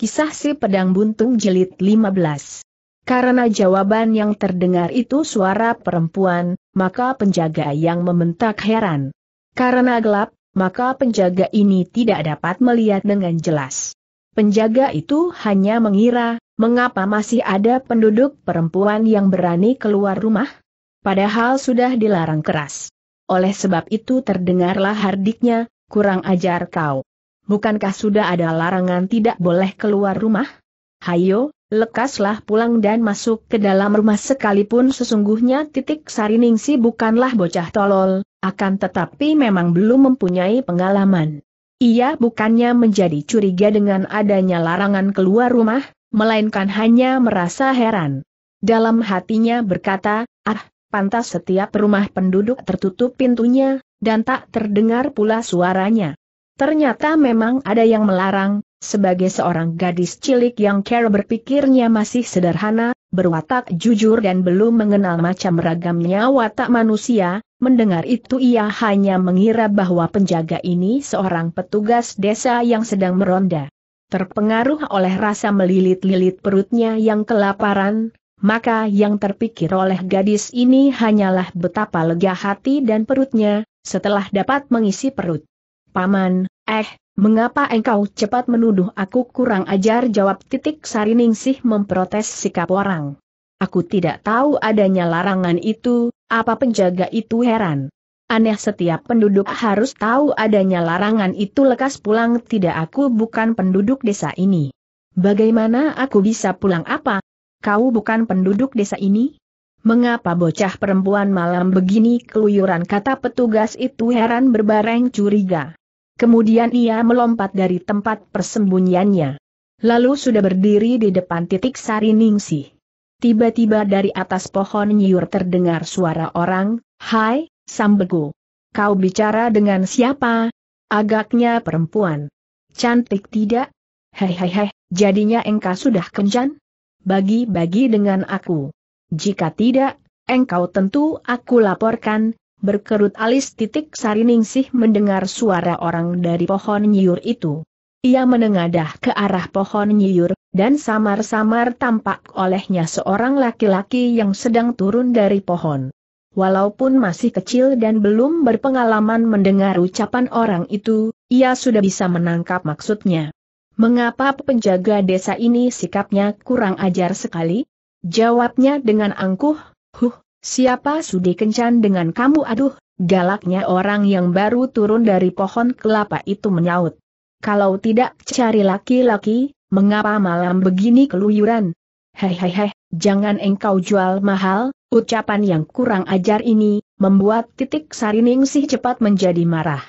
Kisah si pedang buntung Jelit 15. Karena jawaban yang terdengar itu suara perempuan, maka penjaga yang membentak heran. Karena gelap, maka penjaga ini tidak dapat melihat dengan jelas. Penjaga itu hanya mengira, mengapa masih ada penduduk perempuan yang berani keluar rumah? Padahal sudah dilarang keras. Oleh sebab itu terdengarlah hardiknya, kurang ajar kau bukankah sudah ada larangan tidak boleh keluar rumah? Hayo, lekaslah pulang dan masuk ke dalam rumah sekalipun sesungguhnya titik sariningsi bukanlah bocah tolol, akan tetapi memang belum mempunyai pengalaman. Ia bukannya menjadi curiga dengan adanya larangan keluar rumah, melainkan hanya merasa heran. Dalam hatinya berkata, ah, pantas setiap rumah penduduk tertutup pintunya, dan tak terdengar pula suaranya. Ternyata memang ada yang melarang, sebagai seorang gadis cilik yang care berpikirnya masih sederhana, berwatak jujur dan belum mengenal macam ragamnya watak manusia, mendengar itu ia hanya mengira bahwa penjaga ini seorang petugas desa yang sedang meronda. Terpengaruh oleh rasa melilit-lilit perutnya yang kelaparan, maka yang terpikir oleh gadis ini hanyalah betapa lega hati dan perutnya, setelah dapat mengisi perut. Paman, eh, mengapa engkau cepat menuduh aku kurang ajar jawab titik sariningsih memprotes sikap orang. Aku tidak tahu adanya larangan itu, apa penjaga itu heran. Aneh setiap penduduk harus tahu adanya larangan itu lekas pulang tidak aku bukan penduduk desa ini. Bagaimana aku bisa pulang apa? Kau bukan penduduk desa ini? Mengapa bocah perempuan malam begini keluyuran kata petugas itu heran berbareng curiga. Kemudian ia melompat dari tempat persembunyiannya. Lalu sudah berdiri di depan titik sari Ningsih. Tiba-tiba dari atas pohon nyiur terdengar suara orang, Hai, Sambegu. Kau bicara dengan siapa? Agaknya perempuan. Cantik tidak? Hehehe, jadinya engkau sudah kencan? Bagi-bagi dengan aku. Jika tidak, engkau tentu aku laporkan, berkerut alis titik sari ningsih mendengar suara orang dari pohon nyiur itu. Ia menengadah ke arah pohon nyiur, dan samar-samar tampak olehnya seorang laki-laki yang sedang turun dari pohon. Walaupun masih kecil dan belum berpengalaman mendengar ucapan orang itu, ia sudah bisa menangkap maksudnya. Mengapa penjaga desa ini sikapnya kurang ajar sekali? Jawabnya dengan angkuh, huh, Siapa sudi kencan dengan kamu aduh, galaknya orang yang baru turun dari pohon kelapa itu menyaut. Kalau tidak cari laki-laki, mengapa malam begini keluyuran? Hehehe, jangan engkau jual mahal, ucapan yang kurang ajar ini, membuat titik sariningsih cepat menjadi marah.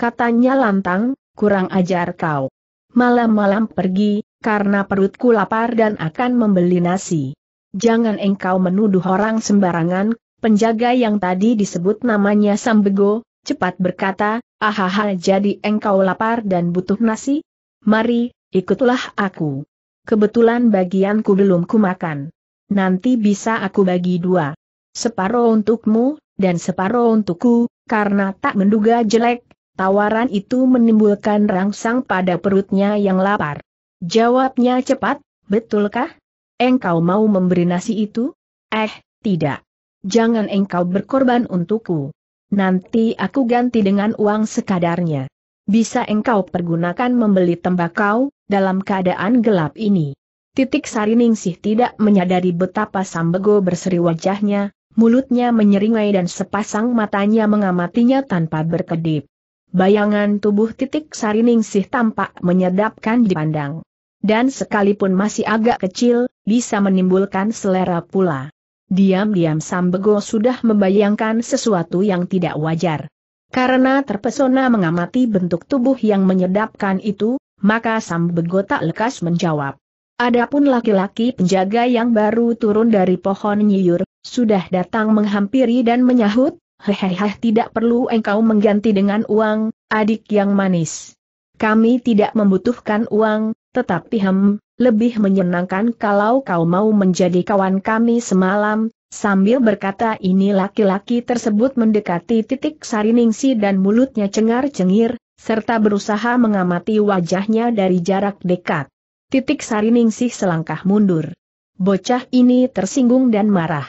Katanya lantang, kurang ajar kau. Malam-malam pergi, karena perutku lapar dan akan membeli nasi. Jangan engkau menuduh orang sembarangan, penjaga yang tadi disebut namanya Sambego, cepat berkata, ahaha jadi engkau lapar dan butuh nasi? Mari, ikutlah aku. Kebetulan bagianku belum kumakan. Nanti bisa aku bagi dua. Separuh untukmu, dan separuh untukku, karena tak menduga jelek, tawaran itu menimbulkan rangsang pada perutnya yang lapar. Jawabnya cepat, betulkah? Engkau mau memberi nasi itu? Eh, tidak. Jangan engkau berkorban untukku. Nanti aku ganti dengan uang sekadarnya. Bisa engkau pergunakan membeli tembakau, dalam keadaan gelap ini. Titik sari ningsih tidak menyadari betapa Sambego berseri wajahnya, mulutnya menyeringai dan sepasang matanya mengamatinya tanpa berkedip. Bayangan tubuh titik sari ningsih tampak menyedapkan dipandang. Dan sekalipun masih agak kecil, bisa menimbulkan selera pula. Diam-diam Sambego sudah membayangkan sesuatu yang tidak wajar. Karena terpesona mengamati bentuk tubuh yang menyedapkan itu, maka Sambego tak lekas menjawab. Adapun laki-laki penjaga yang baru turun dari pohon nyiur, sudah datang menghampiri dan menyahut, hehehe tidak perlu engkau mengganti dengan uang, adik yang manis. Kami tidak membutuhkan uang, tetapi hem, lebih menyenangkan kalau kau mau menjadi kawan kami semalam, sambil berkata ini laki-laki tersebut mendekati titik sariningsi dan mulutnya cengar-cengir, serta berusaha mengamati wajahnya dari jarak dekat. Titik sariningsih selangkah mundur. Bocah ini tersinggung dan marah.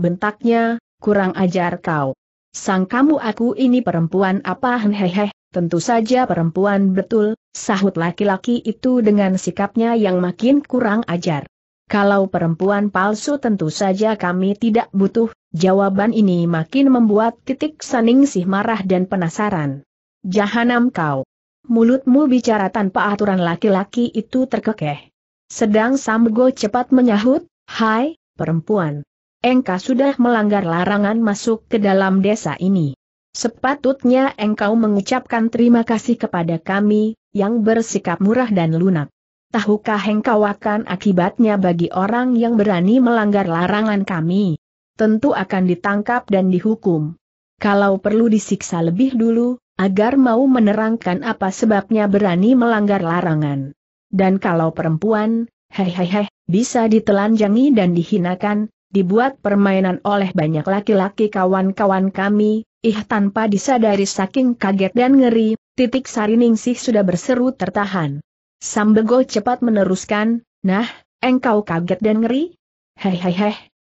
Bentaknya, kurang ajar kau. Sang kamu aku ini perempuan apa hehehe, tentu saja perempuan betul, sahut laki-laki itu dengan sikapnya yang makin kurang ajar. Kalau perempuan palsu tentu saja kami tidak butuh, jawaban ini makin membuat titik saning sih marah dan penasaran. Jahanam kau! Mulutmu bicara tanpa aturan laki-laki itu terkekeh. Sedang Samgo cepat menyahut, Hai, perempuan! Engkau sudah melanggar larangan masuk ke dalam desa ini. Sepatutnya engkau mengucapkan terima kasih kepada kami, yang bersikap murah dan lunak. Tahukah engkau akan akibatnya bagi orang yang berani melanggar larangan kami? Tentu akan ditangkap dan dihukum. Kalau perlu disiksa lebih dulu, agar mau menerangkan apa sebabnya berani melanggar larangan. Dan kalau perempuan, hehehe, bisa ditelanjangi dan dihinakan, dibuat permainan oleh banyak laki-laki kawan-kawan kami, ih tanpa disadari saking kaget dan ngeri, Titik Sariningsih sudah berseru tertahan. Sambego cepat meneruskan, nah, engkau kaget dan ngeri? hei,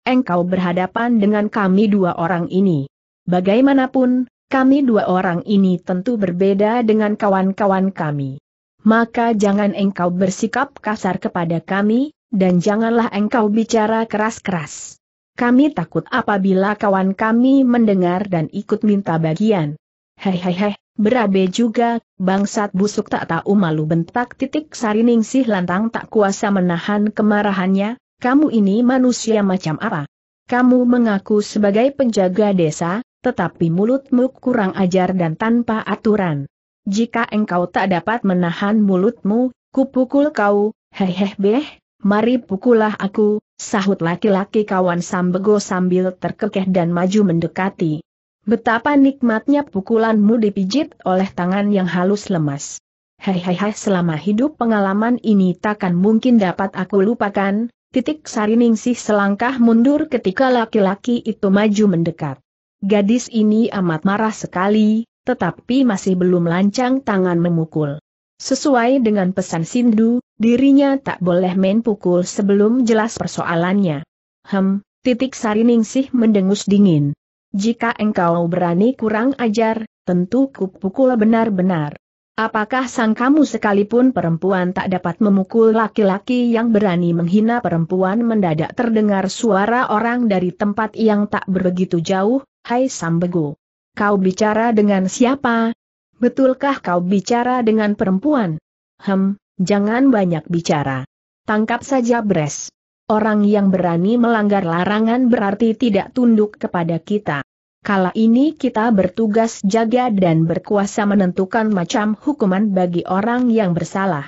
engkau berhadapan dengan kami dua orang ini. Bagaimanapun, kami dua orang ini tentu berbeda dengan kawan-kawan kami. Maka jangan engkau bersikap kasar kepada kami, dan janganlah engkau bicara keras-keras. Kami takut apabila kawan kami mendengar dan ikut minta bagian. Hehehe, Berabe juga, bangsat busuk tak tahu malu bentak titik sarining sih lantang tak kuasa menahan kemarahannya, kamu ini manusia macam apa? Kamu mengaku sebagai penjaga desa, tetapi mulutmu kurang ajar dan tanpa aturan. Jika engkau tak dapat menahan mulutmu, kupukul kau, heheh beh, mari pukullah aku, sahut laki-laki kawan Sambego sambil terkekeh dan maju mendekati. Betapa nikmatnya pukulanmu dipijit oleh tangan yang halus lemas. Hei hei hei, selama hidup pengalaman ini takkan mungkin dapat aku lupakan, titik sariningsih selangkah mundur ketika laki-laki itu maju mendekat. Gadis ini amat marah sekali, tetapi masih belum lancang tangan memukul. Sesuai dengan pesan Sindu, dirinya tak boleh main pukul sebelum jelas persoalannya. Hem, titik sariningsih mendengus dingin. Jika engkau berani kurang ajar, tentu kupukul benar-benar. Apakah sang kamu sekalipun perempuan tak dapat memukul laki-laki yang berani menghina perempuan mendadak terdengar suara orang dari tempat yang tak begitu jauh, hai sambego. Kau bicara dengan siapa? Betulkah kau bicara dengan perempuan? Hem, jangan banyak bicara. Tangkap saja Bres. Orang yang berani melanggar larangan berarti tidak tunduk kepada kita. Kala ini kita bertugas jaga dan berkuasa menentukan macam hukuman bagi orang yang bersalah.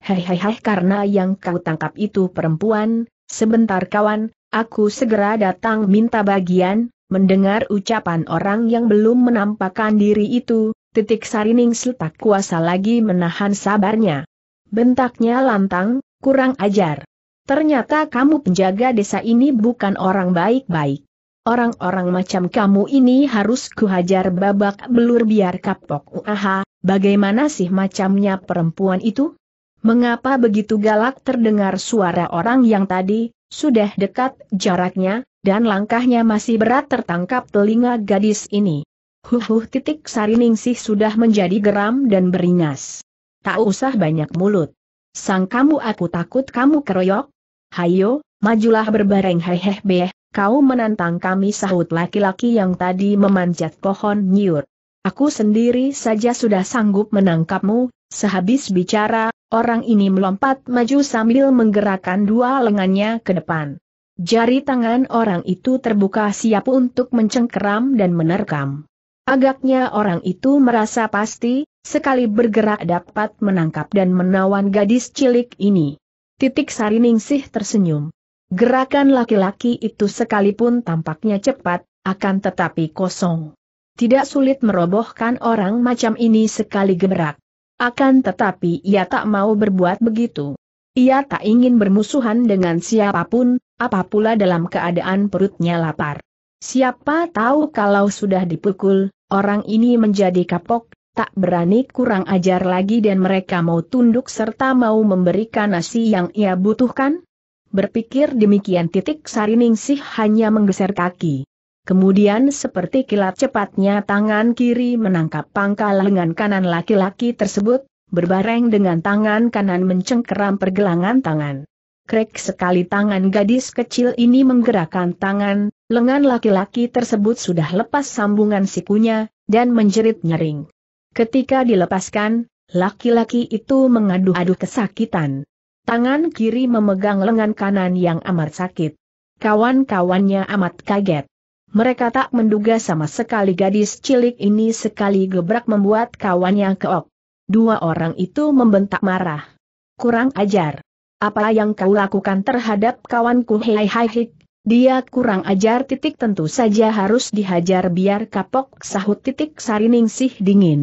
Hei hei hei, karena yang kau tangkap itu perempuan, sebentar kawan, aku segera datang minta bagian, mendengar ucapan orang yang belum menampakkan diri itu, titik sarining tak kuasa lagi menahan sabarnya. Bentaknya lantang, kurang ajar. Ternyata kamu penjaga desa ini bukan orang baik-baik. Orang-orang macam kamu ini harus kuhajar babak belur biar kapok. Aha, bagaimana sih macamnya perempuan itu? Mengapa begitu galak terdengar suara orang yang tadi, sudah dekat jaraknya, dan langkahnya masih berat tertangkap telinga gadis ini. Huhuh titik sariningsih sudah menjadi geram dan beringas. Tak usah banyak mulut. Sang kamu aku takut kamu keroyok, Hayo, majulah berbareng heheh beh, kau menantang kami sahut laki-laki yang tadi memanjat pohon nyur. Aku sendiri saja sudah sanggup menangkapmu, sehabis bicara, orang ini melompat maju sambil menggerakkan dua lengannya ke depan. Jari tangan orang itu terbuka siap untuk mencengkeram dan menerkam. Agaknya orang itu merasa pasti, sekali bergerak dapat menangkap dan menawan gadis cilik ini. Titik Sari Ningsih tersenyum. Gerakan laki-laki itu sekalipun tampaknya cepat, akan tetapi kosong. Tidak sulit merobohkan orang macam ini sekali gemerak. Akan tetapi ia tak mau berbuat begitu. Ia tak ingin bermusuhan dengan siapapun, apapula dalam keadaan perutnya lapar. Siapa tahu kalau sudah dipukul, orang ini menjadi kapok, tak berani kurang ajar lagi dan mereka mau tunduk serta mau memberikan nasi yang ia butuhkan? Berpikir demikian titik Sariningsih hanya menggeser kaki. Kemudian seperti kilat cepatnya tangan kiri menangkap pangkal lengan kanan laki-laki tersebut, berbareng dengan tangan kanan mencengkeram pergelangan tangan. Krek sekali tangan gadis kecil ini menggerakkan tangan, lengan laki-laki tersebut sudah lepas sambungan sikunya, dan menjerit nyering. Ketika dilepaskan, laki-laki itu mengadu-adu kesakitan. Tangan kiri memegang lengan kanan yang amat sakit. Kawan-kawannya amat kaget. Mereka tak menduga sama sekali gadis cilik ini sekali gebrak membuat kawannya keok. Dua orang itu membentak marah. Kurang ajar. Apa yang kau lakukan terhadap kawanku hei hai hik. Dia kurang ajar titik tentu saja harus dihajar biar kapok sahut titik Sariningsih ningsih dingin.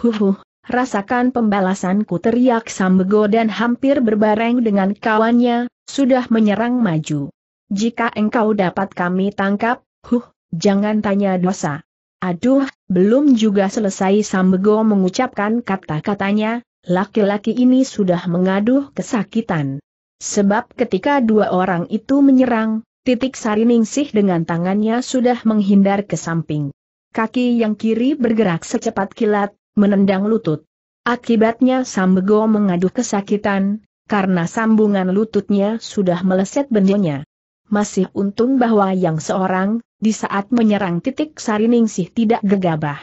Huhuh, rasakan pembalasanku teriak Sambego dan hampir berbareng dengan kawannya, sudah menyerang maju. Jika engkau dapat kami tangkap, huh, jangan tanya dosa. Aduh, belum juga selesai Sambego mengucapkan kata-katanya, laki-laki ini sudah mengaduh kesakitan. Sebab ketika dua orang itu menyerang, titik sari ningsih dengan tangannya sudah menghindar ke samping. Kaki yang kiri bergerak secepat kilat, menendang lutut. Akibatnya Sambego mengaduh kesakitan, karena sambungan lututnya sudah meleset bendanya. Masih untung bahwa yang seorang, di saat menyerang titik Sariningsih tidak gegabah.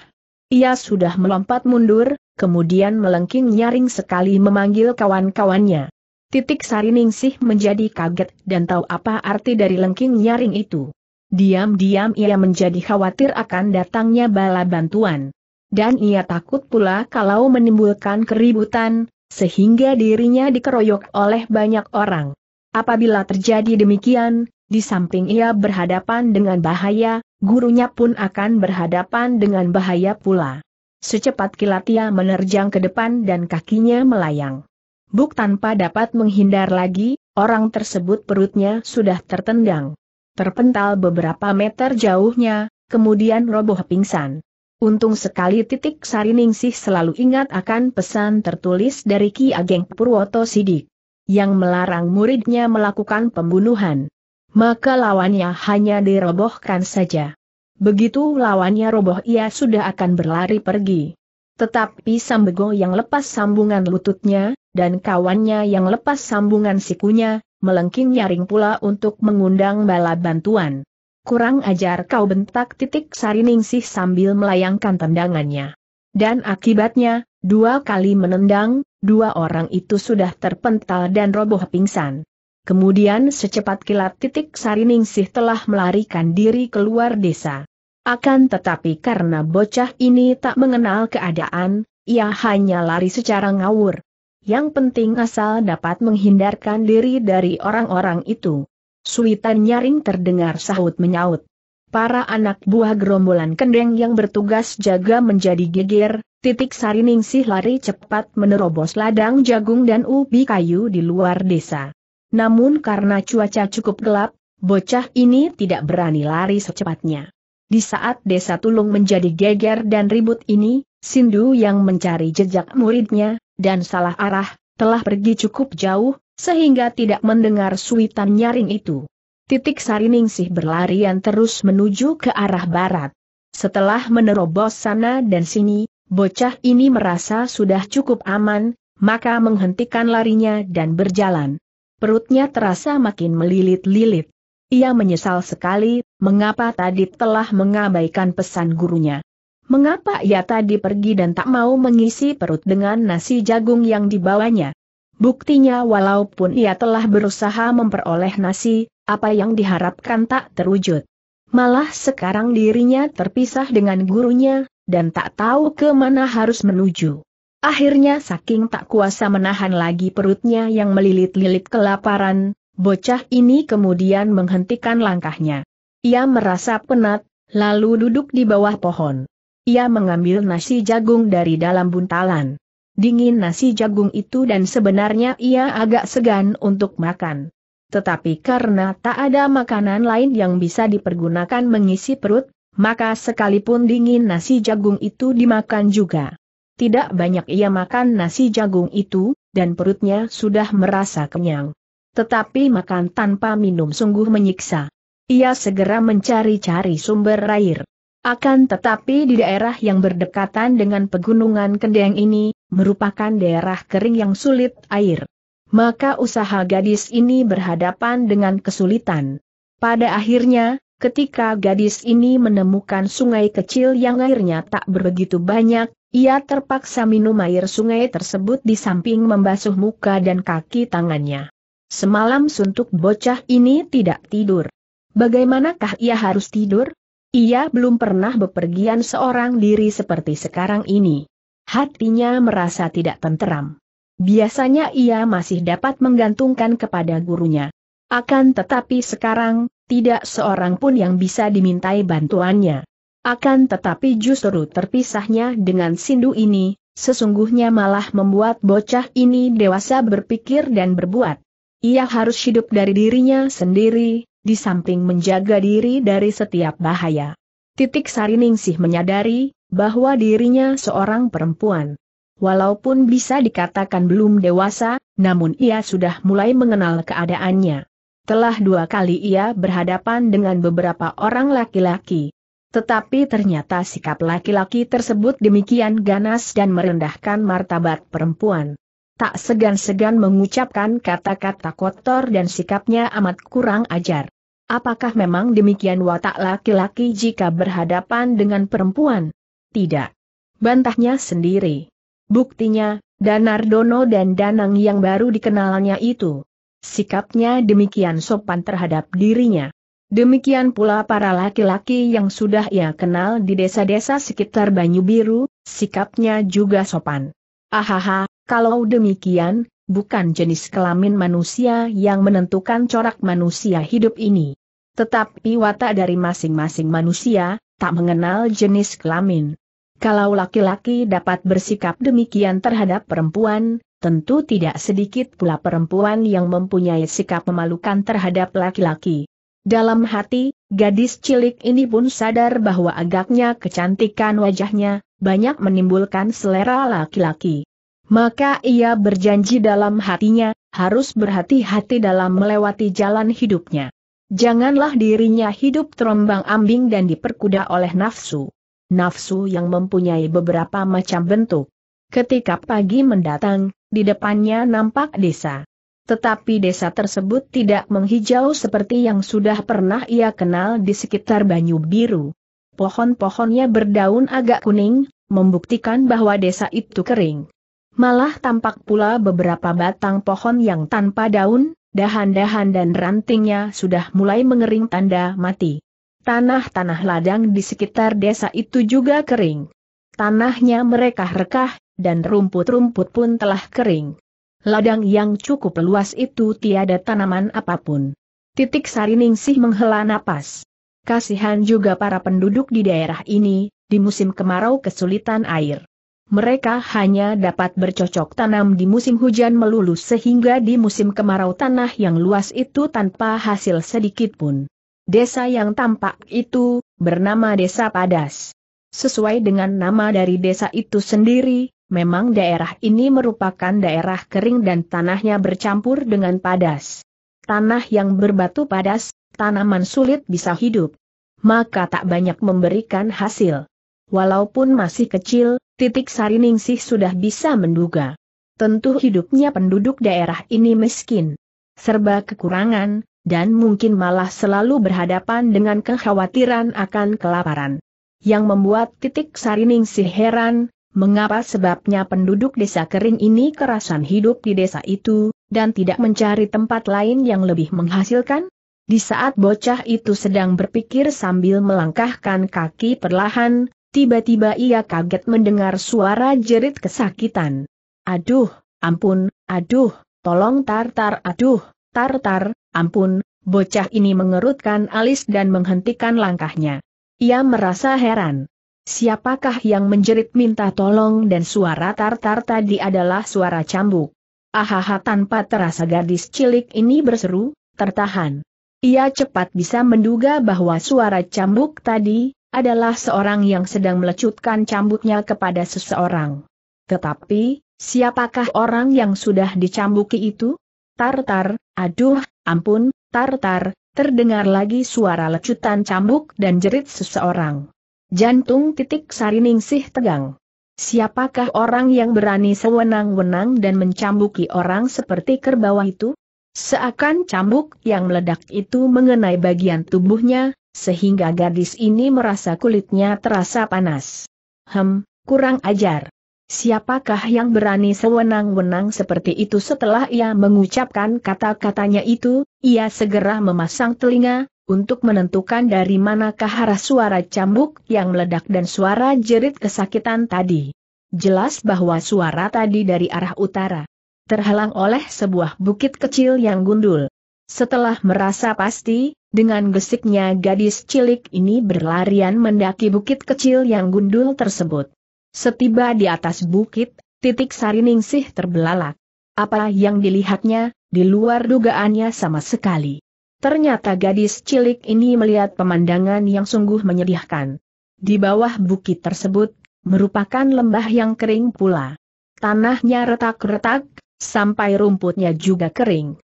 Ia sudah melompat mundur, kemudian melengking nyaring sekali memanggil kawan-kawannya. Titik Sariningsih menjadi kaget dan tahu apa arti dari lengking nyaring itu. Diam-diam ia menjadi khawatir akan datangnya bala bantuan. Dan ia takut pula kalau menimbulkan keributan, sehingga dirinya dikeroyok oleh banyak orang. Apabila terjadi demikian, di samping ia berhadapan dengan bahaya, gurunya pun akan berhadapan dengan bahaya pula. Secepat kilat ia menerjang ke depan dan kakinya melayang. Buk tanpa dapat menghindar lagi, orang tersebut perutnya sudah tertendang. Terpental beberapa meter jauhnya, kemudian roboh pingsan. Untung sekali titik Sariningsih selalu ingat akan pesan tertulis dari Ki Ageng Purwoto Sidik, yang melarang muridnya melakukan pembunuhan. Maka lawannya hanya dirobohkan saja. Begitu lawannya roboh ia sudah akan berlari pergi. Tetapi Sambego yang lepas sambungan lututnya, dan kawannya yang lepas sambungan sikunya, melengking nyaring pula untuk mengundang bala bantuan. Kurang ajar kau bentak titik sariningsih sambil melayangkan tendangannya. Dan akibatnya, dua kali menendang, dua orang itu sudah terpental dan roboh pingsan. Kemudian secepat kilat titik sariningsih telah melarikan diri keluar desa. Akan tetapi karena bocah ini tak mengenal keadaan, ia hanya lari secara ngawur. Yang penting asal dapat menghindarkan diri dari orang-orang itu. Suitan nyaring terdengar sahut menyaut. Para anak buah gerombolan kendeng yang bertugas jaga menjadi geger, titik sariningsih lari cepat menerobos ladang jagung dan ubi kayu di luar desa. Namun karena cuaca cukup gelap, bocah ini tidak berani lari secepatnya. Di saat desa Tulung menjadi geger dan ribut ini, Sindu yang mencari jejak muridnya, dan salah arah, telah pergi cukup jauh, sehingga tidak mendengar suitan nyaring itu. Titik Sariningsih berlarian terus menuju ke arah barat. Setelah menerobos sana dan sini, bocah ini merasa sudah cukup aman, maka menghentikan larinya dan berjalan. Perutnya terasa makin melilit-lilit. Ia menyesal sekali, mengapa tadi telah mengabaikan pesan gurunya. Mengapa ia tadi pergi dan tak mau mengisi perut dengan nasi jagung yang dibawanya? Buktinya walaupun ia telah berusaha memperoleh nasi, apa yang diharapkan tak terwujud. Malah sekarang dirinya terpisah dengan gurunya, dan tak tahu ke mana harus menuju. Akhirnya saking tak kuasa menahan lagi perutnya yang melilit-lilit kelaparan, bocah ini kemudian menghentikan langkahnya. Ia merasa penat, lalu duduk di bawah pohon. Ia mengambil nasi jagung dari dalam buntalan dingin nasi jagung itu dan sebenarnya ia agak segan untuk makan. Tetapi karena tak ada makanan lain yang bisa dipergunakan mengisi perut, maka sekalipun dingin nasi jagung itu dimakan juga. Tidak banyak ia makan nasi jagung itu, dan perutnya sudah merasa kenyang. Tetapi makan tanpa minum sungguh menyiksa. Ia segera mencari-cari sumber air. Akan tetapi di daerah yang berdekatan dengan pegunungan Kendeng ini, merupakan daerah kering yang sulit air. Maka usaha gadis ini berhadapan dengan kesulitan. Pada akhirnya, ketika gadis ini menemukan sungai kecil yang airnya tak begitu banyak, ia terpaksa minum air sungai tersebut di samping membasuh muka dan kaki tangannya. Semalam suntuk bocah ini tidak tidur. Bagaimanakah ia harus tidur? Ia belum pernah bepergian seorang diri seperti sekarang ini. Hatinya merasa tidak tenteram. Biasanya ia masih dapat menggantungkan kepada gurunya. Akan tetapi sekarang, tidak seorang pun yang bisa dimintai bantuannya. Akan tetapi justru terpisahnya dengan Sindu ini, sesungguhnya malah membuat bocah ini dewasa berpikir dan berbuat. Ia harus hidup dari dirinya sendiri, di samping menjaga diri dari setiap bahaya. Titik Sari Ningsih menyadari, bahwa dirinya seorang perempuan. Walaupun bisa dikatakan belum dewasa, namun ia sudah mulai mengenal keadaannya. Telah dua kali ia berhadapan dengan beberapa orang laki-laki. Tetapi ternyata sikap laki-laki tersebut demikian ganas dan merendahkan martabat perempuan. Tak segan-segan mengucapkan kata-kata kotor dan sikapnya amat kurang ajar. Apakah memang demikian watak laki-laki jika berhadapan dengan perempuan? tidak. Bantahnya sendiri. Buktinya, Danardono dan Danang yang baru dikenalnya itu. Sikapnya demikian sopan terhadap dirinya. Demikian pula para laki-laki yang sudah ia kenal di desa-desa sekitar Banyu Biru, sikapnya juga sopan. Ahaha, kalau demikian, bukan jenis kelamin manusia yang menentukan corak manusia hidup ini. Tetapi watak dari masing-masing manusia, tak mengenal jenis kelamin. Kalau laki-laki dapat bersikap demikian terhadap perempuan, tentu tidak sedikit pula perempuan yang mempunyai sikap memalukan terhadap laki-laki. Dalam hati, gadis cilik ini pun sadar bahwa agaknya kecantikan wajahnya, banyak menimbulkan selera laki-laki. Maka ia berjanji dalam hatinya, harus berhati-hati dalam melewati jalan hidupnya. Janganlah dirinya hidup terombang ambing dan diperkuda oleh nafsu nafsu yang mempunyai beberapa macam bentuk. Ketika pagi mendatang, di depannya nampak desa. Tetapi desa tersebut tidak menghijau seperti yang sudah pernah ia kenal di sekitar Banyu Biru. Pohon-pohonnya berdaun agak kuning, membuktikan bahwa desa itu kering. Malah tampak pula beberapa batang pohon yang tanpa daun, dahan-dahan dan rantingnya sudah mulai mengering tanda mati. Tanah-tanah ladang di sekitar desa itu juga kering. Tanahnya mereka rekah, dan rumput-rumput pun telah kering. Ladang yang cukup luas itu tiada tanaman apapun. Titik Sariningsih menghela napas. Kasihan juga para penduduk di daerah ini, di musim kemarau kesulitan air. Mereka hanya dapat bercocok tanam di musim hujan melulu sehingga di musim kemarau tanah yang luas itu tanpa hasil sedikit pun. Desa yang tampak itu, bernama Desa Padas. Sesuai dengan nama dari desa itu sendiri, memang daerah ini merupakan daerah kering dan tanahnya bercampur dengan padas. Tanah yang berbatu padas, tanaman sulit bisa hidup. Maka tak banyak memberikan hasil. Walaupun masih kecil, titik Sariningsih sudah bisa menduga. Tentu hidupnya penduduk daerah ini miskin. Serba kekurangan, dan mungkin malah selalu berhadapan dengan kekhawatiran akan kelaparan. Yang membuat titik Sariningsih heran, mengapa sebabnya penduduk desa kering ini kerasan hidup di desa itu, dan tidak mencari tempat lain yang lebih menghasilkan? Di saat bocah itu sedang berpikir sambil melangkahkan kaki perlahan, tiba-tiba ia kaget mendengar suara jerit kesakitan. Aduh, ampun, aduh, tolong tartar aduh, tartar, ampun, bocah ini mengerutkan alis dan menghentikan langkahnya. Ia merasa heran. Siapakah yang menjerit minta tolong dan suara tartar tadi adalah suara cambuk. Ahaha tanpa terasa gadis cilik ini berseru, tertahan. Ia cepat bisa menduga bahwa suara cambuk tadi, adalah seorang yang sedang melecutkan cambuknya kepada seseorang. Tetapi, siapakah orang yang sudah dicambuki itu? Tartar, aduh, Ampun, tartar, terdengar lagi suara lecutan cambuk dan jerit seseorang. Jantung titik sariningsih tegang. Siapakah orang yang berani sewenang-wenang dan mencambuki orang seperti kerbau itu? Seakan cambuk yang meledak itu mengenai bagian tubuhnya, sehingga gadis ini merasa kulitnya terasa panas. Hem, kurang ajar. Siapakah yang berani sewenang-wenang seperti itu setelah ia mengucapkan kata-katanya itu, ia segera memasang telinga, untuk menentukan dari manakah arah suara cambuk yang meledak dan suara jerit kesakitan tadi. Jelas bahwa suara tadi dari arah utara. Terhalang oleh sebuah bukit kecil yang gundul. Setelah merasa pasti, dengan gesiknya gadis cilik ini berlarian mendaki bukit kecil yang gundul tersebut. Setiba di atas bukit, titik sariningsih terbelalak. Apa yang dilihatnya, di luar dugaannya sama sekali. Ternyata gadis cilik ini melihat pemandangan yang sungguh menyedihkan. Di bawah bukit tersebut, merupakan lembah yang kering pula. Tanahnya retak-retak, sampai rumputnya juga kering.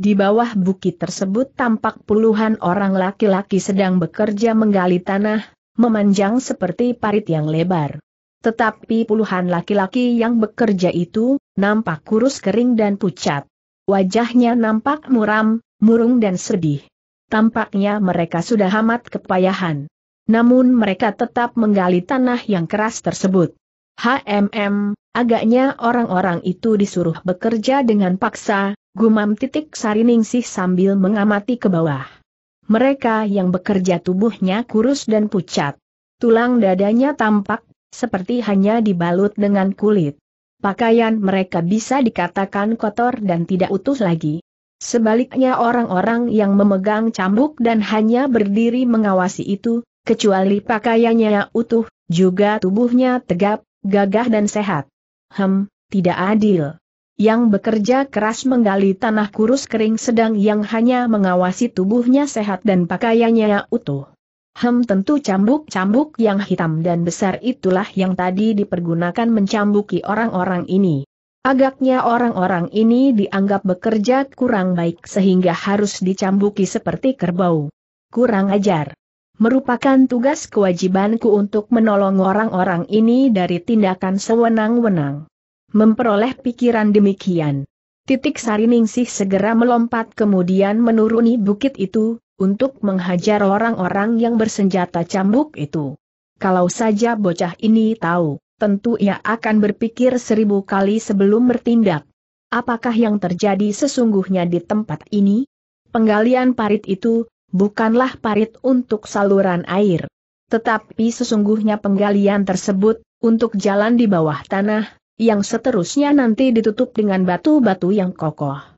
Di bawah bukit tersebut tampak puluhan orang laki-laki sedang bekerja menggali tanah, memanjang seperti parit yang lebar. Tetapi puluhan laki-laki yang bekerja itu, nampak kurus kering dan pucat. Wajahnya nampak muram, murung dan sedih. Tampaknya mereka sudah amat kepayahan. Namun mereka tetap menggali tanah yang keras tersebut. HMM, agaknya orang-orang itu disuruh bekerja dengan paksa, gumam titik sari ningsih sambil mengamati ke bawah. Mereka yang bekerja tubuhnya kurus dan pucat. Tulang dadanya tampak seperti hanya dibalut dengan kulit. Pakaian mereka bisa dikatakan kotor dan tidak utuh lagi. Sebaliknya orang-orang yang memegang cambuk dan hanya berdiri mengawasi itu, kecuali pakaiannya utuh, juga tubuhnya tegap, gagah dan sehat. Hem, tidak adil. Yang bekerja keras menggali tanah kurus kering sedang yang hanya mengawasi tubuhnya sehat dan pakaiannya utuh. Hem tentu cambuk-cambuk yang hitam dan besar itulah yang tadi dipergunakan mencambuki orang-orang ini. Agaknya orang-orang ini dianggap bekerja kurang baik sehingga harus dicambuki seperti kerbau. Kurang ajar. Merupakan tugas kewajibanku untuk menolong orang-orang ini dari tindakan sewenang-wenang. Memperoleh pikiran demikian. Titik Sariningsih segera melompat kemudian menuruni bukit itu, untuk menghajar orang-orang yang bersenjata cambuk itu. Kalau saja bocah ini tahu, tentu ia akan berpikir seribu kali sebelum bertindak. Apakah yang terjadi sesungguhnya di tempat ini? Penggalian parit itu, bukanlah parit untuk saluran air. Tetapi sesungguhnya penggalian tersebut, untuk jalan di bawah tanah, yang seterusnya nanti ditutup dengan batu-batu yang kokoh.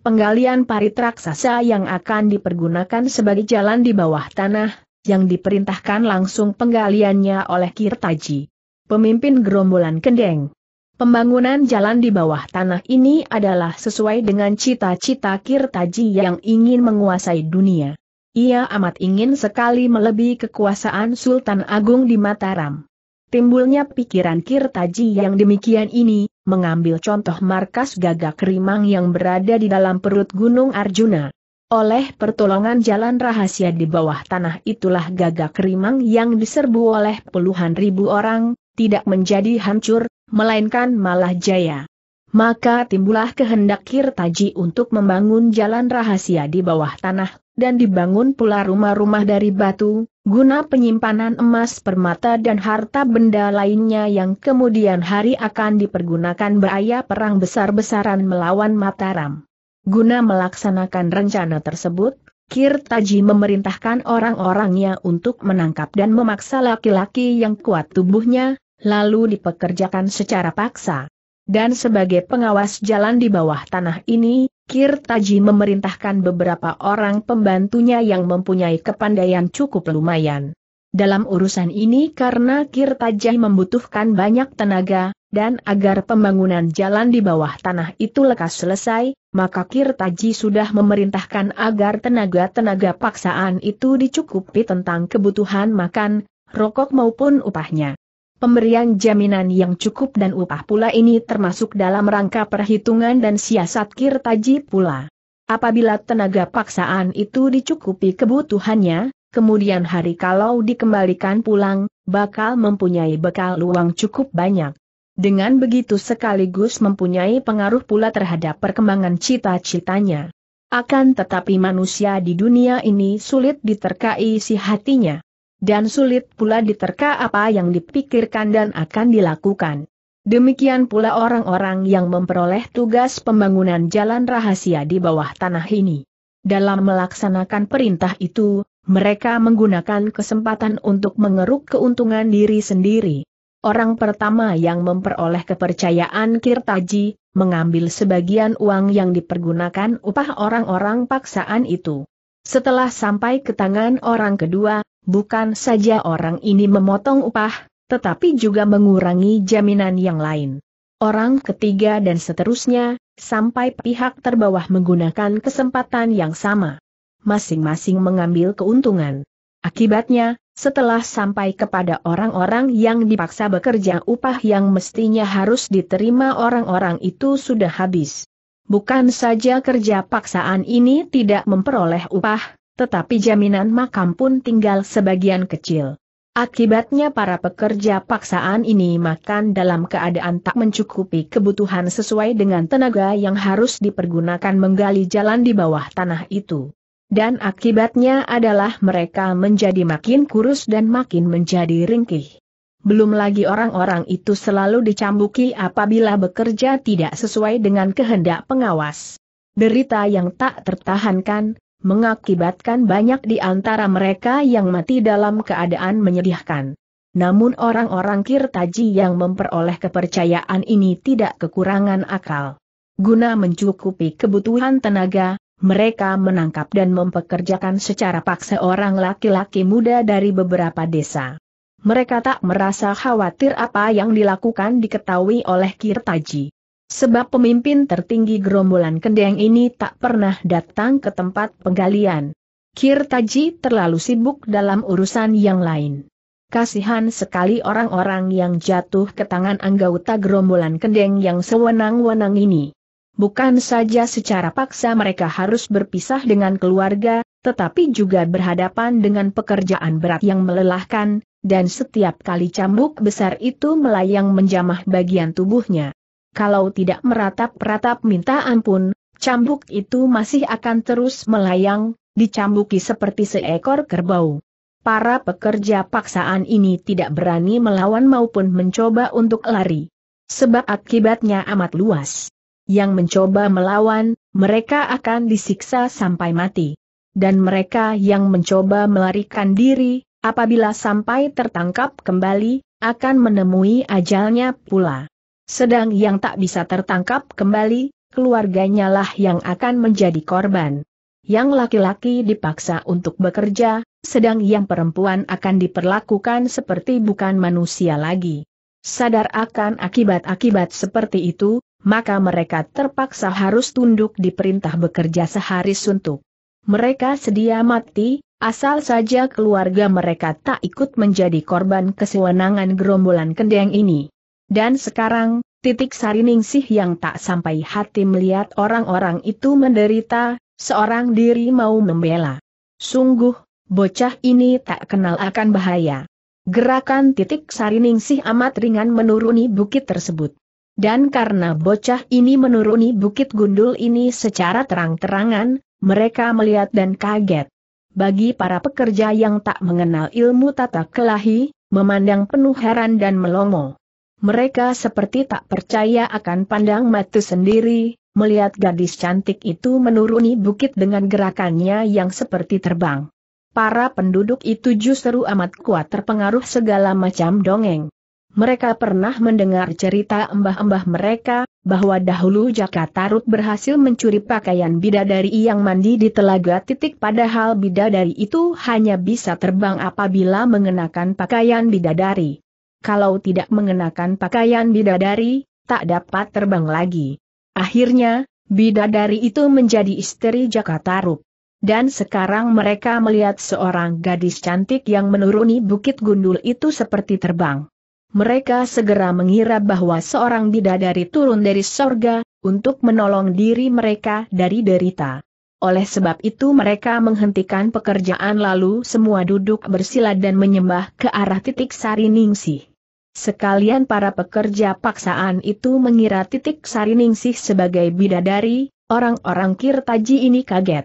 Penggalian parit raksasa yang akan dipergunakan sebagai jalan di bawah tanah, yang diperintahkan langsung penggaliannya oleh Kirtaji. Pemimpin gerombolan Kendeng. Pembangunan jalan di bawah tanah ini adalah sesuai dengan cita-cita Kirtaji yang ingin menguasai dunia. Ia amat ingin sekali melebihi kekuasaan Sultan Agung di Mataram. Timbulnya pikiran Kirtaji yang demikian ini, mengambil contoh markas gagak rimang yang berada di dalam perut Gunung Arjuna. Oleh pertolongan jalan rahasia di bawah tanah itulah gagak rimang yang diserbu oleh puluhan ribu orang, tidak menjadi hancur, melainkan malah jaya. Maka timbulah kehendak Kirtaji untuk membangun jalan rahasia di bawah tanah dan dibangun pula rumah-rumah dari batu, guna penyimpanan emas permata dan harta benda lainnya yang kemudian hari akan dipergunakan beraya perang besar-besaran melawan Mataram. Guna melaksanakan rencana tersebut, Kirtaji memerintahkan orang-orangnya untuk menangkap dan memaksa laki-laki yang kuat tubuhnya, lalu dipekerjakan secara paksa. Dan sebagai pengawas jalan di bawah tanah ini, Kir Taji memerintahkan beberapa orang pembantunya yang mempunyai kepandaian cukup lumayan. Dalam urusan ini karena Kir Kirtaji membutuhkan banyak tenaga, dan agar pembangunan jalan di bawah tanah itu lekas selesai, maka Kir Taji sudah memerintahkan agar tenaga-tenaga paksaan itu dicukupi tentang kebutuhan makan, rokok maupun upahnya. Pemberian jaminan yang cukup dan upah pula ini termasuk dalam rangka perhitungan dan siasat kirtaji pula. Apabila tenaga paksaan itu dicukupi kebutuhannya, kemudian hari kalau dikembalikan pulang, bakal mempunyai bekal uang cukup banyak. Dengan begitu sekaligus mempunyai pengaruh pula terhadap perkembangan cita-citanya. Akan tetapi manusia di dunia ini sulit diterkai si hatinya dan sulit pula diterka apa yang dipikirkan dan akan dilakukan. Demikian pula orang-orang yang memperoleh tugas pembangunan jalan rahasia di bawah tanah ini. Dalam melaksanakan perintah itu, mereka menggunakan kesempatan untuk mengeruk keuntungan diri sendiri. Orang pertama yang memperoleh kepercayaan Kirtaji, mengambil sebagian uang yang dipergunakan upah orang-orang paksaan itu. Setelah sampai ke tangan orang kedua, bukan saja orang ini memotong upah, tetapi juga mengurangi jaminan yang lain. Orang ketiga dan seterusnya, sampai pihak terbawah menggunakan kesempatan yang sama. Masing-masing mengambil keuntungan. Akibatnya, setelah sampai kepada orang-orang yang dipaksa bekerja upah yang mestinya harus diterima orang-orang itu sudah habis. Bukan saja kerja paksaan ini tidak memperoleh upah, tetapi jaminan makam pun tinggal sebagian kecil. Akibatnya para pekerja paksaan ini makan dalam keadaan tak mencukupi kebutuhan sesuai dengan tenaga yang harus dipergunakan menggali jalan di bawah tanah itu. Dan akibatnya adalah mereka menjadi makin kurus dan makin menjadi ringkih belum lagi orang-orang itu selalu dicambuki apabila bekerja tidak sesuai dengan kehendak pengawas. Berita yang tak tertahankan, mengakibatkan banyak di antara mereka yang mati dalam keadaan menyedihkan. Namun orang-orang kirtaji yang memperoleh kepercayaan ini tidak kekurangan akal. Guna mencukupi kebutuhan tenaga, mereka menangkap dan mempekerjakan secara paksa orang laki-laki muda dari beberapa desa mereka tak merasa khawatir apa yang dilakukan diketahui oleh Kirtaji. Sebab pemimpin tertinggi gerombolan kendeng ini tak pernah datang ke tempat penggalian. Kirtaji terlalu sibuk dalam urusan yang lain. Kasihan sekali orang-orang yang jatuh ke tangan anggota gerombolan kendeng yang sewenang-wenang ini. Bukan saja secara paksa mereka harus berpisah dengan keluarga, tetapi juga berhadapan dengan pekerjaan berat yang melelahkan, dan setiap kali cambuk besar itu melayang menjamah bagian tubuhnya. Kalau tidak meratap-ratap minta ampun, cambuk itu masih akan terus melayang, dicambuki seperti seekor kerbau. Para pekerja paksaan ini tidak berani melawan maupun mencoba untuk lari. Sebab akibatnya amat luas. Yang mencoba melawan, mereka akan disiksa sampai mati. Dan mereka yang mencoba melarikan diri, Apabila sampai tertangkap kembali, akan menemui ajalnya pula. Sedang yang tak bisa tertangkap kembali, keluarganya lah yang akan menjadi korban. Yang laki-laki dipaksa untuk bekerja, sedang yang perempuan akan diperlakukan seperti bukan manusia lagi. Sadar akan akibat-akibat seperti itu, maka mereka terpaksa harus tunduk di perintah bekerja sehari suntuk. Mereka sedia mati, Asal saja keluarga mereka tak ikut menjadi korban kesewenangan gerombolan kendeng ini. Dan sekarang, titik sariningsih yang tak sampai hati melihat orang-orang itu menderita, seorang diri mau membela. Sungguh, bocah ini tak kenal akan bahaya. Gerakan titik sariningsih amat ringan menuruni bukit tersebut. Dan karena bocah ini menuruni bukit gundul ini secara terang-terangan, mereka melihat dan kaget. Bagi para pekerja yang tak mengenal ilmu tata kelahi, memandang penuh heran dan melongo. Mereka seperti tak percaya akan pandang mata sendiri, melihat gadis cantik itu menuruni bukit dengan gerakannya yang seperti terbang. Para penduduk itu justru amat kuat terpengaruh segala macam dongeng. Mereka pernah mendengar cerita embah-embah mereka, bahwa dahulu Jaka Tarut berhasil mencuri pakaian bidadari yang mandi di telaga titik padahal bidadari itu hanya bisa terbang apabila mengenakan pakaian bidadari. Kalau tidak mengenakan pakaian bidadari, tak dapat terbang lagi. Akhirnya, bidadari itu menjadi istri Jaka Tarut. Dan sekarang mereka melihat seorang gadis cantik yang menuruni bukit gundul itu seperti terbang. Mereka segera mengira bahwa seorang bidadari turun dari sorga, untuk menolong diri mereka dari derita. Oleh sebab itu mereka menghentikan pekerjaan lalu semua duduk bersila dan menyembah ke arah titik sari ningsih. Sekalian para pekerja paksaan itu mengira titik sari ningsih sebagai bidadari, orang-orang kirtaji ini kaget.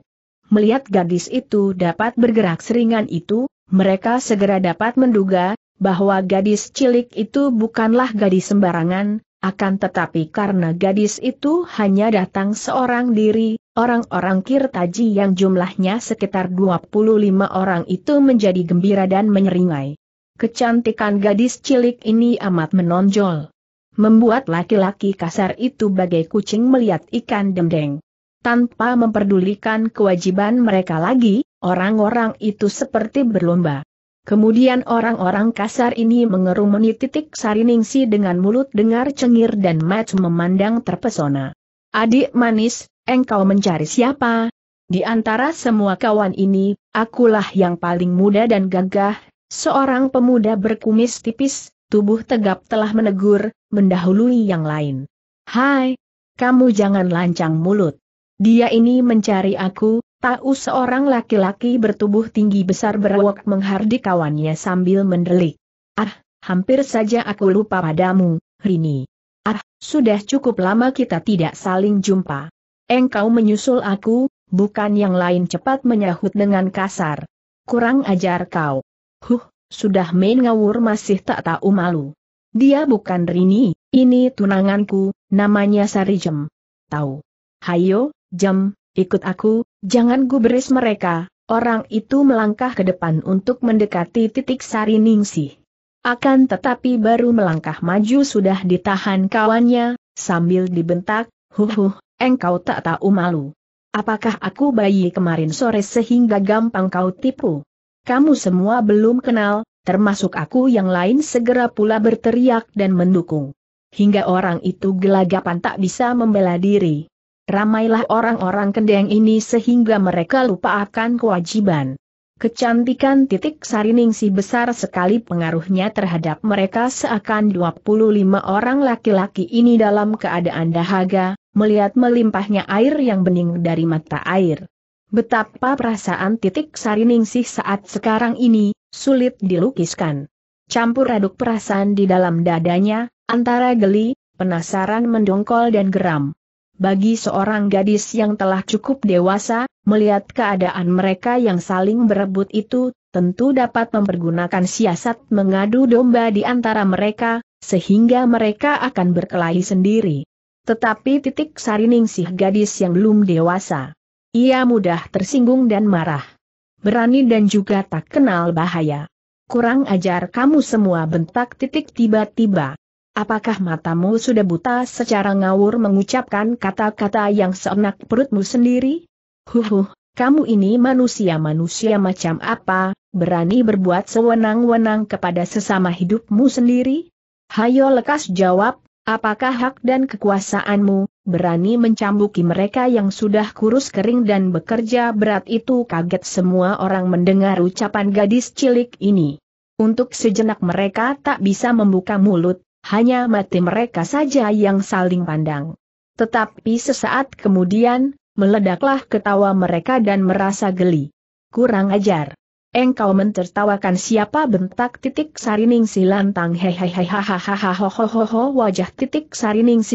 Melihat gadis itu dapat bergerak seringan itu, mereka segera dapat menduga, bahwa gadis cilik itu bukanlah gadis sembarangan, akan tetapi karena gadis itu hanya datang seorang diri, orang-orang Kirtaji yang jumlahnya sekitar 25 orang itu menjadi gembira dan menyeringai. Kecantikan gadis cilik ini amat menonjol. Membuat laki-laki kasar itu bagai kucing melihat ikan dendeng. Tanpa memperdulikan kewajiban mereka lagi, orang-orang itu seperti berlomba. Kemudian orang-orang kasar ini mengerumuni titik sariningsi dengan mulut dengar cengir dan match memandang terpesona. Adik manis, engkau mencari siapa? Di antara semua kawan ini, akulah yang paling muda dan gagah, seorang pemuda berkumis tipis, tubuh tegap telah menegur, mendahului yang lain. Hai, kamu jangan lancang mulut. Dia ini mencari aku, Tahu seorang laki-laki bertubuh tinggi besar berawak menghardik kawannya sambil mendelik. Ah, hampir saja aku lupa padamu, Rini. Ah, sudah cukup lama kita tidak saling jumpa. Engkau menyusul aku, bukan yang lain cepat menyahut dengan kasar. Kurang ajar kau. Huh, sudah main ngawur masih tak tahu malu. Dia bukan Rini, ini tunanganku, namanya Sarijem. Tahu. Hayo, Jam ikut aku, jangan gubris mereka, orang itu melangkah ke depan untuk mendekati titik sari ningsih. Akan tetapi baru melangkah maju sudah ditahan kawannya, sambil dibentak, huhuh, engkau tak tahu malu. Apakah aku bayi kemarin sore sehingga gampang kau tipu? Kamu semua belum kenal, termasuk aku yang lain segera pula berteriak dan mendukung. Hingga orang itu gelagapan tak bisa membela diri ramailah orang-orang kendeng ini sehingga mereka lupa akan kewajiban. Kecantikan titik si besar sekali pengaruhnya terhadap mereka seakan 25 orang laki-laki ini dalam keadaan dahaga, melihat melimpahnya air yang bening dari mata air. Betapa perasaan titik sariningsih saat sekarang ini, sulit dilukiskan. Campur aduk perasaan di dalam dadanya, antara geli, penasaran mendongkol dan geram bagi seorang gadis yang telah cukup dewasa, melihat keadaan mereka yang saling berebut itu, tentu dapat mempergunakan siasat mengadu domba di antara mereka, sehingga mereka akan berkelahi sendiri. Tetapi titik sariningsih gadis yang belum dewasa. Ia mudah tersinggung dan marah. Berani dan juga tak kenal bahaya. Kurang ajar kamu semua bentak titik tiba-tiba. Apakah matamu sudah buta secara ngawur mengucapkan kata-kata yang seenak perutmu sendiri? Huhuh, kamu ini manusia-manusia macam apa, berani berbuat sewenang-wenang kepada sesama hidupmu sendiri? Hayo lekas jawab, apakah hak dan kekuasaanmu, berani mencambuki mereka yang sudah kurus kering dan bekerja berat itu kaget semua orang mendengar ucapan gadis cilik ini. Untuk sejenak mereka tak bisa membuka mulut, hanya mati mereka saja yang saling pandang. Tetapi sesaat kemudian, meledaklah ketawa mereka dan merasa geli. Kurang ajar. Engkau mentertawakan siapa bentak titik sarining si lantang hehehehahahahahohohoho wajah titik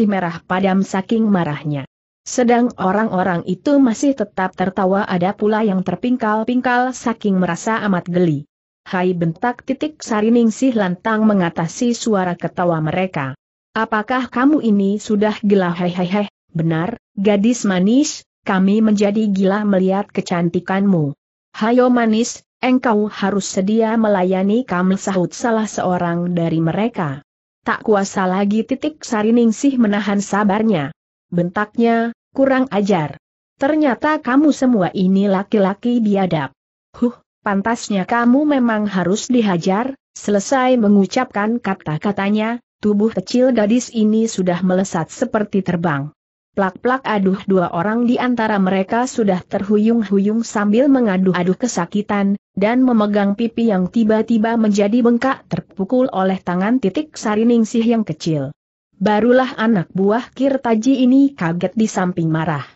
merah padam saking marahnya. Sedang orang-orang itu masih tetap tertawa ada pula yang terpingkal-pingkal saking merasa amat geli hai bentak titik sariningsih lantang mengatasi suara ketawa mereka. Apakah kamu ini sudah gila hehehe, benar, gadis manis, kami menjadi gila melihat kecantikanmu. Hayo manis, engkau harus sedia melayani kami sahut salah seorang dari mereka. Tak kuasa lagi titik sariningsih menahan sabarnya. Bentaknya, kurang ajar. Ternyata kamu semua ini laki-laki biadab. Huh, Pantasnya kamu memang harus dihajar, selesai mengucapkan kata-katanya, tubuh kecil gadis ini sudah melesat seperti terbang. Plak-plak aduh dua orang di antara mereka sudah terhuyung-huyung sambil mengaduh-aduh kesakitan, dan memegang pipi yang tiba-tiba menjadi bengkak terpukul oleh tangan titik sariningsih yang kecil. Barulah anak buah Kirtaji ini kaget di samping marah.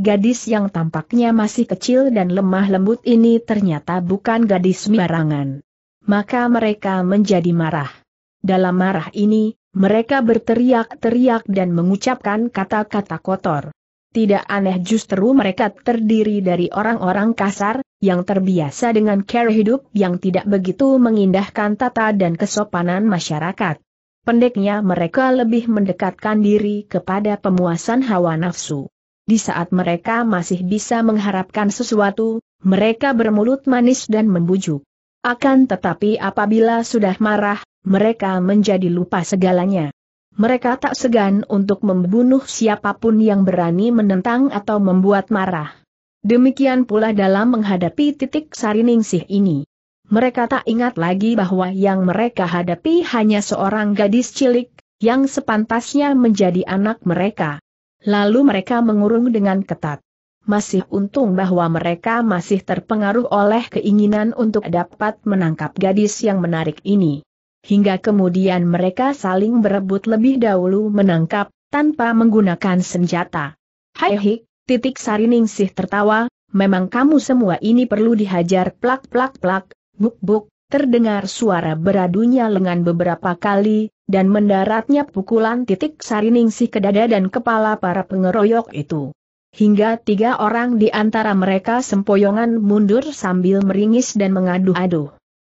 Gadis yang tampaknya masih kecil dan lemah lembut ini ternyata bukan gadis sembarangan. Maka mereka menjadi marah. Dalam marah ini, mereka berteriak-teriak dan mengucapkan kata-kata kotor. Tidak aneh justru mereka terdiri dari orang-orang kasar, yang terbiasa dengan cara hidup yang tidak begitu mengindahkan tata dan kesopanan masyarakat. Pendeknya mereka lebih mendekatkan diri kepada pemuasan hawa nafsu. Di saat mereka masih bisa mengharapkan sesuatu, mereka bermulut manis dan membujuk. Akan tetapi apabila sudah marah, mereka menjadi lupa segalanya. Mereka tak segan untuk membunuh siapapun yang berani menentang atau membuat marah. Demikian pula dalam menghadapi titik sariningsih ini. Mereka tak ingat lagi bahwa yang mereka hadapi hanya seorang gadis cilik, yang sepantasnya menjadi anak mereka. Lalu mereka mengurung dengan ketat. Masih untung bahwa mereka masih terpengaruh oleh keinginan untuk dapat menangkap gadis yang menarik ini. Hingga kemudian mereka saling berebut lebih dahulu menangkap, tanpa menggunakan senjata. Hai hik, titik sarining sih tertawa, memang kamu semua ini perlu dihajar plak plak plak, buk buk, terdengar suara beradunya lengan beberapa kali, dan mendaratnya pukulan titik sariningsih ke dada dan kepala para pengeroyok itu. Hingga tiga orang di antara mereka sempoyongan mundur sambil meringis dan mengadu-adu.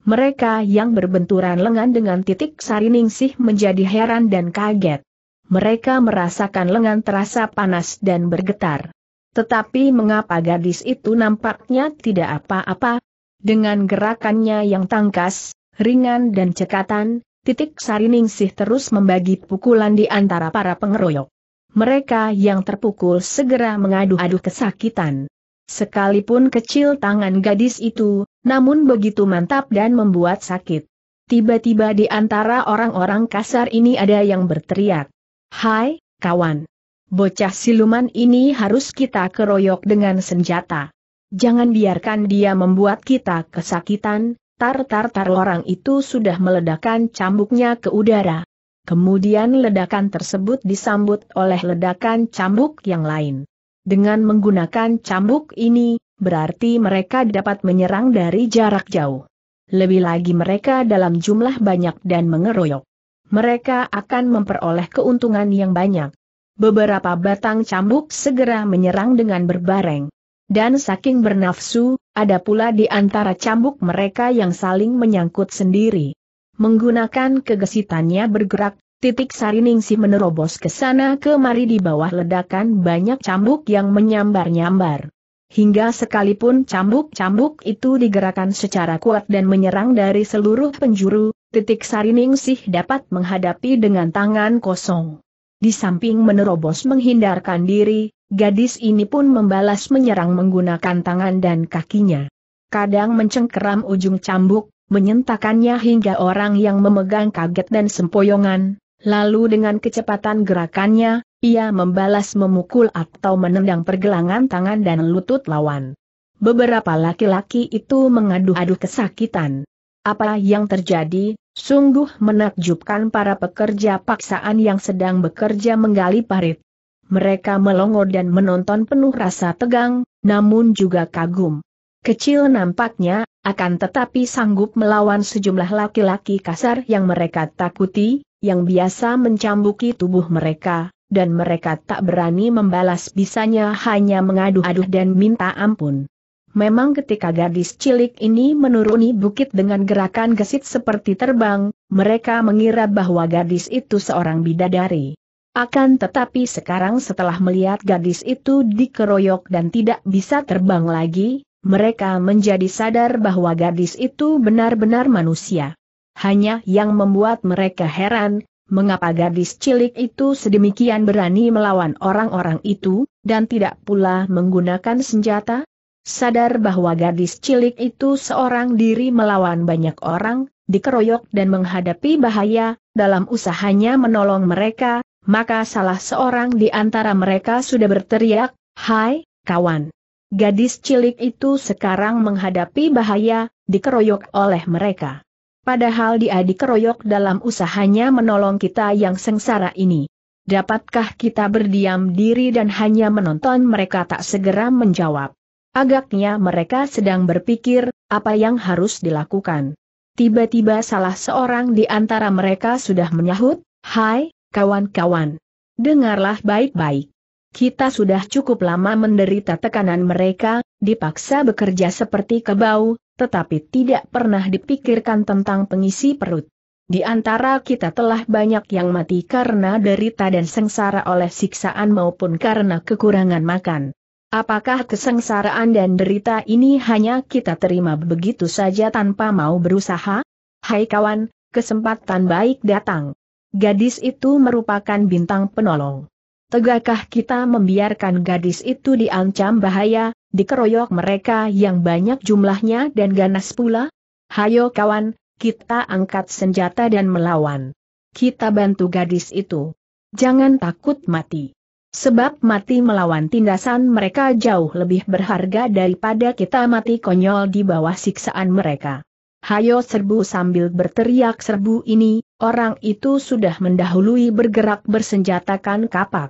Mereka yang berbenturan lengan dengan titik sariningsih menjadi heran dan kaget. Mereka merasakan lengan terasa panas dan bergetar. Tetapi mengapa gadis itu nampaknya tidak apa-apa, dengan gerakannya yang tangkas, ringan dan cekatan, titik Sariningsih terus membagi pukulan di antara para pengeroyok. Mereka yang terpukul segera mengadu-adu kesakitan. Sekalipun kecil tangan gadis itu, namun begitu mantap dan membuat sakit. Tiba-tiba di antara orang-orang kasar ini ada yang berteriak. Hai, kawan! Bocah siluman ini harus kita keroyok dengan senjata. Jangan biarkan dia membuat kita kesakitan, tar-tar-tar orang itu sudah meledakkan cambuknya ke udara. Kemudian ledakan tersebut disambut oleh ledakan cambuk yang lain. Dengan menggunakan cambuk ini, berarti mereka dapat menyerang dari jarak jauh. Lebih lagi mereka dalam jumlah banyak dan mengeroyok. Mereka akan memperoleh keuntungan yang banyak. Beberapa batang cambuk segera menyerang dengan berbareng. Dan saking bernafsu, ada pula di antara cambuk mereka yang saling menyangkut sendiri. Menggunakan kegesitannya bergerak, titik sariningsi menerobos ke sana kemari di bawah ledakan banyak cambuk yang menyambar-nyambar. Hingga sekalipun cambuk-cambuk itu digerakkan secara kuat dan menyerang dari seluruh penjuru, titik sariningsih dapat menghadapi dengan tangan kosong. Di samping menerobos menghindarkan diri, Gadis ini pun membalas menyerang menggunakan tangan dan kakinya. Kadang mencengkeram ujung cambuk, menyentakannya hingga orang yang memegang kaget dan sempoyongan, lalu dengan kecepatan gerakannya, ia membalas memukul atau menendang pergelangan tangan dan lutut lawan. Beberapa laki-laki itu mengadu-adu kesakitan. Apa yang terjadi, sungguh menakjubkan para pekerja paksaan yang sedang bekerja menggali parit mereka melongo dan menonton penuh rasa tegang, namun juga kagum. Kecil nampaknya, akan tetapi sanggup melawan sejumlah laki-laki kasar yang mereka takuti, yang biasa mencambuki tubuh mereka, dan mereka tak berani membalas bisanya hanya mengadu-aduh dan minta ampun. Memang ketika gadis cilik ini menuruni bukit dengan gerakan gesit seperti terbang, mereka mengira bahwa gadis itu seorang bidadari. Akan tetapi sekarang setelah melihat gadis itu dikeroyok dan tidak bisa terbang lagi, mereka menjadi sadar bahwa gadis itu benar-benar manusia. Hanya yang membuat mereka heran, mengapa gadis cilik itu sedemikian berani melawan orang-orang itu, dan tidak pula menggunakan senjata? Sadar bahwa gadis cilik itu seorang diri melawan banyak orang, dikeroyok dan menghadapi bahaya, dalam usahanya menolong mereka, maka salah seorang di antara mereka sudah berteriak, Hai, kawan! Gadis cilik itu sekarang menghadapi bahaya, dikeroyok oleh mereka. Padahal dia dikeroyok dalam usahanya menolong kita yang sengsara ini. Dapatkah kita berdiam diri dan hanya menonton mereka tak segera menjawab? Agaknya mereka sedang berpikir, apa yang harus dilakukan. Tiba-tiba salah seorang di antara mereka sudah menyahut, Hai, Kawan-kawan, dengarlah baik-baik. Kita sudah cukup lama menderita tekanan mereka, dipaksa bekerja seperti kebau, tetapi tidak pernah dipikirkan tentang pengisi perut. Di antara kita telah banyak yang mati karena derita dan sengsara oleh siksaan maupun karena kekurangan makan. Apakah kesengsaraan dan derita ini hanya kita terima begitu saja tanpa mau berusaha? Hai kawan, kesempatan baik datang. Gadis itu merupakan bintang penolong. Tegakkah kita membiarkan gadis itu diancam bahaya, dikeroyok mereka yang banyak jumlahnya dan ganas pula? Hayo kawan, kita angkat senjata dan melawan. Kita bantu gadis itu. Jangan takut mati. Sebab mati melawan tindasan mereka jauh lebih berharga daripada kita mati konyol di bawah siksaan mereka hayo serbu sambil berteriak serbu ini, orang itu sudah mendahului bergerak bersenjatakan kapak.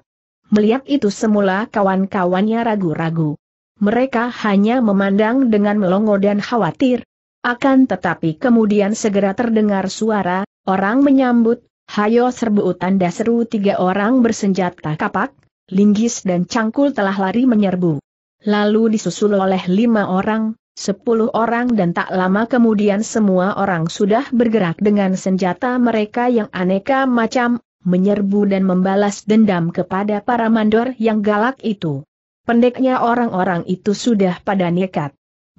Melihat itu semula kawan-kawannya ragu-ragu. Mereka hanya memandang dengan melongo dan khawatir. Akan tetapi kemudian segera terdengar suara, orang menyambut, hayo serbu tanda seru tiga orang bersenjata kapak, linggis dan cangkul telah lari menyerbu. Lalu disusul oleh lima orang, sepuluh orang dan tak lama kemudian semua orang sudah bergerak dengan senjata mereka yang aneka macam, menyerbu dan membalas dendam kepada para mandor yang galak itu. Pendeknya orang-orang itu sudah pada nekat.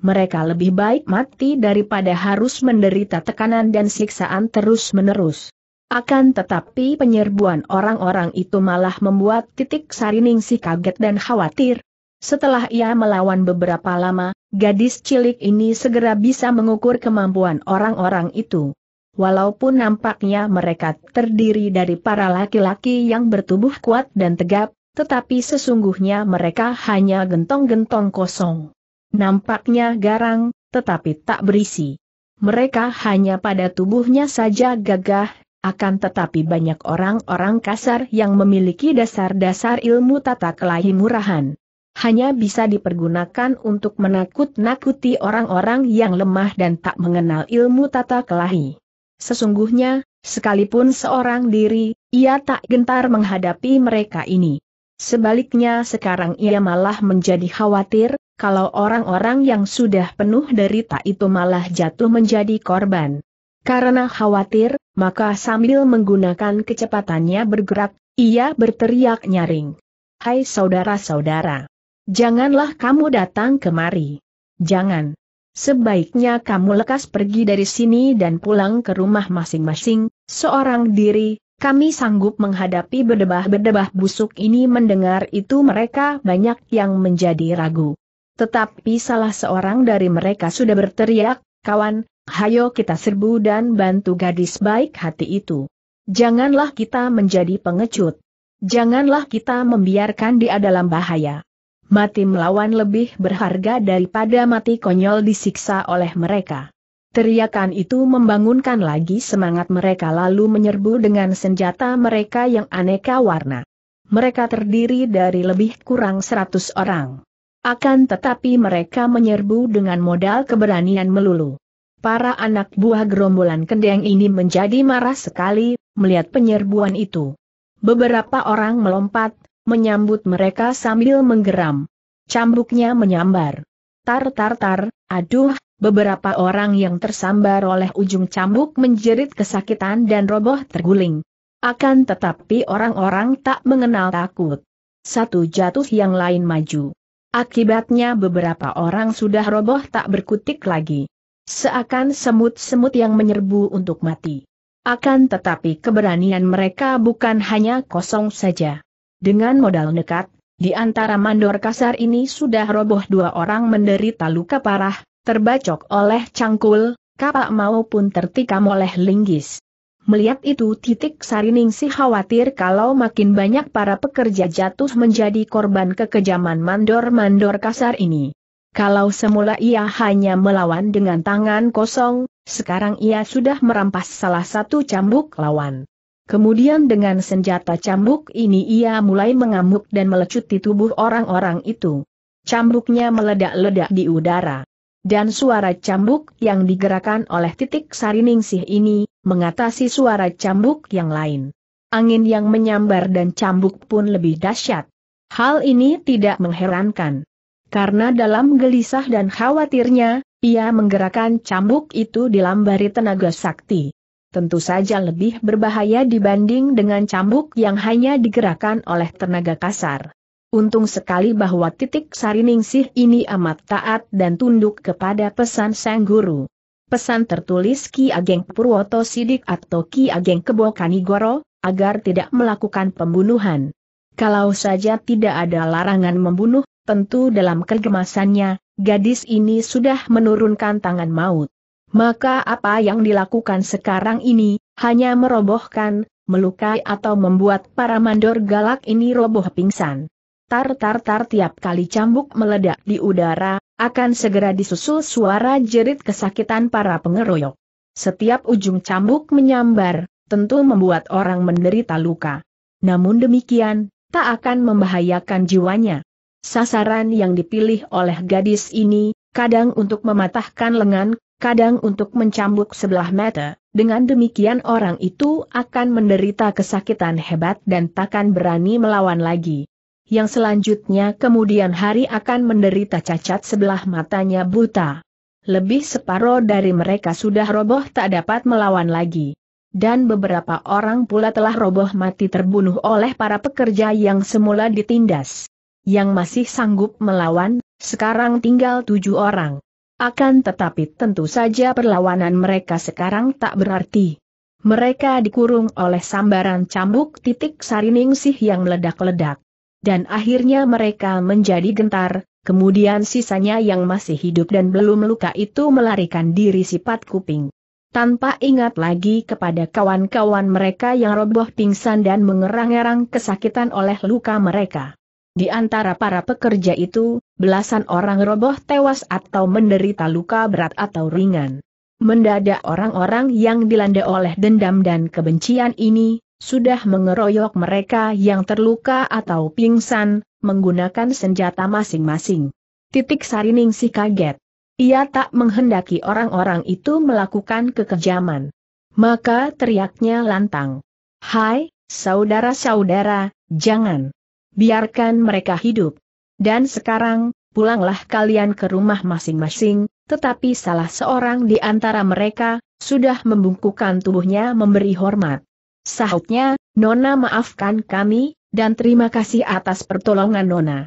Mereka lebih baik mati daripada harus menderita tekanan dan siksaan terus-menerus. Akan tetapi penyerbuan orang-orang itu malah membuat titik Sariningsi kaget dan khawatir, setelah ia melawan beberapa lama, gadis cilik ini segera bisa mengukur kemampuan orang-orang itu. Walaupun nampaknya mereka terdiri dari para laki-laki yang bertubuh kuat dan tegap, tetapi sesungguhnya mereka hanya gentong-gentong kosong. Nampaknya garang, tetapi tak berisi. Mereka hanya pada tubuhnya saja gagah, akan tetapi banyak orang-orang kasar yang memiliki dasar-dasar ilmu tata kelahi murahan hanya bisa dipergunakan untuk menakut-nakuti orang-orang yang lemah dan tak mengenal ilmu tata kelahi. Sesungguhnya, sekalipun seorang diri, ia tak gentar menghadapi mereka ini. Sebaliknya sekarang ia malah menjadi khawatir, kalau orang-orang yang sudah penuh derita itu malah jatuh menjadi korban. Karena khawatir, maka sambil menggunakan kecepatannya bergerak, ia berteriak nyaring. Hai saudara-saudara! Janganlah kamu datang kemari. Jangan. Sebaiknya kamu lekas pergi dari sini dan pulang ke rumah masing-masing, seorang diri, kami sanggup menghadapi berdebah-berdebah busuk ini mendengar itu mereka banyak yang menjadi ragu. Tetapi salah seorang dari mereka sudah berteriak, kawan, hayo kita serbu dan bantu gadis baik hati itu. Janganlah kita menjadi pengecut. Janganlah kita membiarkan dia dalam bahaya mati melawan lebih berharga daripada mati konyol disiksa oleh mereka. Teriakan itu membangunkan lagi semangat mereka lalu menyerbu dengan senjata mereka yang aneka warna. Mereka terdiri dari lebih kurang 100 orang. Akan tetapi mereka menyerbu dengan modal keberanian melulu. Para anak buah gerombolan kendeng ini menjadi marah sekali, melihat penyerbuan itu. Beberapa orang melompat, menyambut mereka sambil menggeram. Cambuknya menyambar. Tar tar tar, aduh, beberapa orang yang tersambar oleh ujung cambuk menjerit kesakitan dan roboh terguling. Akan tetapi orang-orang tak mengenal takut. Satu jatuh yang lain maju. Akibatnya beberapa orang sudah roboh tak berkutik lagi. Seakan semut-semut yang menyerbu untuk mati. Akan tetapi keberanian mereka bukan hanya kosong saja. Dengan modal nekat, di antara mandor kasar ini sudah roboh dua orang menderita luka parah, terbacok oleh cangkul, kapak maupun tertikam oleh linggis. Melihat itu titik Sarining sih khawatir kalau makin banyak para pekerja jatuh menjadi korban kekejaman mandor-mandor kasar ini. Kalau semula ia hanya melawan dengan tangan kosong, sekarang ia sudah merampas salah satu cambuk lawan. Kemudian dengan senjata cambuk ini ia mulai mengamuk dan melecuti tubuh orang-orang itu. Cambuknya meledak-ledak di udara. Dan suara cambuk yang digerakkan oleh titik sariningsih ini, mengatasi suara cambuk yang lain. Angin yang menyambar dan cambuk pun lebih dahsyat. Hal ini tidak mengherankan. Karena dalam gelisah dan khawatirnya, ia menggerakkan cambuk itu dilambari tenaga sakti tentu saja lebih berbahaya dibanding dengan cambuk yang hanya digerakkan oleh tenaga kasar. Untung sekali bahwa titik sariningsih ini amat taat dan tunduk kepada pesan sang guru. Pesan tertulis Ki Ageng Purwoto Sidik atau Ki Ageng Kebo Kanigoro, agar tidak melakukan pembunuhan. Kalau saja tidak ada larangan membunuh, tentu dalam kegemasannya, gadis ini sudah menurunkan tangan maut. Maka apa yang dilakukan sekarang ini, hanya merobohkan, melukai atau membuat para mandor galak ini roboh pingsan. Tar-tar-tar tiap kali cambuk meledak di udara, akan segera disusul suara jerit kesakitan para pengeroyok. Setiap ujung cambuk menyambar, tentu membuat orang menderita luka. Namun demikian, tak akan membahayakan jiwanya. Sasaran yang dipilih oleh gadis ini, kadang untuk mematahkan lengan, kadang untuk mencambuk sebelah mata, dengan demikian orang itu akan menderita kesakitan hebat dan takkan berani melawan lagi. Yang selanjutnya kemudian hari akan menderita cacat sebelah matanya buta. Lebih separuh dari mereka sudah roboh tak dapat melawan lagi dan beberapa orang pula telah roboh mati terbunuh oleh para pekerja yang semula ditindas. Yang masih sanggup melawan, sekarang tinggal tujuh orang. Akan tetapi tentu saja perlawanan mereka sekarang tak berarti. Mereka dikurung oleh sambaran cambuk titik sariningsih yang meledak-ledak. Dan akhirnya mereka menjadi gentar, kemudian sisanya yang masih hidup dan belum luka itu melarikan diri sifat kuping. Tanpa ingat lagi kepada kawan-kawan mereka yang roboh pingsan dan mengerang-erang kesakitan oleh luka mereka. Di antara para pekerja itu, belasan orang roboh tewas atau menderita luka berat atau ringan. Mendadak orang-orang yang dilanda oleh dendam dan kebencian ini, sudah mengeroyok mereka yang terluka atau pingsan, menggunakan senjata masing-masing. Titik Sarining si kaget. Ia tak menghendaki orang-orang itu melakukan kekejaman. Maka teriaknya lantang. Hai, saudara-saudara, jangan biarkan mereka hidup. Dan sekarang, pulanglah kalian ke rumah masing-masing, tetapi salah seorang di antara mereka, sudah membungkukan tubuhnya memberi hormat. Sahutnya, Nona maafkan kami, dan terima kasih atas pertolongan Nona.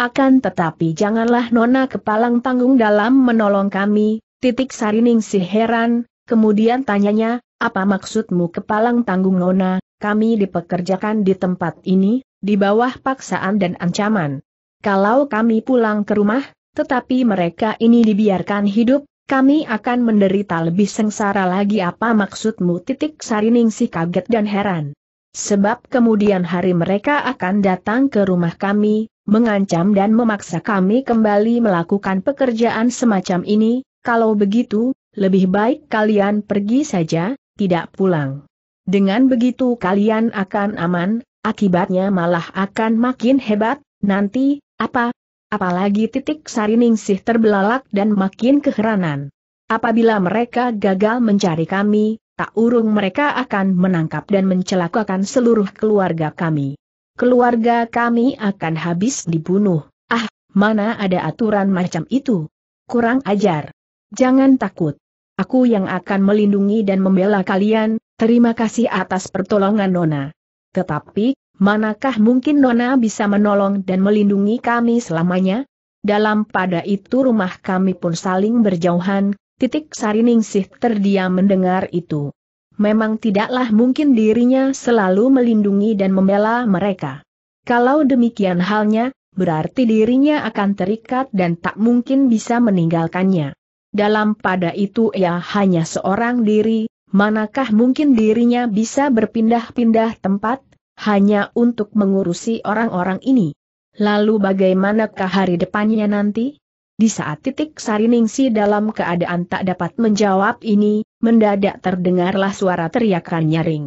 Akan tetapi janganlah Nona kepalang tanggung dalam menolong kami, titik sarining si heran, kemudian tanyanya, apa maksudmu kepalang tanggung Nona, kami dipekerjakan di tempat ini, di bawah paksaan dan ancaman. Kalau kami pulang ke rumah, tetapi mereka ini dibiarkan hidup, kami akan menderita lebih sengsara lagi apa maksudmu titik sariningsi kaget dan heran. Sebab kemudian hari mereka akan datang ke rumah kami, mengancam dan memaksa kami kembali melakukan pekerjaan semacam ini, kalau begitu, lebih baik kalian pergi saja, tidak pulang. Dengan begitu kalian akan aman, akibatnya malah akan makin hebat, nanti, apa? Apalagi titik sariningsih terbelalak dan makin keheranan. Apabila mereka gagal mencari kami, tak urung mereka akan menangkap dan mencelakakan seluruh keluarga kami. Keluarga kami akan habis dibunuh. Ah, mana ada aturan macam itu? Kurang ajar. Jangan takut. Aku yang akan melindungi dan membela kalian, terima kasih atas pertolongan Nona. Tetapi, manakah mungkin Nona bisa menolong dan melindungi kami selamanya? Dalam pada itu rumah kami pun saling berjauhan, titik Sariningsih terdiam mendengar itu. Memang tidaklah mungkin dirinya selalu melindungi dan membela mereka. Kalau demikian halnya, berarti dirinya akan terikat dan tak mungkin bisa meninggalkannya. Dalam pada itu ia hanya seorang diri, manakah mungkin dirinya bisa berpindah-pindah tempat, hanya untuk mengurusi orang-orang ini. Lalu bagaimanakah hari depannya nanti? Di saat titik Sariningsi dalam keadaan tak dapat menjawab ini, mendadak terdengarlah suara teriakan nyaring.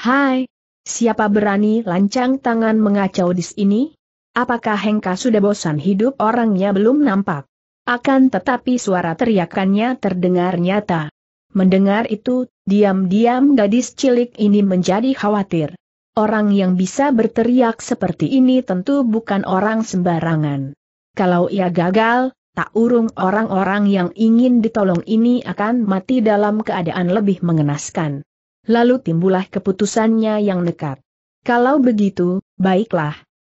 Hai, siapa berani lancang tangan mengacau di sini? Apakah Hengka sudah bosan hidup orangnya belum nampak? Akan tetapi suara teriakannya terdengar nyata. Mendengar itu, diam-diam gadis cilik ini menjadi khawatir. Orang yang bisa berteriak seperti ini tentu bukan orang sembarangan. Kalau ia gagal, tak urung orang-orang yang ingin ditolong ini akan mati dalam keadaan lebih mengenaskan. Lalu timbullah keputusannya yang nekat. Kalau begitu, baiklah.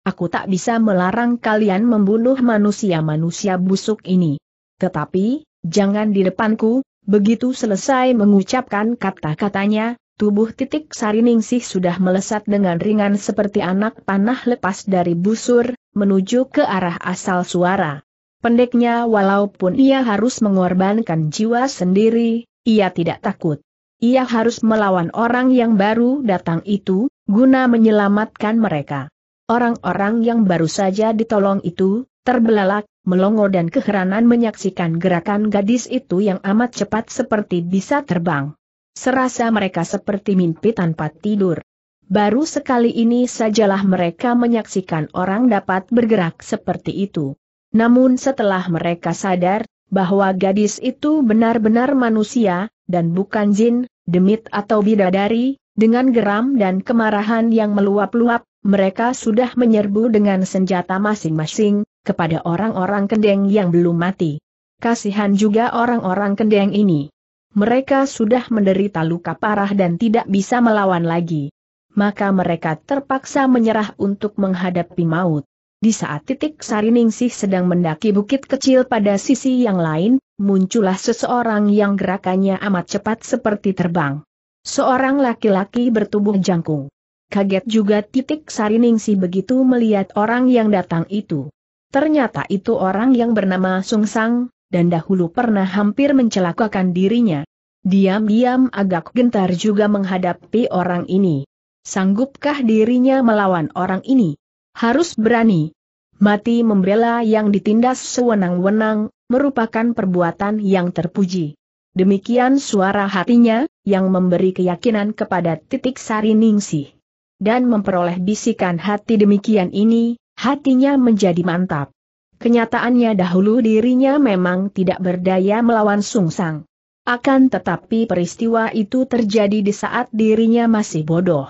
Aku tak bisa melarang kalian membunuh manusia-manusia busuk ini. Tetapi, jangan di depanku, Begitu selesai mengucapkan kata-katanya, tubuh titik Sariningsih sudah melesat dengan ringan seperti anak panah lepas dari busur, menuju ke arah asal suara. Pendeknya walaupun ia harus mengorbankan jiwa sendiri, ia tidak takut. Ia harus melawan orang yang baru datang itu, guna menyelamatkan mereka. Orang-orang yang baru saja ditolong itu, Terbelalak, melongo dan keheranan menyaksikan gerakan gadis itu yang amat cepat seperti bisa terbang. Serasa mereka seperti mimpi tanpa tidur. Baru sekali ini sajalah mereka menyaksikan orang dapat bergerak seperti itu. Namun setelah mereka sadar, bahwa gadis itu benar-benar manusia, dan bukan jin, demit atau bidadari, dengan geram dan kemarahan yang meluap-luap, mereka sudah menyerbu dengan senjata masing-masing, kepada orang-orang kendeng yang belum mati. Kasihan juga orang-orang kendeng ini. Mereka sudah menderita luka parah dan tidak bisa melawan lagi. Maka mereka terpaksa menyerah untuk menghadapi maut. Di saat titik Sariningsih sedang mendaki bukit kecil pada sisi yang lain, muncullah seseorang yang gerakannya amat cepat seperti terbang. Seorang laki-laki bertubuh jangkung. Kaget juga titik Sariningsih begitu melihat orang yang datang itu. Ternyata itu orang yang bernama Sung Sang, dan dahulu pernah hampir mencelakakan dirinya. Diam-diam agak gentar juga menghadapi orang ini. Sanggupkah dirinya melawan orang ini? Harus berani. Mati membela yang ditindas sewenang-wenang, merupakan perbuatan yang terpuji. Demikian suara hatinya, yang memberi keyakinan kepada titik sari ningsih. Dan memperoleh bisikan hati demikian ini, Hatinya menjadi mantap. Kenyataannya dahulu dirinya memang tidak berdaya melawan Sung Sang. Akan tetapi peristiwa itu terjadi di saat dirinya masih bodoh.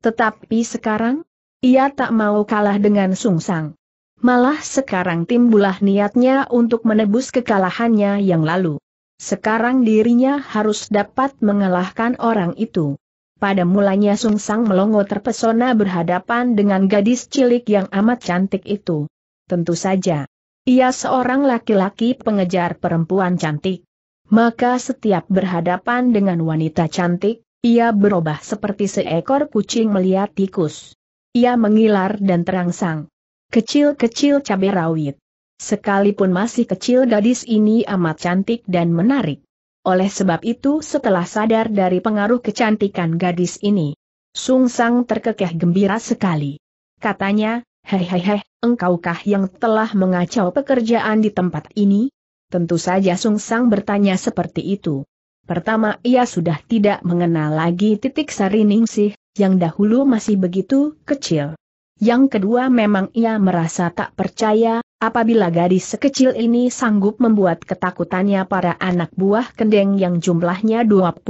Tetapi sekarang, ia tak mau kalah dengan Sung Sang. Malah sekarang timbulah niatnya untuk menebus kekalahannya yang lalu. Sekarang dirinya harus dapat mengalahkan orang itu. Pada mulanya Sung Sang melongo terpesona berhadapan dengan gadis cilik yang amat cantik itu. Tentu saja. Ia seorang laki-laki pengejar perempuan cantik. Maka setiap berhadapan dengan wanita cantik, ia berubah seperti seekor kucing melihat tikus. Ia mengilar dan terangsang. Kecil-kecil cabai rawit. Sekalipun masih kecil gadis ini amat cantik dan menarik. Oleh sebab itu setelah sadar dari pengaruh kecantikan gadis ini, Sung Sang terkekeh gembira sekali. Katanya, hei hei hehehe, engkaukah yang telah mengacau pekerjaan di tempat ini? Tentu saja Sung Sang bertanya seperti itu. Pertama ia sudah tidak mengenal lagi titik sariningsih, yang dahulu masih begitu kecil. Yang kedua memang ia merasa tak percaya, Apabila gadis sekecil ini sanggup membuat ketakutannya para anak buah kendeng yang jumlahnya 25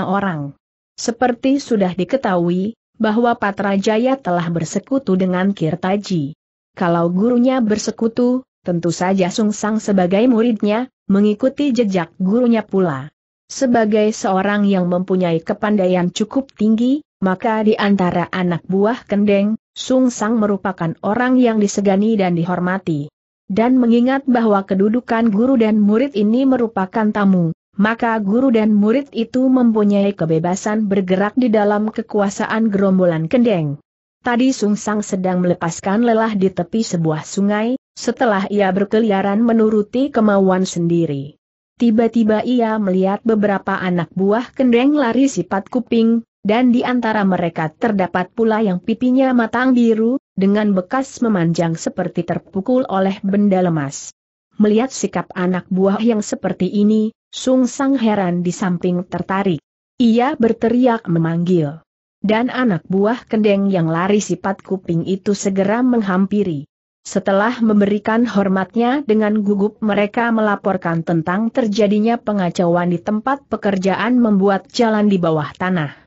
orang. Seperti sudah diketahui, bahwa Patra Jaya telah bersekutu dengan Kirtaji. Kalau gurunya bersekutu, tentu saja Sung Sang sebagai muridnya, mengikuti jejak gurunya pula. Sebagai seorang yang mempunyai kepandaian cukup tinggi, maka di antara anak buah kendeng, Sung Sang merupakan orang yang disegani dan dihormati. Dan mengingat bahwa kedudukan guru dan murid ini merupakan tamu, maka guru dan murid itu mempunyai kebebasan bergerak di dalam kekuasaan gerombolan kendeng. Tadi Sung Sang sedang melepaskan lelah di tepi sebuah sungai, setelah ia berkeliaran menuruti kemauan sendiri. Tiba-tiba ia melihat beberapa anak buah kendeng lari sifat kuping, dan di antara mereka terdapat pula yang pipinya matang biru, dengan bekas memanjang seperti terpukul oleh benda lemas. Melihat sikap anak buah yang seperti ini, Sung Sang heran di samping tertarik. Ia berteriak memanggil. Dan anak buah kendeng yang lari sifat kuping itu segera menghampiri. Setelah memberikan hormatnya dengan gugup mereka melaporkan tentang terjadinya pengacauan di tempat pekerjaan membuat jalan di bawah tanah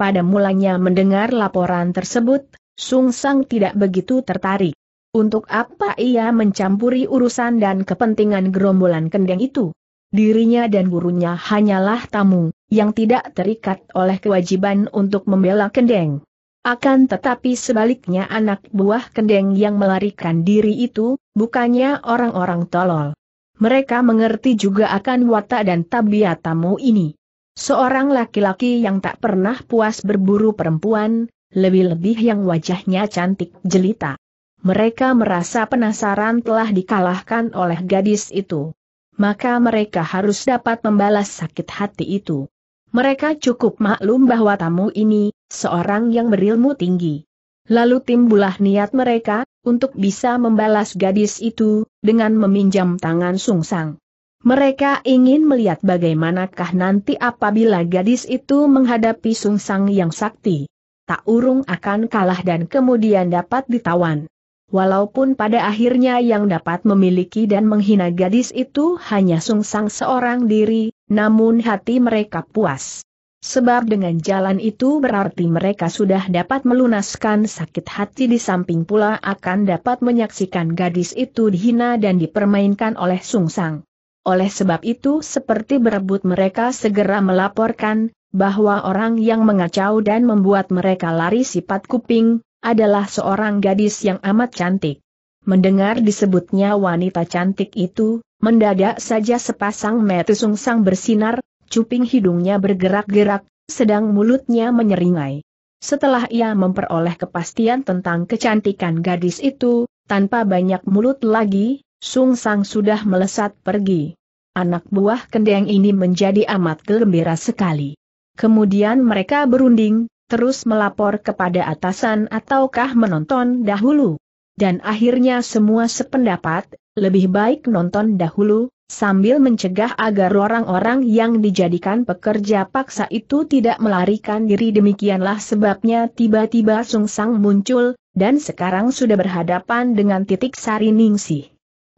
pada mulanya mendengar laporan tersebut, Sung Sang tidak begitu tertarik. Untuk apa ia mencampuri urusan dan kepentingan gerombolan kendeng itu? Dirinya dan gurunya hanyalah tamu, yang tidak terikat oleh kewajiban untuk membela kendeng. Akan tetapi sebaliknya anak buah kendeng yang melarikan diri itu, bukannya orang-orang tolol. Mereka mengerti juga akan watak dan tabiat tamu ini. Seorang laki-laki yang tak pernah puas berburu perempuan, lebih-lebih yang wajahnya cantik jelita. Mereka merasa penasaran telah dikalahkan oleh gadis itu. Maka mereka harus dapat membalas sakit hati itu. Mereka cukup maklum bahwa tamu ini, seorang yang berilmu tinggi. Lalu timbulah niat mereka, untuk bisa membalas gadis itu, dengan meminjam tangan Sungsang. Mereka ingin melihat bagaimanakah nanti apabila gadis itu menghadapi Sungsang yang sakti. Tak urung akan kalah dan kemudian dapat ditawan. Walaupun pada akhirnya yang dapat memiliki dan menghina gadis itu hanya Sungsang seorang diri, namun hati mereka puas. Sebab dengan jalan itu berarti mereka sudah dapat melunaskan sakit hati di samping pula akan dapat menyaksikan gadis itu dihina dan dipermainkan oleh Sungsang. Oleh sebab itu seperti berebut mereka segera melaporkan, bahwa orang yang mengacau dan membuat mereka lari sifat kuping, adalah seorang gadis yang amat cantik. Mendengar disebutnya wanita cantik itu, mendadak saja sepasang mata sungsang bersinar, cuping hidungnya bergerak-gerak, sedang mulutnya menyeringai. Setelah ia memperoleh kepastian tentang kecantikan gadis itu, tanpa banyak mulut lagi, Sung Sang sudah melesat pergi. Anak buah kendeng ini menjadi amat gembira sekali. Kemudian mereka berunding, terus melapor kepada atasan ataukah menonton dahulu. Dan akhirnya semua sependapat, lebih baik nonton dahulu, sambil mencegah agar orang-orang yang dijadikan pekerja paksa itu tidak melarikan diri demikianlah sebabnya tiba-tiba Sung Sang muncul, dan sekarang sudah berhadapan dengan titik sari Ningsih.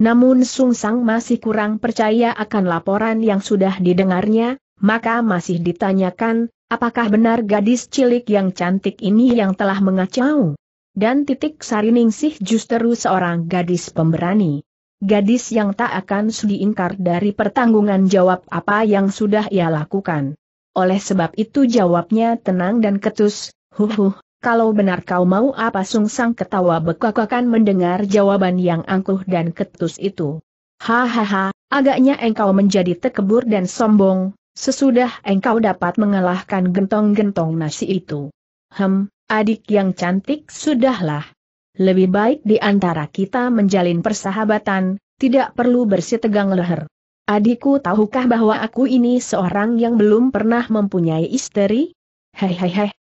Namun Sung Sang masih kurang percaya akan laporan yang sudah didengarnya, maka masih ditanyakan, apakah benar gadis cilik yang cantik ini yang telah mengacau? Dan titik Sariningsih justru seorang gadis pemberani. Gadis yang tak akan sudi ingkar dari pertanggungan jawab apa yang sudah ia lakukan. Oleh sebab itu jawabnya tenang dan ketus, huhuh, kalau benar kau mau apa Sung Sang ketawa bekak akan mendengar jawaban yang angkuh dan ketus itu. Hahaha, agaknya engkau menjadi tekebur dan sombong, sesudah engkau dapat mengalahkan gentong-gentong nasi itu. Hem, adik yang cantik sudahlah. Lebih baik di antara kita menjalin persahabatan, tidak perlu bersitegang leher. Adikku tahukah bahwa aku ini seorang yang belum pernah mempunyai istri? hei.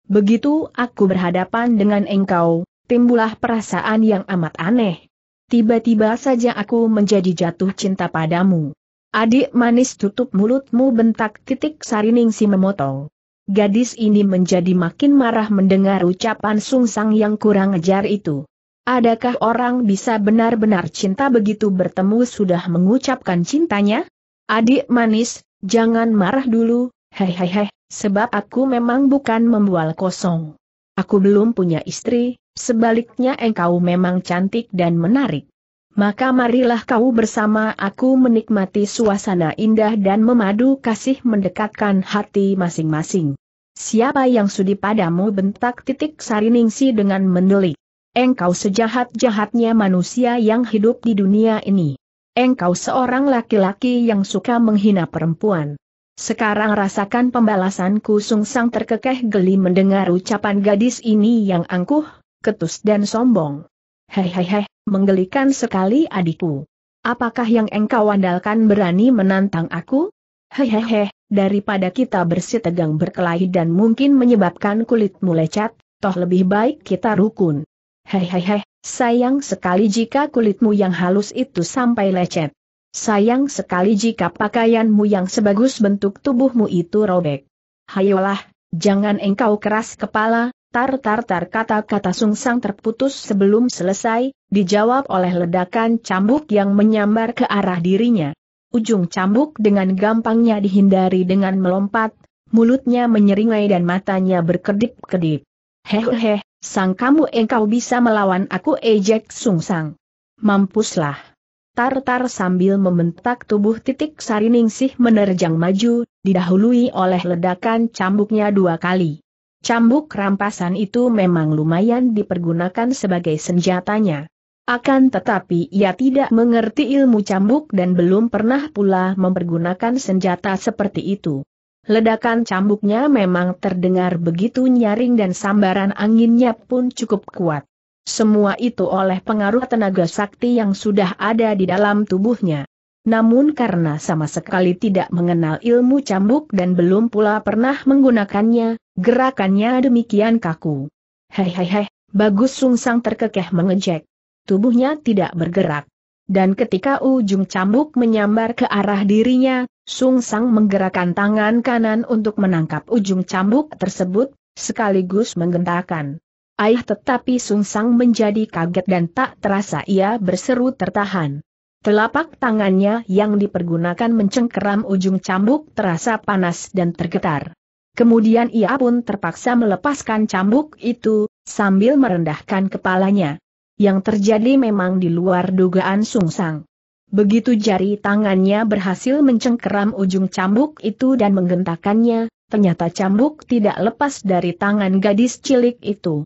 Begitu aku berhadapan dengan engkau, timbullah perasaan yang amat aneh. Tiba-tiba saja aku menjadi jatuh cinta padamu. Adik manis tutup mulutmu bentak titik sarining si memotong. Gadis ini menjadi makin marah mendengar ucapan sungsang yang kurang ajar itu. Adakah orang bisa benar-benar cinta begitu bertemu sudah mengucapkan cintanya? Adik manis, jangan marah dulu, Hehehe, sebab aku memang bukan membual kosong. Aku belum punya istri, sebaliknya engkau memang cantik dan menarik. Maka marilah kau bersama aku menikmati suasana indah dan memadu kasih mendekatkan hati masing-masing. Siapa yang sudi padamu bentak titik sariningsi dengan mendelik. Engkau sejahat-jahatnya manusia yang hidup di dunia ini. Engkau seorang laki-laki yang suka menghina perempuan. Sekarang rasakan pembalasanku Sung Sang terkekeh geli mendengar ucapan gadis ini yang angkuh, ketus dan sombong. Hehehe, menggelikan sekali adikku. Apakah yang engkau andalkan berani menantang aku? Hehehe, daripada kita bersih tegang berkelahi dan mungkin menyebabkan kulitmu lecet, toh lebih baik kita rukun. Hehehe, sayang sekali jika kulitmu yang halus itu sampai lecet. Sayang sekali jika pakaianmu yang sebagus bentuk tubuhmu itu robek. Hayolah, jangan engkau keras kepala, tar-tar-tar kata-kata sungsang terputus sebelum selesai, dijawab oleh ledakan cambuk yang menyambar ke arah dirinya. Ujung cambuk dengan gampangnya dihindari dengan melompat, mulutnya menyeringai dan matanya berkedip-kedip. Hehehe, sang kamu engkau bisa melawan aku ejek sungsang. Mampuslah. Tartar sambil membentak tubuh titik Sariningsih menerjang maju, didahului oleh ledakan cambuknya dua kali. Cambuk rampasan itu memang lumayan dipergunakan sebagai senjatanya. Akan tetapi ia tidak mengerti ilmu cambuk dan belum pernah pula mempergunakan senjata seperti itu. Ledakan cambuknya memang terdengar begitu nyaring dan sambaran anginnya pun cukup kuat. Semua itu oleh pengaruh tenaga sakti yang sudah ada di dalam tubuhnya. Namun karena sama sekali tidak mengenal ilmu cambuk dan belum pula pernah menggunakannya, gerakannya demikian kaku. Hei hei hei, bagus sungsang terkekeh mengejek. Tubuhnya tidak bergerak. Dan ketika ujung cambuk menyambar ke arah dirinya, Sung Sang menggerakkan tangan kanan untuk menangkap ujung cambuk tersebut, sekaligus menggentakan. Ayah tetapi Sung Sang menjadi kaget dan tak terasa ia berseru tertahan. Telapak tangannya yang dipergunakan mencengkeram ujung cambuk terasa panas dan tergetar. Kemudian ia pun terpaksa melepaskan cambuk itu, sambil merendahkan kepalanya. Yang terjadi memang di luar dugaan Sung Sang. Begitu jari tangannya berhasil mencengkeram ujung cambuk itu dan menggentakannya, ternyata cambuk tidak lepas dari tangan gadis cilik itu.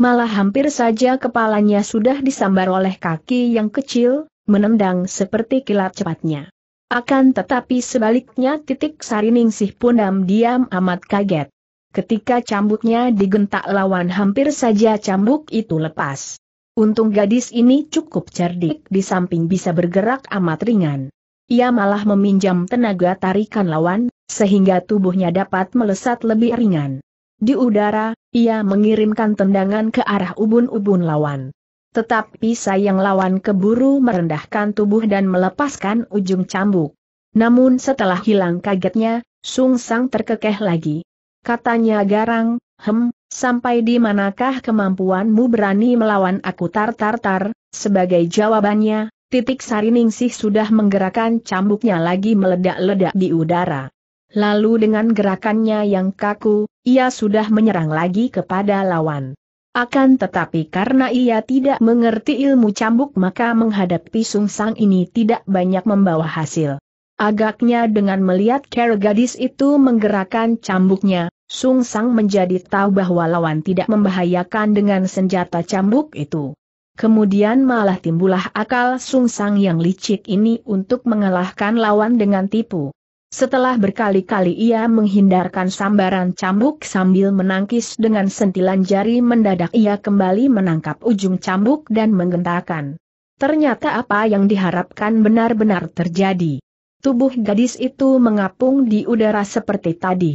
Malah hampir saja kepalanya sudah disambar oleh kaki yang kecil, menendang seperti kilat cepatnya. Akan tetapi sebaliknya titik sariningsih pundam diam amat kaget. Ketika cambuknya digentak lawan hampir saja cambuk itu lepas. Untung gadis ini cukup cerdik di samping bisa bergerak amat ringan. Ia malah meminjam tenaga tarikan lawan, sehingga tubuhnya dapat melesat lebih ringan. Di udara, ia mengirimkan tendangan ke arah ubun-ubun lawan. Tetapi sayang lawan keburu merendahkan tubuh dan melepaskan ujung cambuk. Namun setelah hilang kagetnya, Sung Sang terkekeh lagi. Katanya garang, hem, sampai di manakah kemampuanmu berani melawan aku tar-tar-tar, sebagai jawabannya, titik sariningsih sudah menggerakkan cambuknya lagi meledak-ledak di udara. Lalu dengan gerakannya yang kaku, ia sudah menyerang lagi kepada lawan. Akan tetapi karena ia tidak mengerti ilmu cambuk maka menghadapi Sung Sang ini tidak banyak membawa hasil. Agaknya dengan melihat cara gadis itu menggerakkan cambuknya, Sung Sang menjadi tahu bahwa lawan tidak membahayakan dengan senjata cambuk itu. Kemudian malah timbullah akal Sung Sang yang licik ini untuk mengalahkan lawan dengan tipu setelah berkali-kali ia menghindarkan sambaran cambuk sambil menangkis dengan sentilan jari mendadak ia kembali menangkap ujung cambuk dan menggentakan. Ternyata apa yang diharapkan benar-benar terjadi. Tubuh gadis itu mengapung di udara seperti tadi.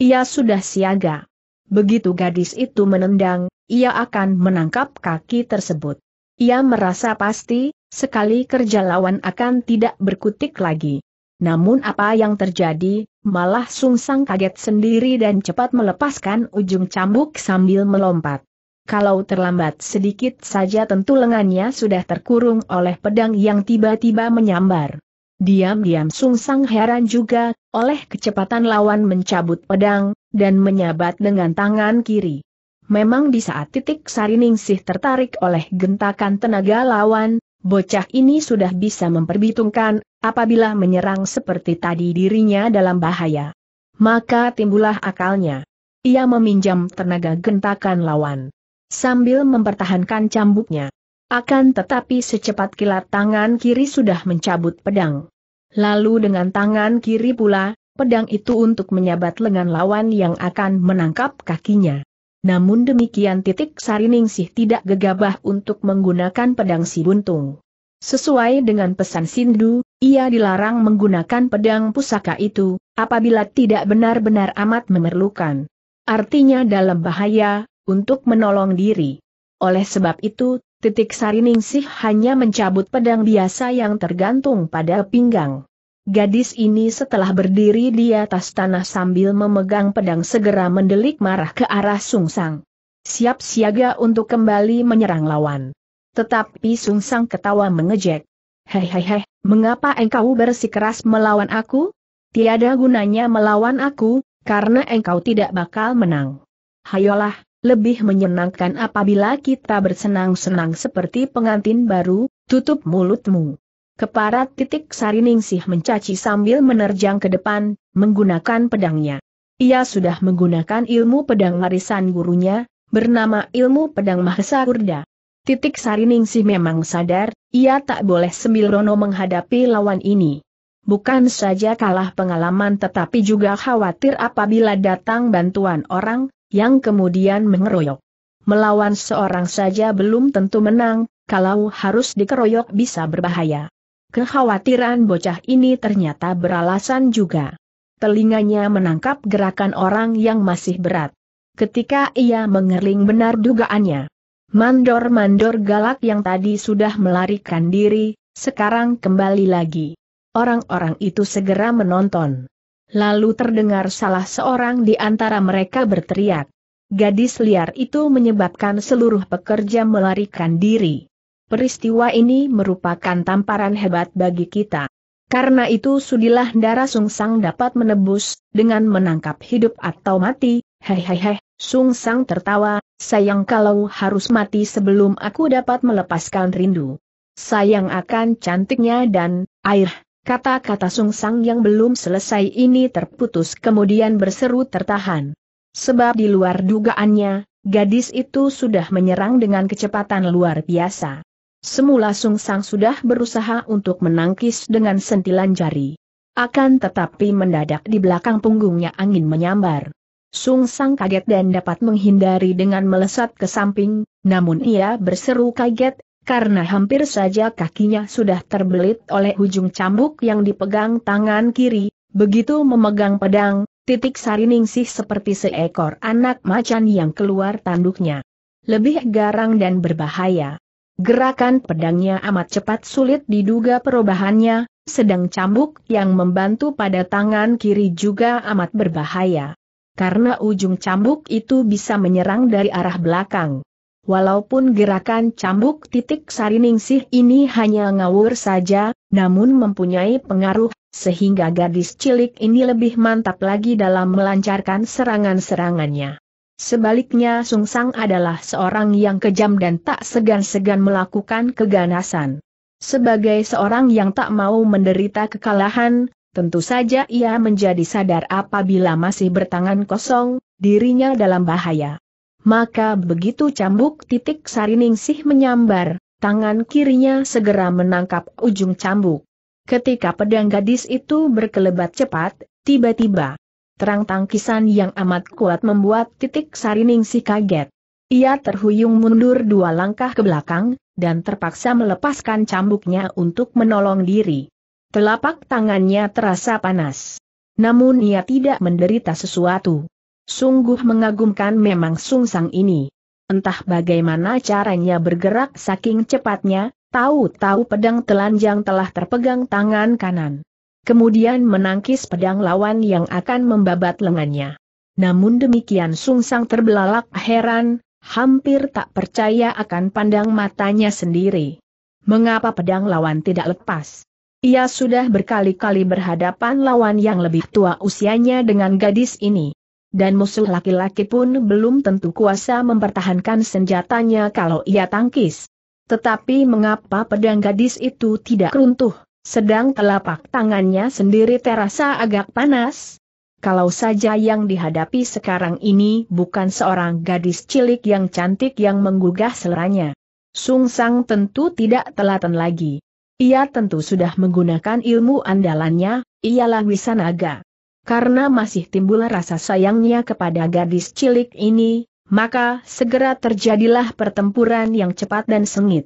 Ia sudah siaga. Begitu gadis itu menendang, ia akan menangkap kaki tersebut. Ia merasa pasti, sekali kerja lawan akan tidak berkutik lagi. Namun apa yang terjadi, malah Sungsang kaget sendiri dan cepat melepaskan ujung cambuk sambil melompat. Kalau terlambat sedikit saja tentu lengannya sudah terkurung oleh pedang yang tiba-tiba menyambar. Diam-diam Sungsang heran juga, oleh kecepatan lawan mencabut pedang, dan menyabat dengan tangan kiri. Memang di saat titik Sariningsih tertarik oleh gentakan tenaga lawan, Bocah ini sudah bisa memperhitungkan, apabila menyerang seperti tadi dirinya dalam bahaya. Maka timbullah akalnya. Ia meminjam tenaga gentakan lawan. Sambil mempertahankan cambuknya. Akan tetapi secepat kilat tangan kiri sudah mencabut pedang. Lalu dengan tangan kiri pula, pedang itu untuk menyabat lengan lawan yang akan menangkap kakinya. Namun demikian titik Sariningsih tidak gegabah untuk menggunakan pedang si buntung. Sesuai dengan pesan Sindu, ia dilarang menggunakan pedang pusaka itu, apabila tidak benar-benar amat memerlukan. Artinya dalam bahaya, untuk menolong diri. Oleh sebab itu, titik Sariningsih hanya mencabut pedang biasa yang tergantung pada pinggang. Gadis ini setelah berdiri di atas tanah sambil memegang pedang segera mendelik marah ke arah Sung Sang, Siap siaga untuk kembali menyerang lawan. Tetapi Sung Sang ketawa mengejek. Hehehe, mengapa engkau bersikeras melawan aku? Tiada gunanya melawan aku, karena engkau tidak bakal menang. Hayolah, lebih menyenangkan apabila kita bersenang-senang seperti pengantin baru, tutup mulutmu. Keparat titik Sariningsih mencaci sambil menerjang ke depan, menggunakan pedangnya. Ia sudah menggunakan ilmu pedang warisan gurunya, bernama ilmu pedang Mahesa Kurda. Titik Sariningsih memang sadar, ia tak boleh sembilrono menghadapi lawan ini. Bukan saja kalah pengalaman tetapi juga khawatir apabila datang bantuan orang, yang kemudian mengeroyok. Melawan seorang saja belum tentu menang, kalau harus dikeroyok bisa berbahaya. Kekhawatiran bocah ini ternyata beralasan juga. Telinganya menangkap gerakan orang yang masih berat. Ketika ia mengerling benar dugaannya. Mandor-mandor galak yang tadi sudah melarikan diri, sekarang kembali lagi. Orang-orang itu segera menonton. Lalu terdengar salah seorang di antara mereka berteriak. Gadis liar itu menyebabkan seluruh pekerja melarikan diri. Peristiwa ini merupakan tamparan hebat bagi kita. Karena itu sudilah darah Sungsang dapat menebus, dengan menangkap hidup atau mati, hehehe, Sungsang tertawa, sayang kalau harus mati sebelum aku dapat melepaskan rindu. Sayang akan cantiknya dan, air, kata-kata Sungsang yang belum selesai ini terputus kemudian berseru tertahan. Sebab di luar dugaannya, gadis itu sudah menyerang dengan kecepatan luar biasa. Semula Sung Sang sudah berusaha untuk menangkis dengan sentilan jari. Akan tetapi mendadak di belakang punggungnya angin menyambar. Sung Sang kaget dan dapat menghindari dengan melesat ke samping, namun ia berseru kaget, karena hampir saja kakinya sudah terbelit oleh ujung cambuk yang dipegang tangan kiri, begitu memegang pedang, titik sariningsih seperti seekor anak macan yang keluar tanduknya. Lebih garang dan berbahaya. Gerakan pedangnya amat cepat sulit diduga perubahannya, sedang cambuk yang membantu pada tangan kiri juga amat berbahaya. Karena ujung cambuk itu bisa menyerang dari arah belakang. Walaupun gerakan cambuk titik sariningsih ini hanya ngawur saja, namun mempunyai pengaruh, sehingga gadis cilik ini lebih mantap lagi dalam melancarkan serangan-serangannya. Sebaliknya Sung Sang adalah seorang yang kejam dan tak segan-segan melakukan keganasan. Sebagai seorang yang tak mau menderita kekalahan, tentu saja ia menjadi sadar apabila masih bertangan kosong, dirinya dalam bahaya. Maka begitu cambuk titik sariningsih menyambar, tangan kirinya segera menangkap ujung cambuk. Ketika pedang gadis itu berkelebat cepat, tiba-tiba terang tangkisan yang amat kuat membuat titik sarining si kaget. Ia terhuyung mundur dua langkah ke belakang, dan terpaksa melepaskan cambuknya untuk menolong diri. Telapak tangannya terasa panas. Namun ia tidak menderita sesuatu. Sungguh mengagumkan memang sungsang ini. Entah bagaimana caranya bergerak saking cepatnya, tahu-tahu pedang telanjang telah terpegang tangan kanan kemudian menangkis pedang lawan yang akan membabat lengannya. Namun demikian Sung Sang terbelalak heran, hampir tak percaya akan pandang matanya sendiri. Mengapa pedang lawan tidak lepas? Ia sudah berkali-kali berhadapan lawan yang lebih tua usianya dengan gadis ini. Dan musuh laki-laki pun belum tentu kuasa mempertahankan senjatanya kalau ia tangkis. Tetapi mengapa pedang gadis itu tidak runtuh? sedang telapak tangannya sendiri terasa agak panas. Kalau saja yang dihadapi sekarang ini bukan seorang gadis cilik yang cantik yang menggugah seleranya. Sung Sang tentu tidak telaten lagi. Ia tentu sudah menggunakan ilmu andalannya, ialah Wisanaga. Karena masih timbul rasa sayangnya kepada gadis cilik ini, maka segera terjadilah pertempuran yang cepat dan sengit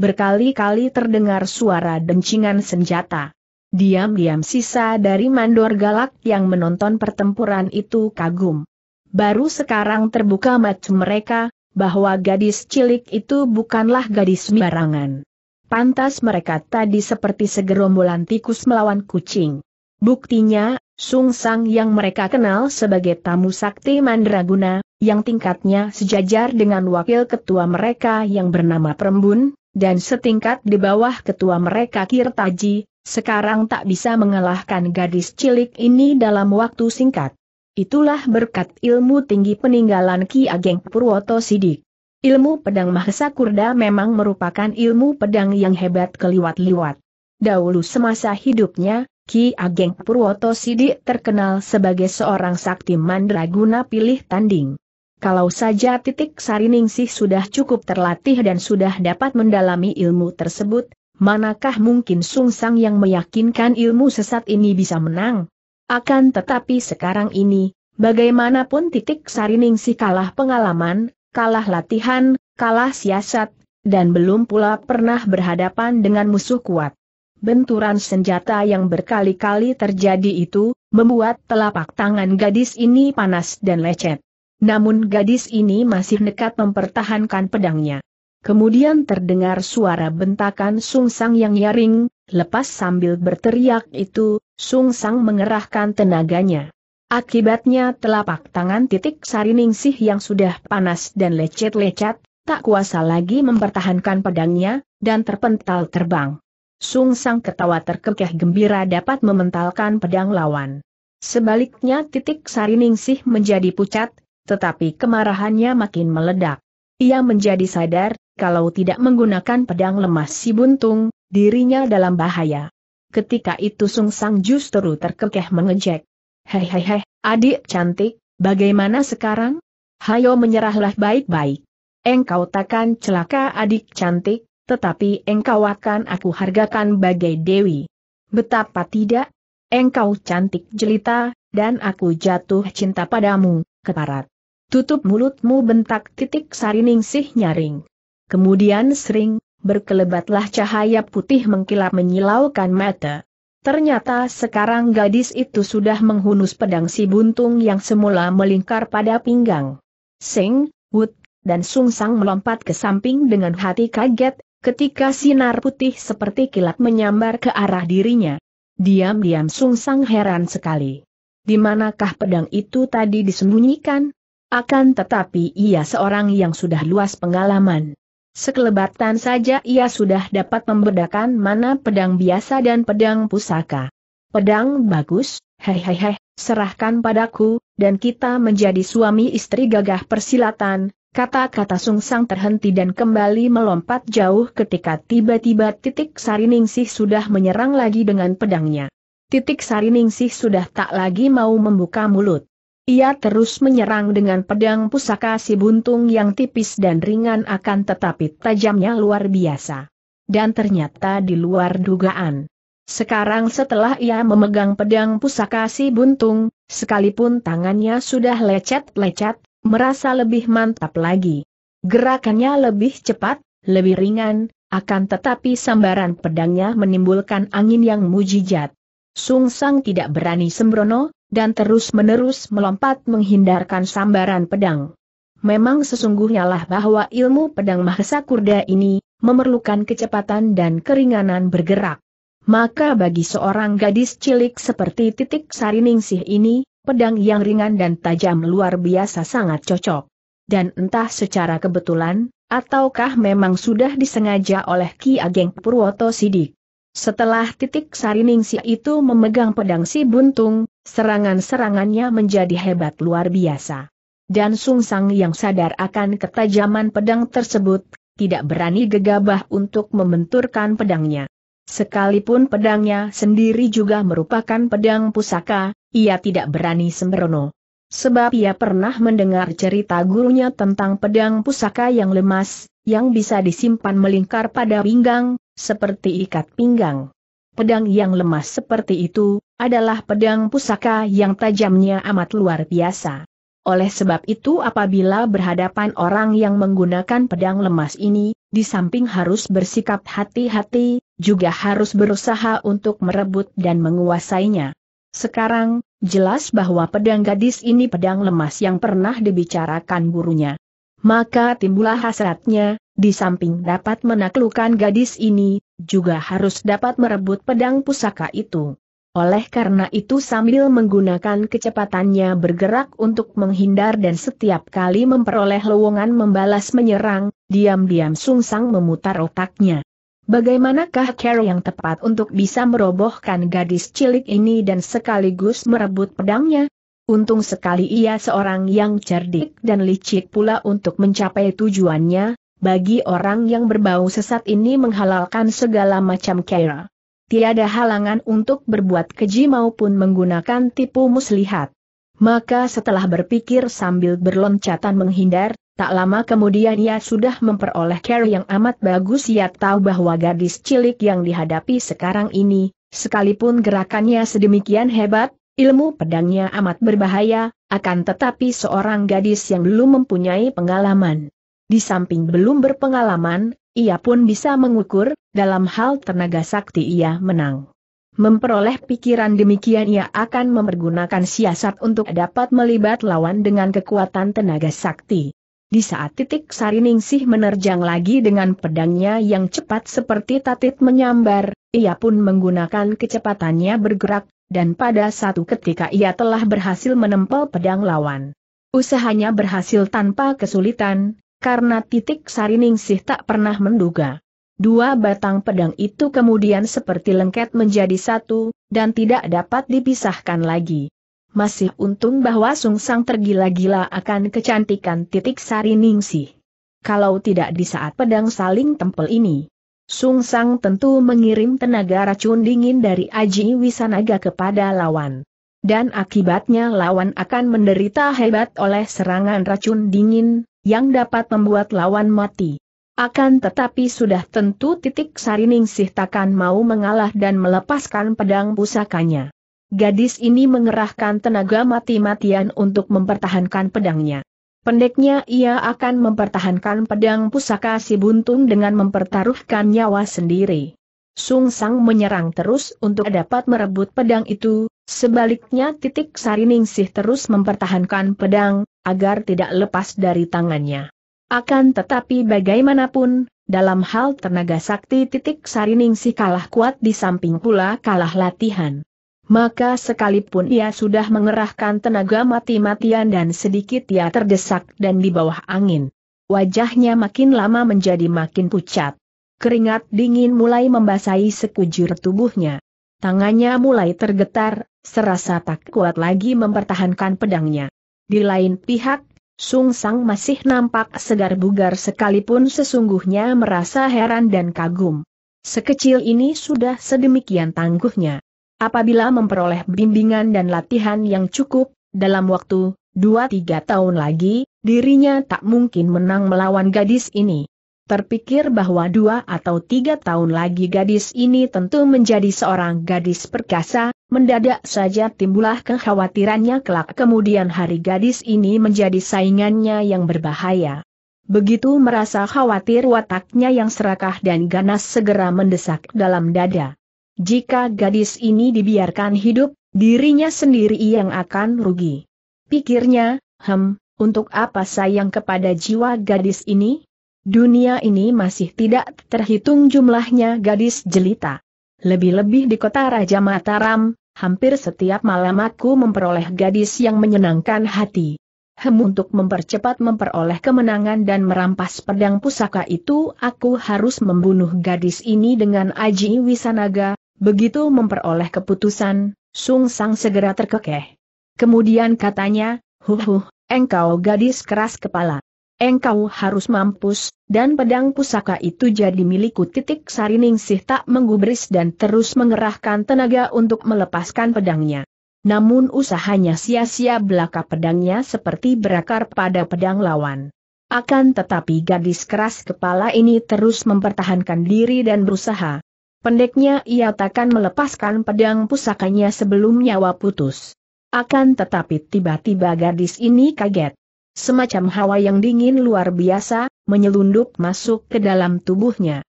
berkali-kali terdengar suara dencingan senjata. Diam-diam sisa dari mandor galak yang menonton pertempuran itu kagum. Baru sekarang terbuka mata mereka, bahwa gadis cilik itu bukanlah gadis sembarangan. Pantas mereka tadi seperti segerombolan tikus melawan kucing. Buktinya, Sung Sang yang mereka kenal sebagai tamu sakti Mandraguna, yang tingkatnya sejajar dengan wakil ketua mereka yang bernama Perembun, dan setingkat di bawah ketua mereka Kirtaji, sekarang tak bisa mengalahkan gadis cilik ini dalam waktu singkat. Itulah berkat ilmu tinggi peninggalan Ki Ageng Purwoto Sidik. Ilmu pedang Mahesa Kurda memang merupakan ilmu pedang yang hebat keliwat-liwat. Dahulu semasa hidupnya, Ki Ageng Purwoto Sidik terkenal sebagai seorang sakti mandraguna pilih tanding. Kalau saja titik Sariningsih sudah cukup terlatih dan sudah dapat mendalami ilmu tersebut, manakah mungkin Sung Sang yang meyakinkan ilmu sesat ini bisa menang? Akan tetapi sekarang ini, bagaimanapun titik Sariningsih kalah pengalaman, kalah latihan, kalah siasat, dan belum pula pernah berhadapan dengan musuh kuat. Benturan senjata yang berkali-kali terjadi itu, membuat telapak tangan gadis ini panas dan lecet. Namun gadis ini masih nekat mempertahankan pedangnya. Kemudian terdengar suara bentakan Sung Sang yang nyaring, lepas sambil berteriak itu, Sung Sang mengerahkan tenaganya. Akibatnya telapak tangan titik sariningsih yang sudah panas dan lecet-lecet, tak kuasa lagi mempertahankan pedangnya, dan terpental terbang. Sung Sang ketawa terkekeh gembira dapat mementalkan pedang lawan. Sebaliknya titik sariningsih menjadi pucat, tetapi kemarahannya makin meledak. Ia menjadi sadar, kalau tidak menggunakan pedang lemas si buntung, dirinya dalam bahaya. Ketika itu Sung Sang justru terkekeh mengejek. Hehehe, adik cantik, bagaimana sekarang? Hayo menyerahlah baik-baik. Engkau takkan celaka adik cantik, tetapi engkau akan aku hargakan bagai dewi. Betapa tidak? Engkau cantik jelita, dan aku jatuh cinta padamu, keparat. Tutup mulutmu bentak titik sari ningsih nyaring. Kemudian sering, berkelebatlah cahaya putih mengkilap menyilaukan mata. Ternyata sekarang gadis itu sudah menghunus pedang si buntung yang semula melingkar pada pinggang. Seng, Wut, dan Sung Sang melompat ke samping dengan hati kaget, ketika sinar putih seperti kilat menyambar ke arah dirinya. Diam-diam Sung Sang heran sekali. Di manakah pedang itu tadi disembunyikan? Akan tetapi ia seorang yang sudah luas pengalaman. Sekelebatan saja ia sudah dapat membedakan mana pedang biasa dan pedang pusaka. Pedang bagus, hehehe, serahkan padaku, dan kita menjadi suami istri gagah persilatan, kata-kata Sung Sang terhenti dan kembali melompat jauh ketika tiba-tiba titik Sariningsih sudah menyerang lagi dengan pedangnya. Titik Sariningsih sudah tak lagi mau membuka mulut. Ia terus menyerang dengan pedang pusaka si buntung yang tipis dan ringan akan tetapi tajamnya luar biasa. Dan ternyata di luar dugaan. Sekarang setelah ia memegang pedang pusaka si buntung, sekalipun tangannya sudah lecet-lecet, merasa lebih mantap lagi. Gerakannya lebih cepat, lebih ringan, akan tetapi sambaran pedangnya menimbulkan angin yang mujijat. Sung Sang tidak berani sembrono, dan terus-menerus melompat menghindarkan sambaran pedang. Memang sesungguhnya lah bahwa ilmu pedang Mahesa Kurda ini, memerlukan kecepatan dan keringanan bergerak. Maka bagi seorang gadis cilik seperti titik sariningsih ini, pedang yang ringan dan tajam luar biasa sangat cocok. Dan entah secara kebetulan, ataukah memang sudah disengaja oleh Ki Ageng Purwoto Sidik. Setelah titik sariningsi itu memegang pedang si buntung, serangan-serangannya menjadi hebat luar biasa. Dan Sung Sang yang sadar akan ketajaman pedang tersebut, tidak berani gegabah untuk membenturkan pedangnya. Sekalipun pedangnya sendiri juga merupakan pedang pusaka, ia tidak berani sembrono. Sebab ia pernah mendengar cerita gurunya tentang pedang pusaka yang lemas, yang bisa disimpan melingkar pada pinggang, seperti ikat pinggang. Pedang yang lemas seperti itu, adalah pedang pusaka yang tajamnya amat luar biasa. Oleh sebab itu apabila berhadapan orang yang menggunakan pedang lemas ini, di samping harus bersikap hati-hati, juga harus berusaha untuk merebut dan menguasainya. Sekarang, jelas bahwa pedang gadis ini pedang lemas yang pernah dibicarakan gurunya. Maka timbullah hasratnya, di samping dapat menaklukkan gadis ini, juga harus dapat merebut pedang pusaka itu. Oleh karena itu sambil menggunakan kecepatannya bergerak untuk menghindar dan setiap kali memperoleh lowongan membalas menyerang, diam-diam sungsang memutar otaknya. Bagaimanakah cara yang tepat untuk bisa merobohkan gadis cilik ini dan sekaligus merebut pedangnya? Untung sekali ia seorang yang cerdik dan licik pula untuk mencapai tujuannya, bagi orang yang berbau sesat ini menghalalkan segala macam kera. Tiada halangan untuk berbuat keji maupun menggunakan tipu muslihat. Maka setelah berpikir sambil berloncatan menghindar, tak lama kemudian ia sudah memperoleh care yang amat bagus ia tahu bahwa gadis cilik yang dihadapi sekarang ini, sekalipun gerakannya sedemikian hebat, ilmu pedangnya amat berbahaya, akan tetapi seorang gadis yang belum mempunyai pengalaman di samping belum berpengalaman, ia pun bisa mengukur, dalam hal tenaga sakti ia menang. Memperoleh pikiran demikian ia akan mempergunakan siasat untuk dapat melibat lawan dengan kekuatan tenaga sakti. Di saat titik Sariningsih menerjang lagi dengan pedangnya yang cepat seperti tatit menyambar, ia pun menggunakan kecepatannya bergerak, dan pada satu ketika ia telah berhasil menempel pedang lawan. Usahanya berhasil tanpa kesulitan, karena titik Sariningsih tak pernah menduga. Dua batang pedang itu kemudian seperti lengket menjadi satu, dan tidak dapat dipisahkan lagi. Masih untung bahwa Sung Sang tergila-gila akan kecantikan titik sari Ningsih. Kalau tidak di saat pedang saling tempel ini, Sung Sang tentu mengirim tenaga racun dingin dari Aji Wisanaga kepada lawan dan akibatnya lawan akan menderita hebat oleh serangan racun dingin, yang dapat membuat lawan mati. Akan tetapi sudah tentu titik Sariningsih takkan mau mengalah dan melepaskan pedang pusakanya. Gadis ini mengerahkan tenaga mati-matian untuk mempertahankan pedangnya. Pendeknya ia akan mempertahankan pedang pusaka si buntung dengan mempertaruhkan nyawa sendiri. Sung Sang menyerang terus untuk dapat merebut pedang itu, sebaliknya titik Sariningsih terus mempertahankan pedang, agar tidak lepas dari tangannya. Akan tetapi bagaimanapun, dalam hal tenaga sakti titik Sariningsih kalah kuat di samping pula kalah latihan. Maka sekalipun ia sudah mengerahkan tenaga mati-matian dan sedikit ia terdesak dan di bawah angin. Wajahnya makin lama menjadi makin pucat. Keringat dingin mulai membasahi sekujur tubuhnya. Tangannya mulai tergetar, serasa tak kuat lagi mempertahankan pedangnya. Di lain pihak, Sung Sang masih nampak segar bugar sekalipun sesungguhnya merasa heran dan kagum. Sekecil ini sudah sedemikian tangguhnya. Apabila memperoleh bimbingan dan latihan yang cukup, dalam waktu 2-3 tahun lagi, dirinya tak mungkin menang melawan gadis ini terpikir bahwa dua atau tiga tahun lagi gadis ini tentu menjadi seorang gadis perkasa, mendadak saja timbulah kekhawatirannya kelak kemudian hari gadis ini menjadi saingannya yang berbahaya. Begitu merasa khawatir wataknya yang serakah dan ganas segera mendesak dalam dada. Jika gadis ini dibiarkan hidup, dirinya sendiri yang akan rugi. Pikirnya, hem, untuk apa sayang kepada jiwa gadis ini? Dunia ini masih tidak terhitung jumlahnya gadis jelita. Lebih-lebih di kota Raja Mataram, hampir setiap malam aku memperoleh gadis yang menyenangkan hati. Hem untuk mempercepat memperoleh kemenangan dan merampas pedang pusaka itu aku harus membunuh gadis ini dengan Aji Wisanaga, begitu memperoleh keputusan, Sung Sang segera terkekeh. Kemudian katanya, huhuh, engkau gadis keras kepala engkau harus mampus, dan pedang pusaka itu jadi milikku. Titik Sariningsih tak menggubris dan terus mengerahkan tenaga untuk melepaskan pedangnya. Namun usahanya sia-sia belaka pedangnya seperti berakar pada pedang lawan. Akan tetapi gadis keras kepala ini terus mempertahankan diri dan berusaha. Pendeknya ia takkan melepaskan pedang pusakanya sebelum nyawa putus. Akan tetapi tiba-tiba gadis ini kaget. Semacam hawa yang dingin luar biasa, menyelundup masuk ke dalam tubuhnya.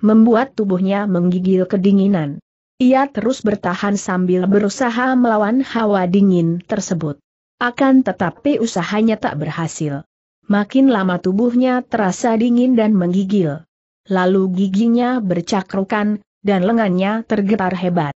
Membuat tubuhnya menggigil kedinginan. Ia terus bertahan sambil berusaha melawan hawa dingin tersebut. Akan tetapi usahanya tak berhasil. Makin lama tubuhnya terasa dingin dan menggigil. Lalu giginya bercakrukan, dan lengannya tergetar hebat.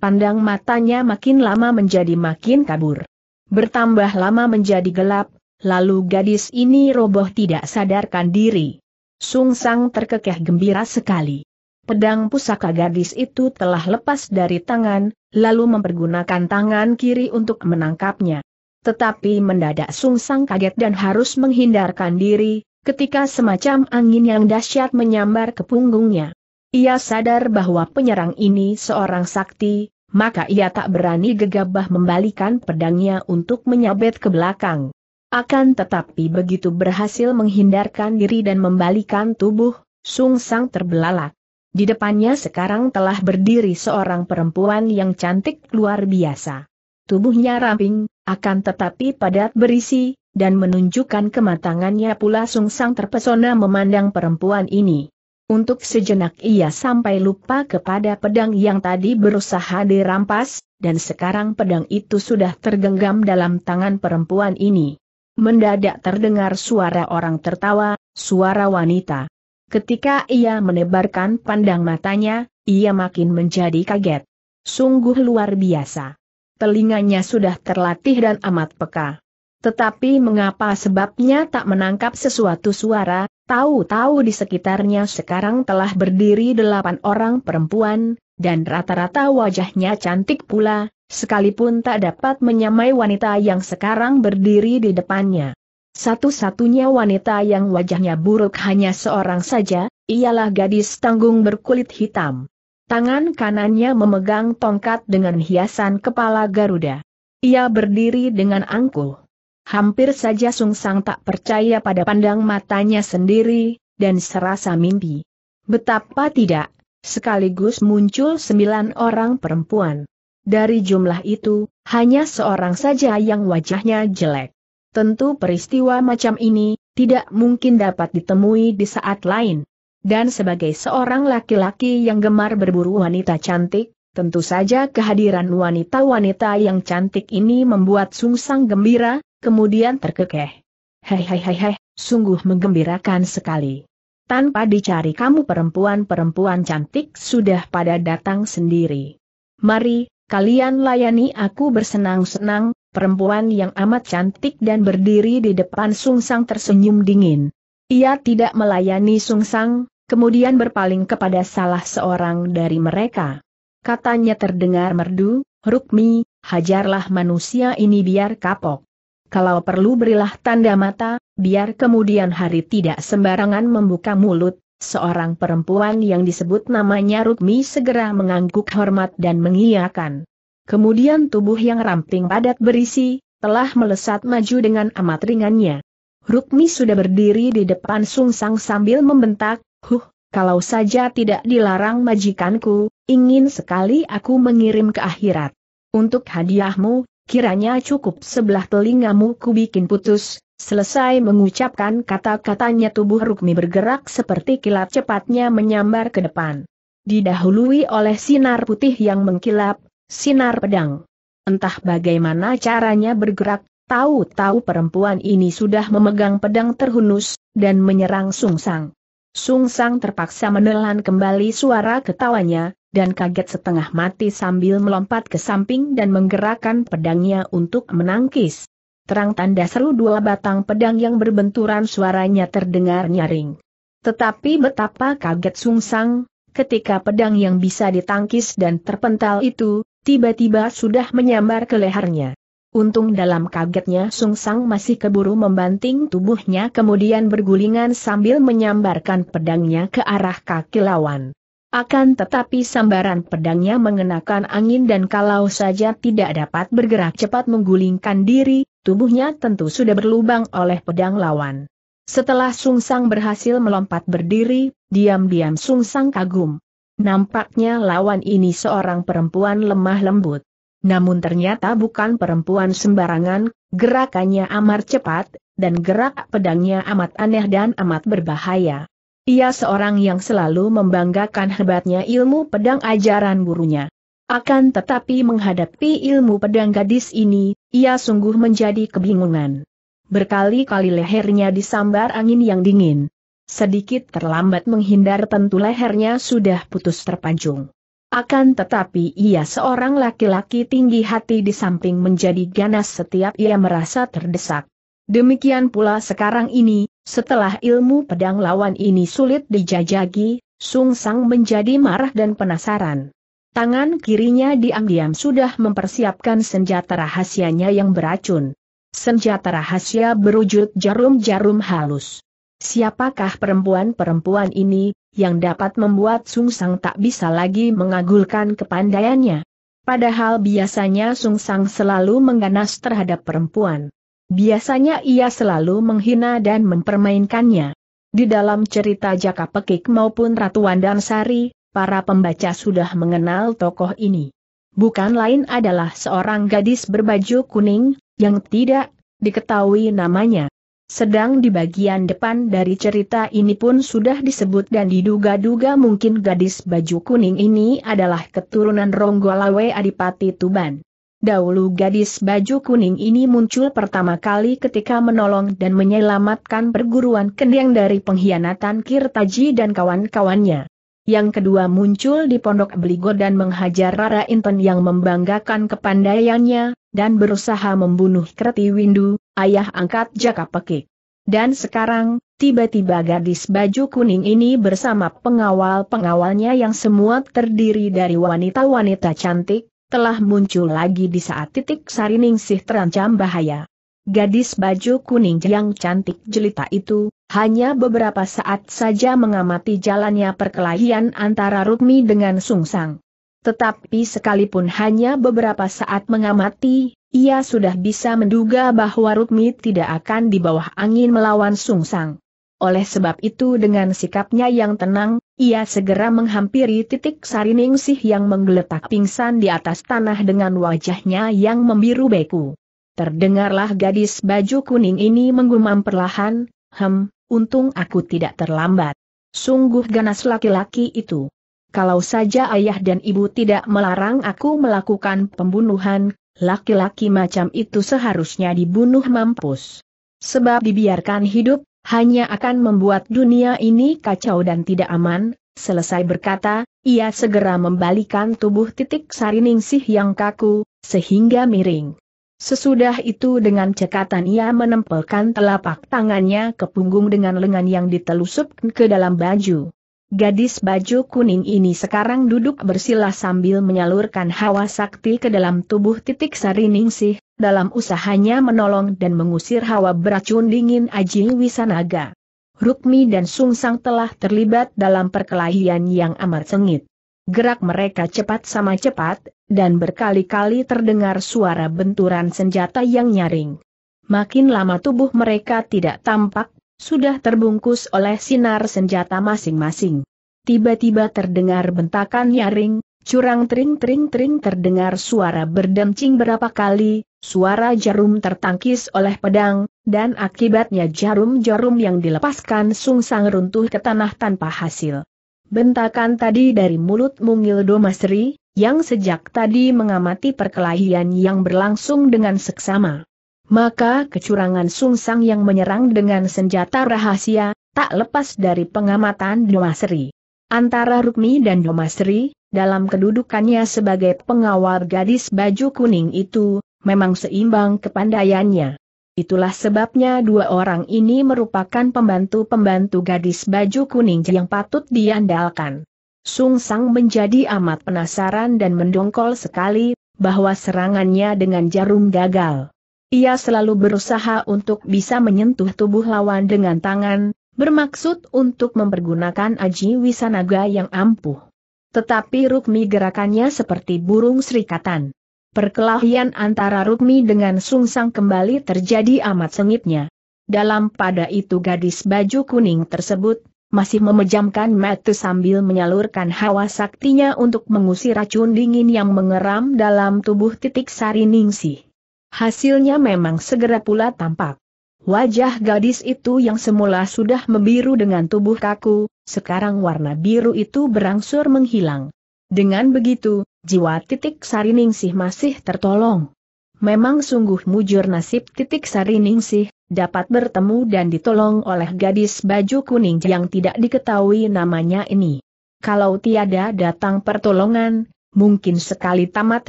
Pandang matanya makin lama menjadi makin kabur. Bertambah lama menjadi gelap, lalu gadis ini roboh tidak sadarkan diri. Sung Sang terkekeh gembira sekali. Pedang pusaka gadis itu telah lepas dari tangan, lalu mempergunakan tangan kiri untuk menangkapnya. Tetapi mendadak Sung Sang kaget dan harus menghindarkan diri, ketika semacam angin yang dahsyat menyambar ke punggungnya. Ia sadar bahwa penyerang ini seorang sakti, maka ia tak berani gegabah membalikan pedangnya untuk menyabet ke belakang. Akan tetapi begitu berhasil menghindarkan diri dan membalikan tubuh, Sung Sang terbelalak. Di depannya sekarang telah berdiri seorang perempuan yang cantik luar biasa. Tubuhnya ramping, akan tetapi padat berisi, dan menunjukkan kematangannya pula Sung Sang terpesona memandang perempuan ini. Untuk sejenak ia sampai lupa kepada pedang yang tadi berusaha dirampas, dan sekarang pedang itu sudah tergenggam dalam tangan perempuan ini. Mendadak terdengar suara orang tertawa, suara wanita. Ketika ia menebarkan pandang matanya, ia makin menjadi kaget. Sungguh luar biasa. Telinganya sudah terlatih dan amat peka. Tetapi mengapa sebabnya tak menangkap sesuatu suara, tahu-tahu di sekitarnya sekarang telah berdiri delapan orang perempuan, dan rata-rata wajahnya cantik pula, sekalipun tak dapat menyamai wanita yang sekarang berdiri di depannya. Satu-satunya wanita yang wajahnya buruk hanya seorang saja, ialah gadis tanggung berkulit hitam. Tangan kanannya memegang tongkat dengan hiasan kepala Garuda. Ia berdiri dengan angkuh. Hampir saja Sung Sang tak percaya pada pandang matanya sendiri, dan serasa mimpi. Betapa tidak, sekaligus muncul sembilan orang perempuan. Dari jumlah itu, hanya seorang saja yang wajahnya jelek. Tentu peristiwa macam ini, tidak mungkin dapat ditemui di saat lain. Dan sebagai seorang laki-laki yang gemar berburu wanita cantik, tentu saja kehadiran wanita-wanita yang cantik ini membuat Sungsang gembira, kemudian terkekeh. Hei hei hei hei, sungguh menggembirakan sekali. Tanpa dicari kamu perempuan-perempuan cantik sudah pada datang sendiri. Mari, Kalian layani aku bersenang-senang, perempuan yang amat cantik dan berdiri di depan Sung Sang tersenyum dingin. Ia tidak melayani Sung Sang, kemudian berpaling kepada salah seorang dari mereka. Katanya terdengar merdu, Rukmi, hajarlah manusia ini biar kapok. Kalau perlu berilah tanda mata, biar kemudian hari tidak sembarangan membuka mulut, Seorang perempuan yang disebut namanya Rukmi segera mengangguk hormat dan mengiyakan. Kemudian tubuh yang ramping padat berisi, telah melesat maju dengan amat ringannya. Rukmi sudah berdiri di depan Sung Sang sambil membentak, Huh, kalau saja tidak dilarang majikanku, ingin sekali aku mengirim ke akhirat. Untuk hadiahmu, kiranya cukup sebelah telingamu ku bikin putus, Selesai mengucapkan kata-katanya tubuh Rukmi bergerak seperti kilat cepatnya menyambar ke depan. Didahului oleh sinar putih yang mengkilap, sinar pedang. Entah bagaimana caranya bergerak, tahu-tahu perempuan ini sudah memegang pedang terhunus, dan menyerang Sung Sang. Sung Sang terpaksa menelan kembali suara ketawanya, dan kaget setengah mati sambil melompat ke samping dan menggerakkan pedangnya untuk menangkis terang tanda seru dua batang pedang yang berbenturan suaranya terdengar nyaring. Tetapi betapa kaget Sung Sang, ketika pedang yang bisa ditangkis dan terpental itu, tiba-tiba sudah menyambar ke lehernya. Untung dalam kagetnya Sung Sang masih keburu membanting tubuhnya kemudian bergulingan sambil menyambarkan pedangnya ke arah kaki lawan. Akan tetapi sambaran pedangnya mengenakan angin dan kalau saja tidak dapat bergerak cepat menggulingkan diri, tubuhnya tentu sudah berlubang oleh pedang lawan. Setelah Sung Sang berhasil melompat berdiri, diam-diam Sung Sang kagum. Nampaknya lawan ini seorang perempuan lemah lembut. Namun ternyata bukan perempuan sembarangan, gerakannya amat cepat, dan gerak pedangnya amat aneh dan amat berbahaya. Ia seorang yang selalu membanggakan hebatnya ilmu pedang ajaran gurunya. Akan tetapi menghadapi ilmu pedang gadis ini, ia sungguh menjadi kebingungan. Berkali-kali lehernya disambar angin yang dingin. Sedikit terlambat menghindar tentu lehernya sudah putus terpanjung. Akan tetapi ia seorang laki-laki tinggi hati di samping menjadi ganas setiap ia merasa terdesak. Demikian pula sekarang ini, setelah ilmu pedang lawan ini sulit dijajagi, Sung Sang menjadi marah dan penasaran. Tangan kirinya diam-diam sudah mempersiapkan senjata rahasianya yang beracun. Senjata rahasia berwujud jarum-jarum halus. Siapakah perempuan-perempuan ini, yang dapat membuat Sung Sang tak bisa lagi mengagulkan kepandaiannya? Padahal biasanya Sung Sang selalu mengganas terhadap perempuan. Biasanya ia selalu menghina dan mempermainkannya. Di dalam cerita Jaka Pekik maupun Ratu Sari para pembaca sudah mengenal tokoh ini. Bukan lain adalah seorang gadis berbaju kuning, yang tidak diketahui namanya. Sedang di bagian depan dari cerita ini pun sudah disebut dan diduga-duga mungkin gadis baju kuning ini adalah keturunan Ronggolawe Adipati Tuban. Dahulu gadis baju kuning ini muncul pertama kali ketika menolong dan menyelamatkan perguruan kendeng dari pengkhianatan Kirtaji dan kawan-kawannya yang kedua muncul di pondok Beligo dan menghajar Rara Inten yang membanggakan kepandaiannya, dan berusaha membunuh Kreti Windu, ayah angkat Jaka Pekik. Dan sekarang, tiba-tiba gadis baju kuning ini bersama pengawal-pengawalnya yang semua terdiri dari wanita-wanita cantik, telah muncul lagi di saat titik Sariningsih terancam bahaya. Gadis baju kuning yang cantik jelita itu, hanya beberapa saat saja mengamati jalannya perkelahian antara Rukmi dengan Sungsang. Tetapi sekalipun hanya beberapa saat mengamati, ia sudah bisa menduga bahwa Rukmi tidak akan di bawah angin melawan Sungsang. Oleh sebab itu dengan sikapnya yang tenang, ia segera menghampiri titik Sariningsih yang menggeletak pingsan di atas tanah dengan wajahnya yang membiru beku. Terdengarlah gadis baju kuning ini menggumam perlahan, Hem, Untung aku tidak terlambat. Sungguh ganas laki-laki itu. Kalau saja ayah dan ibu tidak melarang aku melakukan pembunuhan, laki-laki macam itu seharusnya dibunuh mampus. Sebab dibiarkan hidup, hanya akan membuat dunia ini kacau dan tidak aman, selesai berkata, ia segera membalikan tubuh titik sariningsih yang kaku, sehingga miring. Sesudah itu dengan cekatan ia menempelkan telapak tangannya ke punggung dengan lengan yang ditelusup ke dalam baju. Gadis baju kuning ini sekarang duduk bersila sambil menyalurkan hawa sakti ke dalam tubuh titik sariningsih, dalam usahanya menolong dan mengusir hawa beracun dingin Aji Wisanaga. Rukmi dan Sungsang telah terlibat dalam perkelahian yang amat sengit. Gerak mereka cepat sama cepat, dan berkali-kali terdengar suara benturan senjata yang nyaring. Makin lama tubuh mereka tidak tampak, sudah terbungkus oleh sinar senjata masing-masing. Tiba-tiba terdengar bentakan nyaring, curang tering-tering-tering terdengar suara berdencing berapa kali, suara jarum tertangkis oleh pedang, dan akibatnya jarum-jarum yang dilepaskan sungsang runtuh ke tanah tanpa hasil. Bentakan tadi dari mulut mungil Domasri, yang sejak tadi mengamati perkelahian yang berlangsung dengan seksama. Maka kecurangan Sungsang yang menyerang dengan senjata rahasia, tak lepas dari pengamatan Domasri. Antara Rukmi dan Domasri, dalam kedudukannya sebagai pengawal gadis baju kuning itu, memang seimbang kepandaiannya. Itulah sebabnya dua orang ini merupakan pembantu-pembantu gadis baju kuning yang patut diandalkan. Sung Sang menjadi amat penasaran dan mendongkol sekali, bahwa serangannya dengan jarum gagal. Ia selalu berusaha untuk bisa menyentuh tubuh lawan dengan tangan, bermaksud untuk mempergunakan aji wisanaga yang ampuh. Tetapi rukmi gerakannya seperti burung serikatan. Perkelahian antara Rukmi dengan Sungsang kembali terjadi amat sengitnya. Dalam pada itu gadis baju kuning tersebut, masih memejamkan mata sambil menyalurkan hawa saktinya untuk mengusir racun dingin yang mengeram dalam tubuh titik sari ningsih. Hasilnya memang segera pula tampak. Wajah gadis itu yang semula sudah membiru dengan tubuh kaku, sekarang warna biru itu berangsur menghilang. Dengan begitu, Jiwa titik Sariningsih masih tertolong. Memang sungguh mujur nasib titik Sariningsih, dapat bertemu dan ditolong oleh gadis baju kuning yang tidak diketahui namanya ini. Kalau tiada datang pertolongan, mungkin sekali tamat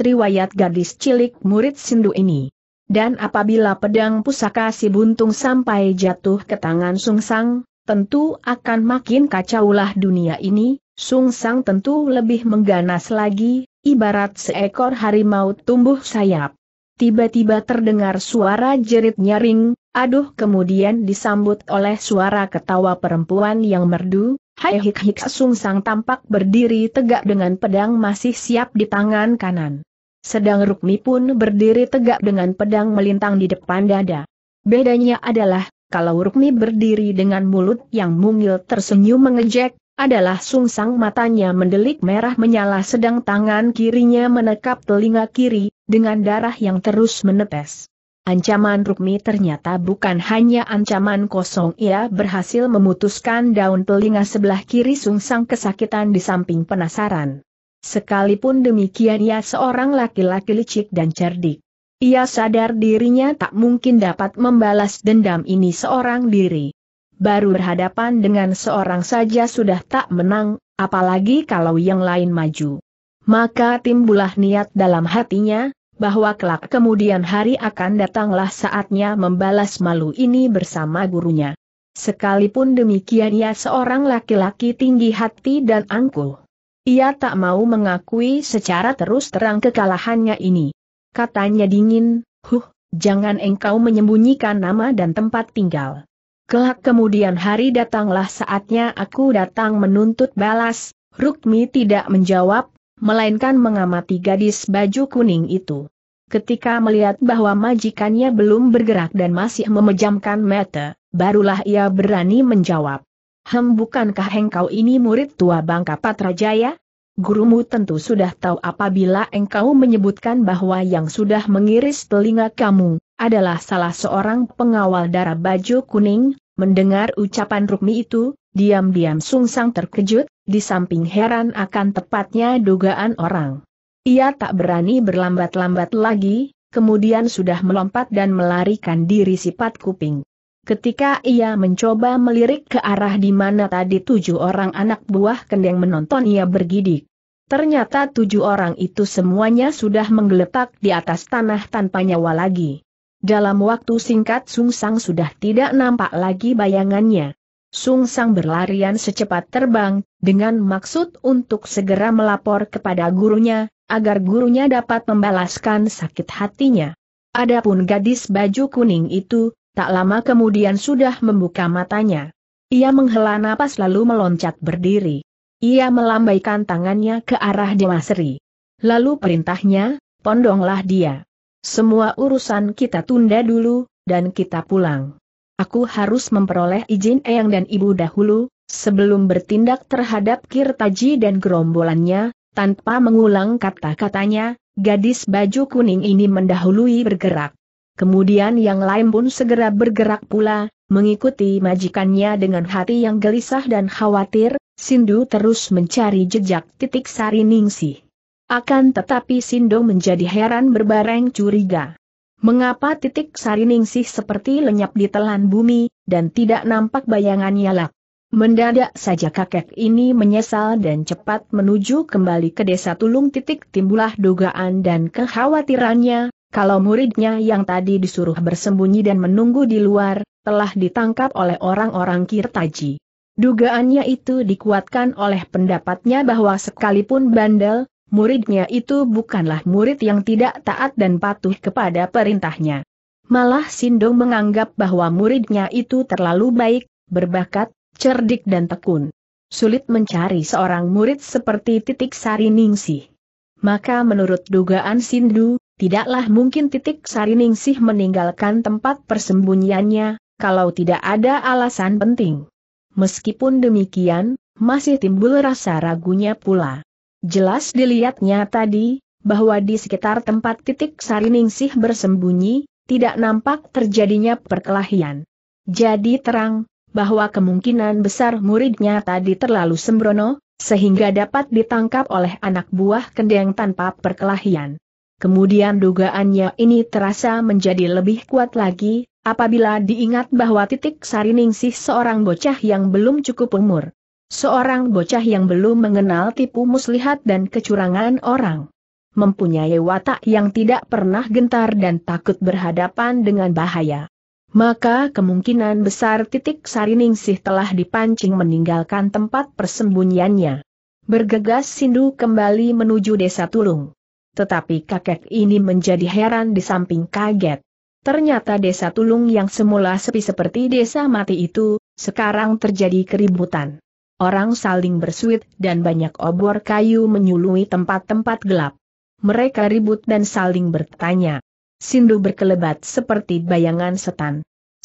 riwayat gadis cilik murid sindu ini. Dan apabila pedang pusaka si buntung sampai jatuh ke tangan sung sang, tentu akan makin kacaulah dunia ini, Sung sang tentu lebih mengganas lagi, Ibarat seekor harimau tumbuh sayap. Tiba-tiba terdengar suara jerit nyaring, aduh kemudian disambut oleh suara ketawa perempuan yang merdu, hai hik hik Sang tampak berdiri tegak dengan pedang masih siap di tangan kanan. Sedang Rukmi pun berdiri tegak dengan pedang melintang di depan dada. Bedanya adalah, kalau Rukmi berdiri dengan mulut yang mungil tersenyum mengejek, adalah sungsang matanya mendelik merah menyala sedang tangan kirinya menekap telinga kiri, dengan darah yang terus menetes. Ancaman Rukmi ternyata bukan hanya ancaman kosong ia berhasil memutuskan daun telinga sebelah kiri sungsang kesakitan di samping penasaran. Sekalipun demikian ia seorang laki-laki licik dan cerdik. Ia sadar dirinya tak mungkin dapat membalas dendam ini seorang diri baru berhadapan dengan seorang saja sudah tak menang, apalagi kalau yang lain maju. Maka timbullah niat dalam hatinya, bahwa kelak kemudian hari akan datanglah saatnya membalas malu ini bersama gurunya. Sekalipun demikian ia seorang laki-laki tinggi hati dan angkuh. Ia tak mau mengakui secara terus terang kekalahannya ini. Katanya dingin, huh, jangan engkau menyembunyikan nama dan tempat tinggal. Kelak kemudian hari datanglah saatnya aku datang menuntut balas, Rukmi tidak menjawab, melainkan mengamati gadis baju kuning itu. Ketika melihat bahwa majikannya belum bergerak dan masih memejamkan mata, barulah ia berani menjawab. Hem bukankah engkau ini murid tua bangka Patrajaya? Gurumu tentu sudah tahu apabila engkau menyebutkan bahwa yang sudah mengiris telinga kamu, adalah salah seorang pengawal darah baju kuning, mendengar ucapan Rukmi itu, diam-diam sungsang terkejut, di samping heran akan tepatnya dugaan orang. Ia tak berani berlambat-lambat lagi, kemudian sudah melompat dan melarikan diri sifat kuping. Ketika ia mencoba melirik ke arah di mana tadi tujuh orang anak buah kendeng menonton ia bergidik. Ternyata tujuh orang itu semuanya sudah menggeletak di atas tanah tanpa nyawa lagi. Dalam waktu singkat Sung Sang sudah tidak nampak lagi bayangannya. Sung Sang berlarian secepat terbang, dengan maksud untuk segera melapor kepada gurunya, agar gurunya dapat membalaskan sakit hatinya. Adapun gadis baju kuning itu, tak lama kemudian sudah membuka matanya. Ia menghela napas lalu meloncat berdiri. Ia melambaikan tangannya ke arah Dewa Lalu perintahnya, pondonglah dia. Semua urusan kita tunda dulu, dan kita pulang. Aku harus memperoleh izin Eyang dan Ibu dahulu, sebelum bertindak terhadap Kirtaji dan gerombolannya, tanpa mengulang kata-katanya, gadis baju kuning ini mendahului bergerak. Kemudian yang lain pun segera bergerak pula, mengikuti majikannya dengan hati yang gelisah dan khawatir, Sindu terus mencari jejak titik sari Ningsih. Akan tetapi Sindo menjadi heran berbareng curiga. Mengapa titik sari ningsih seperti lenyap di telan bumi, dan tidak nampak bayangannya lap? Mendadak saja kakek ini menyesal dan cepat menuju kembali ke desa Tulung titik timbulah dugaan dan kekhawatirannya, kalau muridnya yang tadi disuruh bersembunyi dan menunggu di luar, telah ditangkap oleh orang-orang Kirtaji. Dugaannya itu dikuatkan oleh pendapatnya bahwa sekalipun bandel, muridnya itu bukanlah murid yang tidak taat dan patuh kepada perintahnya. Malah Sindu menganggap bahwa muridnya itu terlalu baik, berbakat, cerdik dan tekun. Sulit mencari seorang murid seperti titik sari ningsih. Maka menurut dugaan Sindu, tidaklah mungkin titik sari ningsih meninggalkan tempat persembunyiannya, kalau tidak ada alasan penting. Meskipun demikian, masih timbul rasa ragunya pula. Jelas dilihatnya tadi, bahwa di sekitar tempat titik Sariningsih bersembunyi, tidak nampak terjadinya perkelahian. Jadi terang, bahwa kemungkinan besar muridnya tadi terlalu sembrono, sehingga dapat ditangkap oleh anak buah kendeng tanpa perkelahian. Kemudian dugaannya ini terasa menjadi lebih kuat lagi, apabila diingat bahwa titik Sariningsih seorang bocah yang belum cukup umur. Seorang bocah yang belum mengenal tipu muslihat dan kecurangan orang. Mempunyai watak yang tidak pernah gentar dan takut berhadapan dengan bahaya. Maka kemungkinan besar titik Sariningsih telah dipancing meninggalkan tempat persembunyiannya. Bergegas Sindu kembali menuju desa Tulung. Tetapi kakek ini menjadi heran di samping kaget. Ternyata desa Tulung yang semula sepi seperti desa mati itu, sekarang terjadi keributan orang saling bersuit dan banyak obor kayu menyului tempat-tempat gelap. Mereka ribut dan saling bertanya. Sindu berkelebat seperti bayangan setan.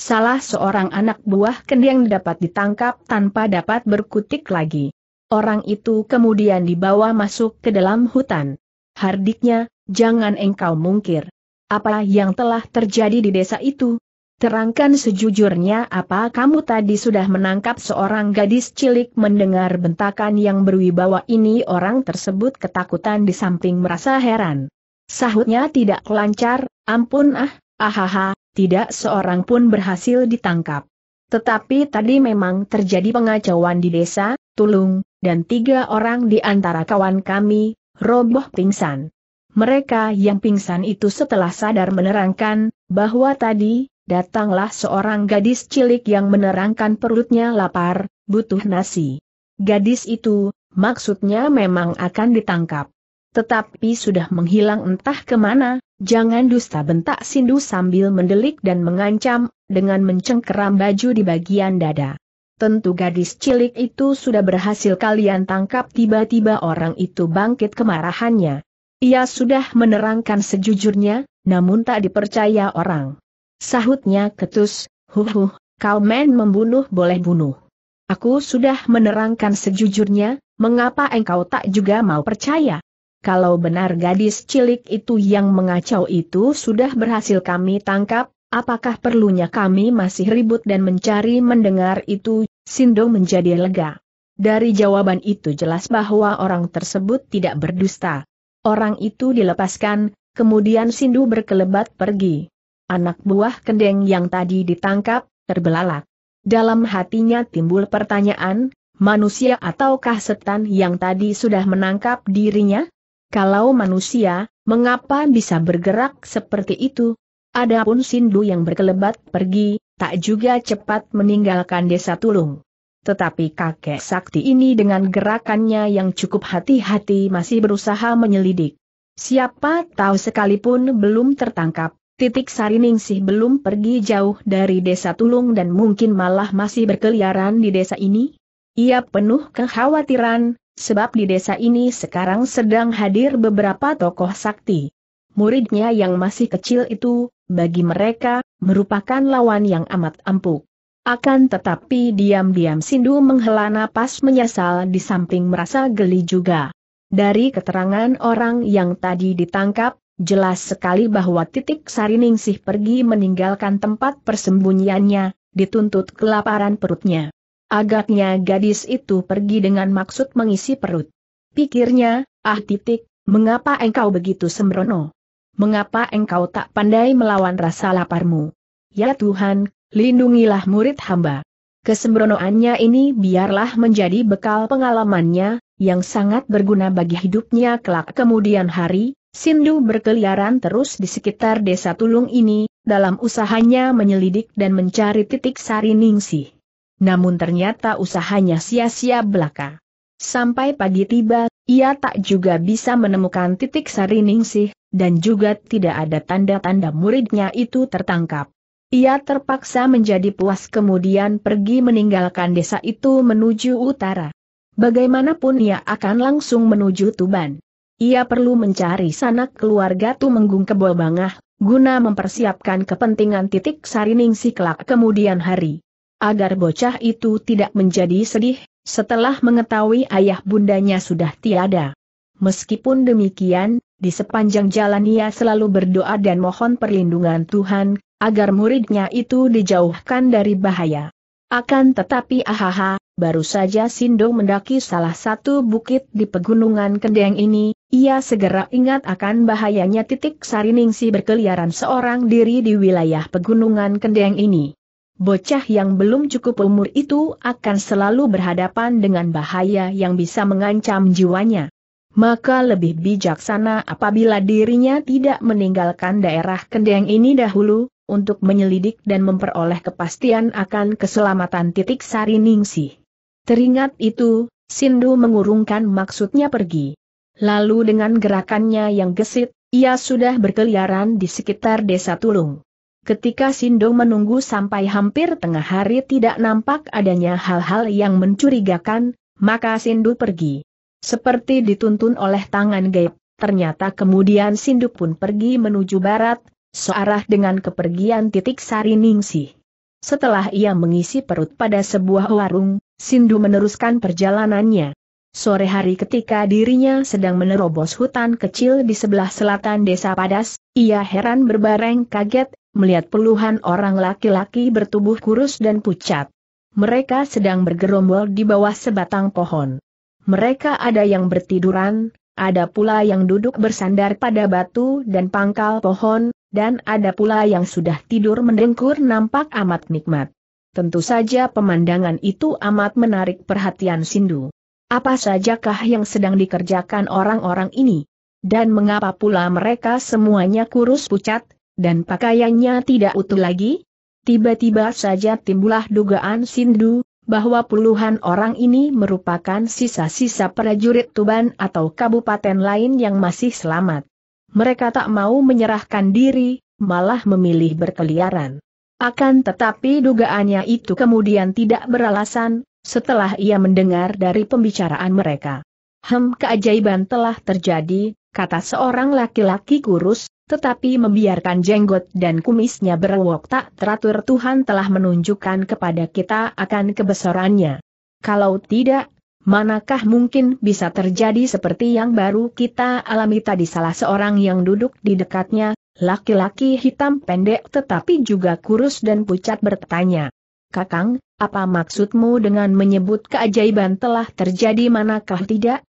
Salah seorang anak buah kendiang dapat ditangkap tanpa dapat berkutik lagi. Orang itu kemudian dibawa masuk ke dalam hutan. Hardiknya, jangan engkau mungkir. Apa yang telah terjadi di desa itu, Terangkan sejujurnya apa kamu tadi sudah menangkap seorang gadis cilik mendengar bentakan yang berwibawa ini orang tersebut ketakutan di samping merasa heran. Sahutnya tidak lancar, ampun ah, ahaha, tidak seorang pun berhasil ditangkap. Tetapi tadi memang terjadi pengacauan di desa, Tulung, dan tiga orang di antara kawan kami, roboh pingsan. Mereka yang pingsan itu setelah sadar menerangkan, bahwa tadi, datanglah seorang gadis cilik yang menerangkan perutnya lapar, butuh nasi. Gadis itu, maksudnya memang akan ditangkap. Tetapi sudah menghilang entah kemana, jangan dusta bentak Sindu sambil mendelik dan mengancam, dengan mencengkeram baju di bagian dada. Tentu gadis cilik itu sudah berhasil kalian tangkap tiba-tiba orang itu bangkit kemarahannya. Ia sudah menerangkan sejujurnya, namun tak dipercaya orang. Sahutnya ketus, huhuh, kau men membunuh boleh bunuh. Aku sudah menerangkan sejujurnya, mengapa engkau tak juga mau percaya? Kalau benar gadis cilik itu yang mengacau itu sudah berhasil kami tangkap, apakah perlunya kami masih ribut dan mencari mendengar itu, Sindo menjadi lega. Dari jawaban itu jelas bahwa orang tersebut tidak berdusta. Orang itu dilepaskan, kemudian Sindu berkelebat pergi. Anak buah kendeng yang tadi ditangkap, terbelalak. Dalam hatinya timbul pertanyaan, manusia ataukah setan yang tadi sudah menangkap dirinya? Kalau manusia, mengapa bisa bergerak seperti itu? Adapun Sindu yang berkelebat pergi, tak juga cepat meninggalkan desa Tulung. Tetapi kakek sakti ini dengan gerakannya yang cukup hati-hati masih berusaha menyelidik. Siapa tahu sekalipun belum tertangkap, Titik Sariningsih belum pergi jauh dari desa Tulung dan mungkin malah masih berkeliaran di desa ini? Ia penuh kekhawatiran, sebab di desa ini sekarang sedang hadir beberapa tokoh sakti. Muridnya yang masih kecil itu, bagi mereka, merupakan lawan yang amat empuk. Akan tetapi diam-diam Sindu menghela napas menyesal di samping merasa geli juga. Dari keterangan orang yang tadi ditangkap, Jelas sekali bahwa titik Sariningsih pergi meninggalkan tempat persembunyiannya, dituntut kelaparan perutnya. Agaknya gadis itu pergi dengan maksud mengisi perut. Pikirnya, ah titik, mengapa engkau begitu sembrono? Mengapa engkau tak pandai melawan rasa laparmu? Ya Tuhan, lindungilah murid hamba. Kesembronoannya ini biarlah menjadi bekal pengalamannya, yang sangat berguna bagi hidupnya kelak kemudian hari, Sindu berkeliaran terus di sekitar desa Tulung ini, dalam usahanya menyelidik dan mencari titik sari Ningsih. Namun ternyata usahanya sia-sia belaka. Sampai pagi tiba, ia tak juga bisa menemukan titik sari Ningsih, dan juga tidak ada tanda-tanda muridnya itu tertangkap. Ia terpaksa menjadi puas kemudian pergi meninggalkan desa itu menuju utara. Bagaimanapun ia akan langsung menuju Tuban ia perlu mencari sanak keluarga Tumenggung Kebo Bangah, guna mempersiapkan kepentingan titik sariningsi kelak kemudian hari. Agar bocah itu tidak menjadi sedih, setelah mengetahui ayah bundanya sudah tiada. Meskipun demikian, di sepanjang jalan ia selalu berdoa dan mohon perlindungan Tuhan, agar muridnya itu dijauhkan dari bahaya. Akan tetapi ahaha, Baru saja Sindong mendaki salah satu bukit di pegunungan Kendeng ini, ia segera ingat akan bahayanya titik Sariningsi berkeliaran seorang diri di wilayah pegunungan Kendeng ini. Bocah yang belum cukup umur itu akan selalu berhadapan dengan bahaya yang bisa mengancam jiwanya. Maka lebih bijaksana apabila dirinya tidak meninggalkan daerah Kendeng ini dahulu, untuk menyelidik dan memperoleh kepastian akan keselamatan titik Sariningsih. Teringat itu, Sindu mengurungkan maksudnya pergi. Lalu dengan gerakannya yang gesit, ia sudah berkeliaran di sekitar desa Tulung. Ketika Sindu menunggu sampai hampir tengah hari tidak nampak adanya hal-hal yang mencurigakan, maka Sindu pergi. Seperti dituntun oleh tangan Gaib, ternyata kemudian Sindu pun pergi menuju barat, searah dengan kepergian titik Sari Ningsih. Setelah ia mengisi perut pada sebuah warung, Sindu meneruskan perjalanannya. Sore hari ketika dirinya sedang menerobos hutan kecil di sebelah selatan desa Padas, ia heran berbareng kaget, melihat puluhan orang laki-laki bertubuh kurus dan pucat. Mereka sedang bergerombol di bawah sebatang pohon. Mereka ada yang bertiduran, ada pula yang duduk bersandar pada batu dan pangkal pohon, dan ada pula yang sudah tidur mendengkur nampak amat nikmat. Tentu saja pemandangan itu amat menarik perhatian Sindu. Apa sajakah yang sedang dikerjakan orang-orang ini? Dan mengapa pula mereka semuanya kurus pucat, dan pakaiannya tidak utuh lagi? Tiba-tiba saja timbulah dugaan Sindu, bahwa puluhan orang ini merupakan sisa-sisa prajurit Tuban atau kabupaten lain yang masih selamat. Mereka tak mau menyerahkan diri, malah memilih berkeliaran. Akan tetapi dugaannya itu kemudian tidak beralasan, setelah ia mendengar dari pembicaraan mereka. Hem keajaiban telah terjadi, kata seorang laki-laki kurus, tetapi membiarkan jenggot dan kumisnya berwok tak teratur Tuhan telah menunjukkan kepada kita akan kebesarannya. Kalau tidak, Manakah mungkin bisa terjadi seperti yang baru kita alami tadi salah seorang yang duduk di dekatnya, Laki-laki hitam pendek tetapi juga kurus dan pucat bertanya. Kakang, apa maksudmu dengan menyebut keajaiban telah terjadi manakah tidak?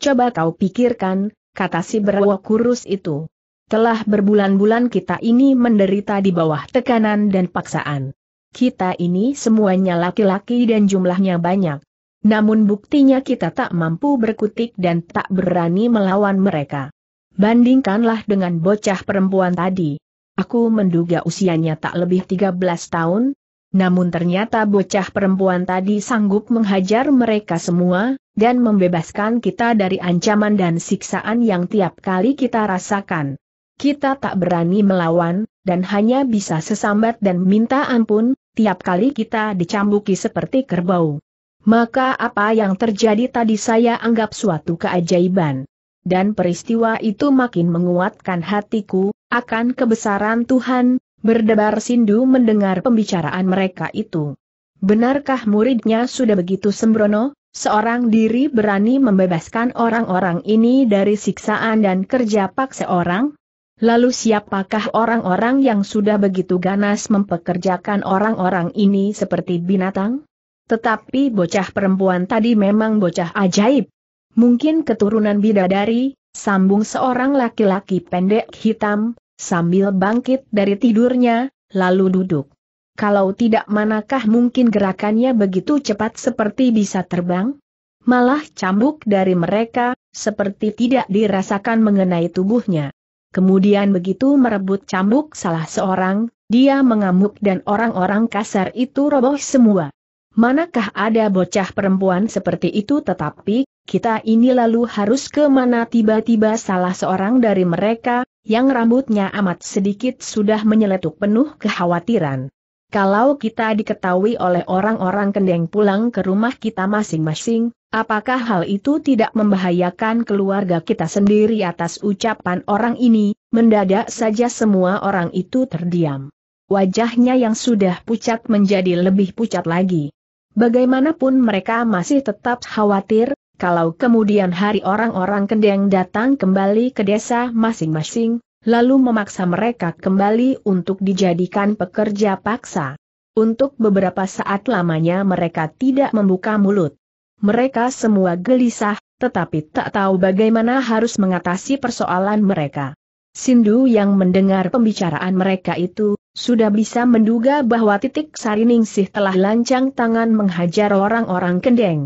Coba kau pikirkan, kata si berwa kurus itu. Telah berbulan-bulan kita ini menderita di bawah tekanan dan paksaan. Kita ini semuanya laki-laki dan jumlahnya banyak. Namun buktinya kita tak mampu berkutik dan tak berani melawan mereka. Bandingkanlah dengan bocah perempuan tadi. Aku menduga usianya tak lebih 13 tahun, namun ternyata bocah perempuan tadi sanggup menghajar mereka semua, dan membebaskan kita dari ancaman dan siksaan yang tiap kali kita rasakan. Kita tak berani melawan, dan hanya bisa sesambat dan minta ampun, tiap kali kita dicambuki seperti kerbau. Maka apa yang terjadi tadi saya anggap suatu keajaiban dan peristiwa itu makin menguatkan hatiku, akan kebesaran Tuhan, berdebar sindu mendengar pembicaraan mereka itu. Benarkah muridnya sudah begitu sembrono, seorang diri berani membebaskan orang-orang ini dari siksaan dan kerja paksa orang? Lalu siapakah orang-orang yang sudah begitu ganas mempekerjakan orang-orang ini seperti binatang? Tetapi bocah perempuan tadi memang bocah ajaib, Mungkin keturunan bidadari, sambung seorang laki-laki pendek hitam, sambil bangkit dari tidurnya, lalu duduk. Kalau tidak manakah mungkin gerakannya begitu cepat seperti bisa terbang? Malah cambuk dari mereka, seperti tidak dirasakan mengenai tubuhnya. Kemudian begitu merebut cambuk salah seorang, dia mengamuk dan orang-orang kasar itu roboh semua. Manakah ada bocah perempuan seperti itu tetapi, kita ini lalu harus ke mana tiba-tiba salah seorang dari mereka, yang rambutnya amat sedikit sudah menyeletuk penuh kekhawatiran. Kalau kita diketahui oleh orang-orang kendeng pulang ke rumah kita masing-masing, apakah hal itu tidak membahayakan keluarga kita sendiri atas ucapan orang ini, mendadak saja semua orang itu terdiam. Wajahnya yang sudah pucat menjadi lebih pucat lagi. Bagaimanapun mereka masih tetap khawatir, kalau kemudian hari orang-orang Kendeng datang kembali ke desa masing-masing, lalu memaksa mereka kembali untuk dijadikan pekerja paksa. Untuk beberapa saat lamanya mereka tidak membuka mulut. Mereka semua gelisah, tetapi tak tahu bagaimana harus mengatasi persoalan mereka. Sindu yang mendengar pembicaraan mereka itu, sudah bisa menduga bahwa titik Sariningsih telah lancang tangan menghajar orang-orang kendeng.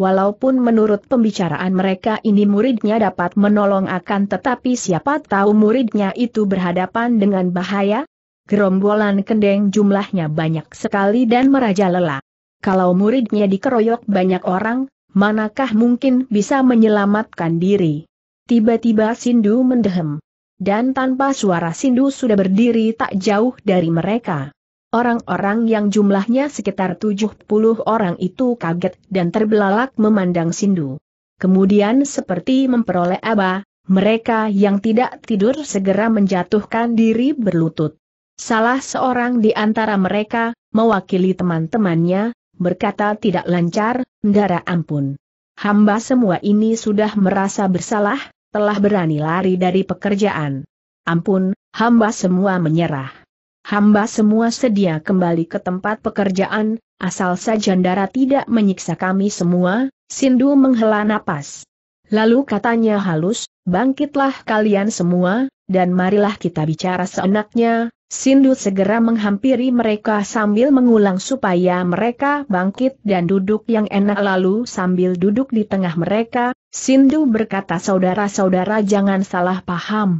Walaupun menurut pembicaraan mereka ini muridnya dapat menolong akan tetapi siapa tahu muridnya itu berhadapan dengan bahaya? Gerombolan kendeng jumlahnya banyak sekali dan merajalela. Kalau muridnya dikeroyok banyak orang, manakah mungkin bisa menyelamatkan diri? Tiba-tiba Sindu mendehem. Dan tanpa suara Sindu sudah berdiri tak jauh dari mereka. Orang-orang yang jumlahnya sekitar 70 orang itu kaget dan terbelalak memandang Sindu. Kemudian seperti memperoleh aba, mereka yang tidak tidur segera menjatuhkan diri berlutut. Salah seorang di antara mereka, mewakili teman-temannya, berkata tidak lancar, Ndara ampun. Hamba semua ini sudah merasa bersalah, telah berani lari dari pekerjaan. Ampun, hamba semua menyerah hamba semua sedia kembali ke tempat pekerjaan, asal saja Ndara tidak menyiksa kami semua, Sindu menghela napas. Lalu katanya halus, bangkitlah kalian semua, dan marilah kita bicara seenaknya, Sindu segera menghampiri mereka sambil mengulang supaya mereka bangkit dan duduk yang enak lalu sambil duduk di tengah mereka, Sindu berkata saudara-saudara jangan salah paham,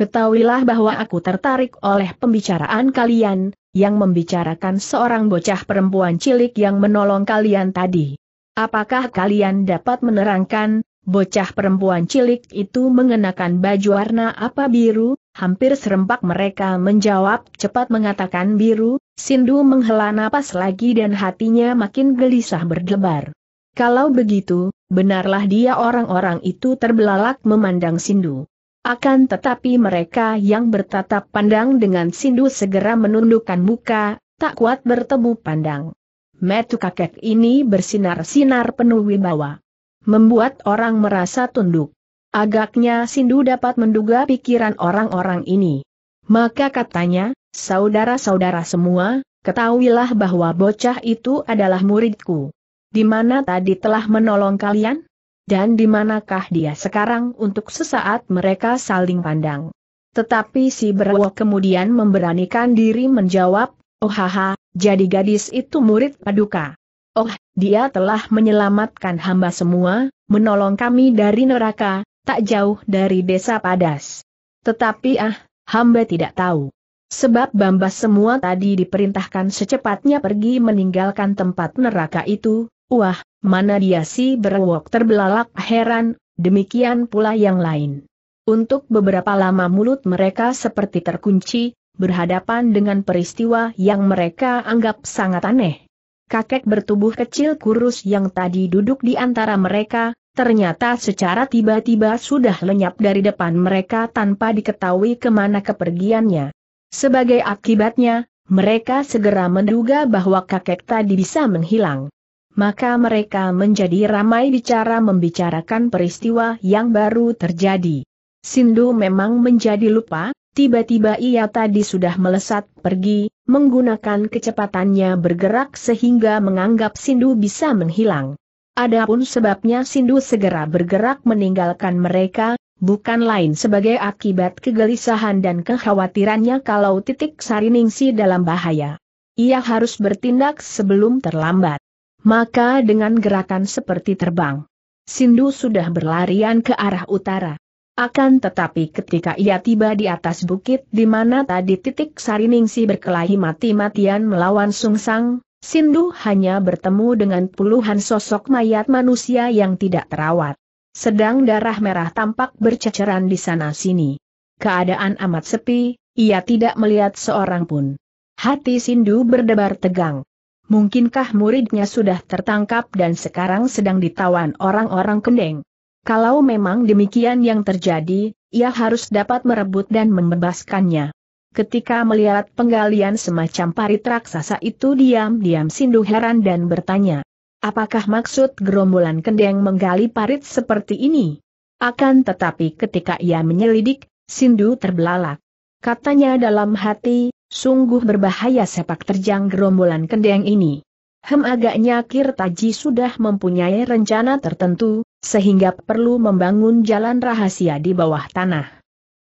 Ketahuilah bahwa aku tertarik oleh pembicaraan kalian, yang membicarakan seorang bocah perempuan cilik yang menolong kalian tadi. Apakah kalian dapat menerangkan, bocah perempuan cilik itu mengenakan baju warna apa biru? Hampir serempak mereka menjawab cepat mengatakan biru, Sindu menghela napas lagi dan hatinya makin gelisah berdebar. Kalau begitu, benarlah dia orang-orang itu terbelalak memandang Sindu. Akan tetapi mereka yang bertatap pandang dengan sindu segera menundukkan muka, tak kuat bertemu pandang. Metu kakek ini bersinar-sinar penuh wibawa. Membuat orang merasa tunduk. Agaknya Sindu dapat menduga pikiran orang-orang ini. Maka katanya, saudara-saudara semua, ketahuilah bahwa bocah itu adalah muridku. Di mana tadi telah menolong kalian? dan di manakah dia sekarang untuk sesaat mereka saling pandang. Tetapi si Berwo kemudian memberanikan diri menjawab, oh haha, jadi gadis itu murid paduka. Oh, dia telah menyelamatkan hamba semua, menolong kami dari neraka, tak jauh dari desa padas. Tetapi ah, hamba tidak tahu. Sebab Bambas semua tadi diperintahkan secepatnya pergi meninggalkan tempat neraka itu, Wah, mana dia si berwok terbelalak heran, demikian pula yang lain. Untuk beberapa lama mulut mereka seperti terkunci, berhadapan dengan peristiwa yang mereka anggap sangat aneh. Kakek bertubuh kecil kurus yang tadi duduk di antara mereka, ternyata secara tiba-tiba sudah lenyap dari depan mereka tanpa diketahui kemana kepergiannya. Sebagai akibatnya, mereka segera menduga bahwa kakek tadi bisa menghilang maka mereka menjadi ramai bicara membicarakan peristiwa yang baru terjadi. Sindu memang menjadi lupa, tiba-tiba ia tadi sudah melesat pergi, menggunakan kecepatannya bergerak sehingga menganggap Sindu bisa menghilang. Adapun sebabnya Sindu segera bergerak meninggalkan mereka, bukan lain sebagai akibat kegelisahan dan kekhawatirannya kalau titik Sariningsi dalam bahaya. Ia harus bertindak sebelum terlambat maka dengan gerakan seperti terbang, Sindu sudah berlarian ke arah utara. Akan tetapi ketika ia tiba di atas bukit di mana tadi titik Sariningsi berkelahi mati-matian melawan Sung Sang, Sindu hanya bertemu dengan puluhan sosok mayat manusia yang tidak terawat. Sedang darah merah tampak berceceran di sana-sini. Keadaan amat sepi, ia tidak melihat seorang pun. Hati Sindu berdebar tegang. Mungkinkah muridnya sudah tertangkap dan sekarang sedang ditawan orang-orang kendeng? Kalau memang demikian yang terjadi, ia harus dapat merebut dan membebaskannya. Ketika melihat penggalian semacam parit raksasa itu diam-diam Sindu heran dan bertanya, apakah maksud gerombolan kendeng menggali parit seperti ini? Akan tetapi ketika ia menyelidik, Sindu terbelalak. Katanya dalam hati, Sungguh berbahaya sepak terjang gerombolan kendeng ini. Hem agaknya Kirtaji sudah mempunyai rencana tertentu, sehingga perlu membangun jalan rahasia di bawah tanah.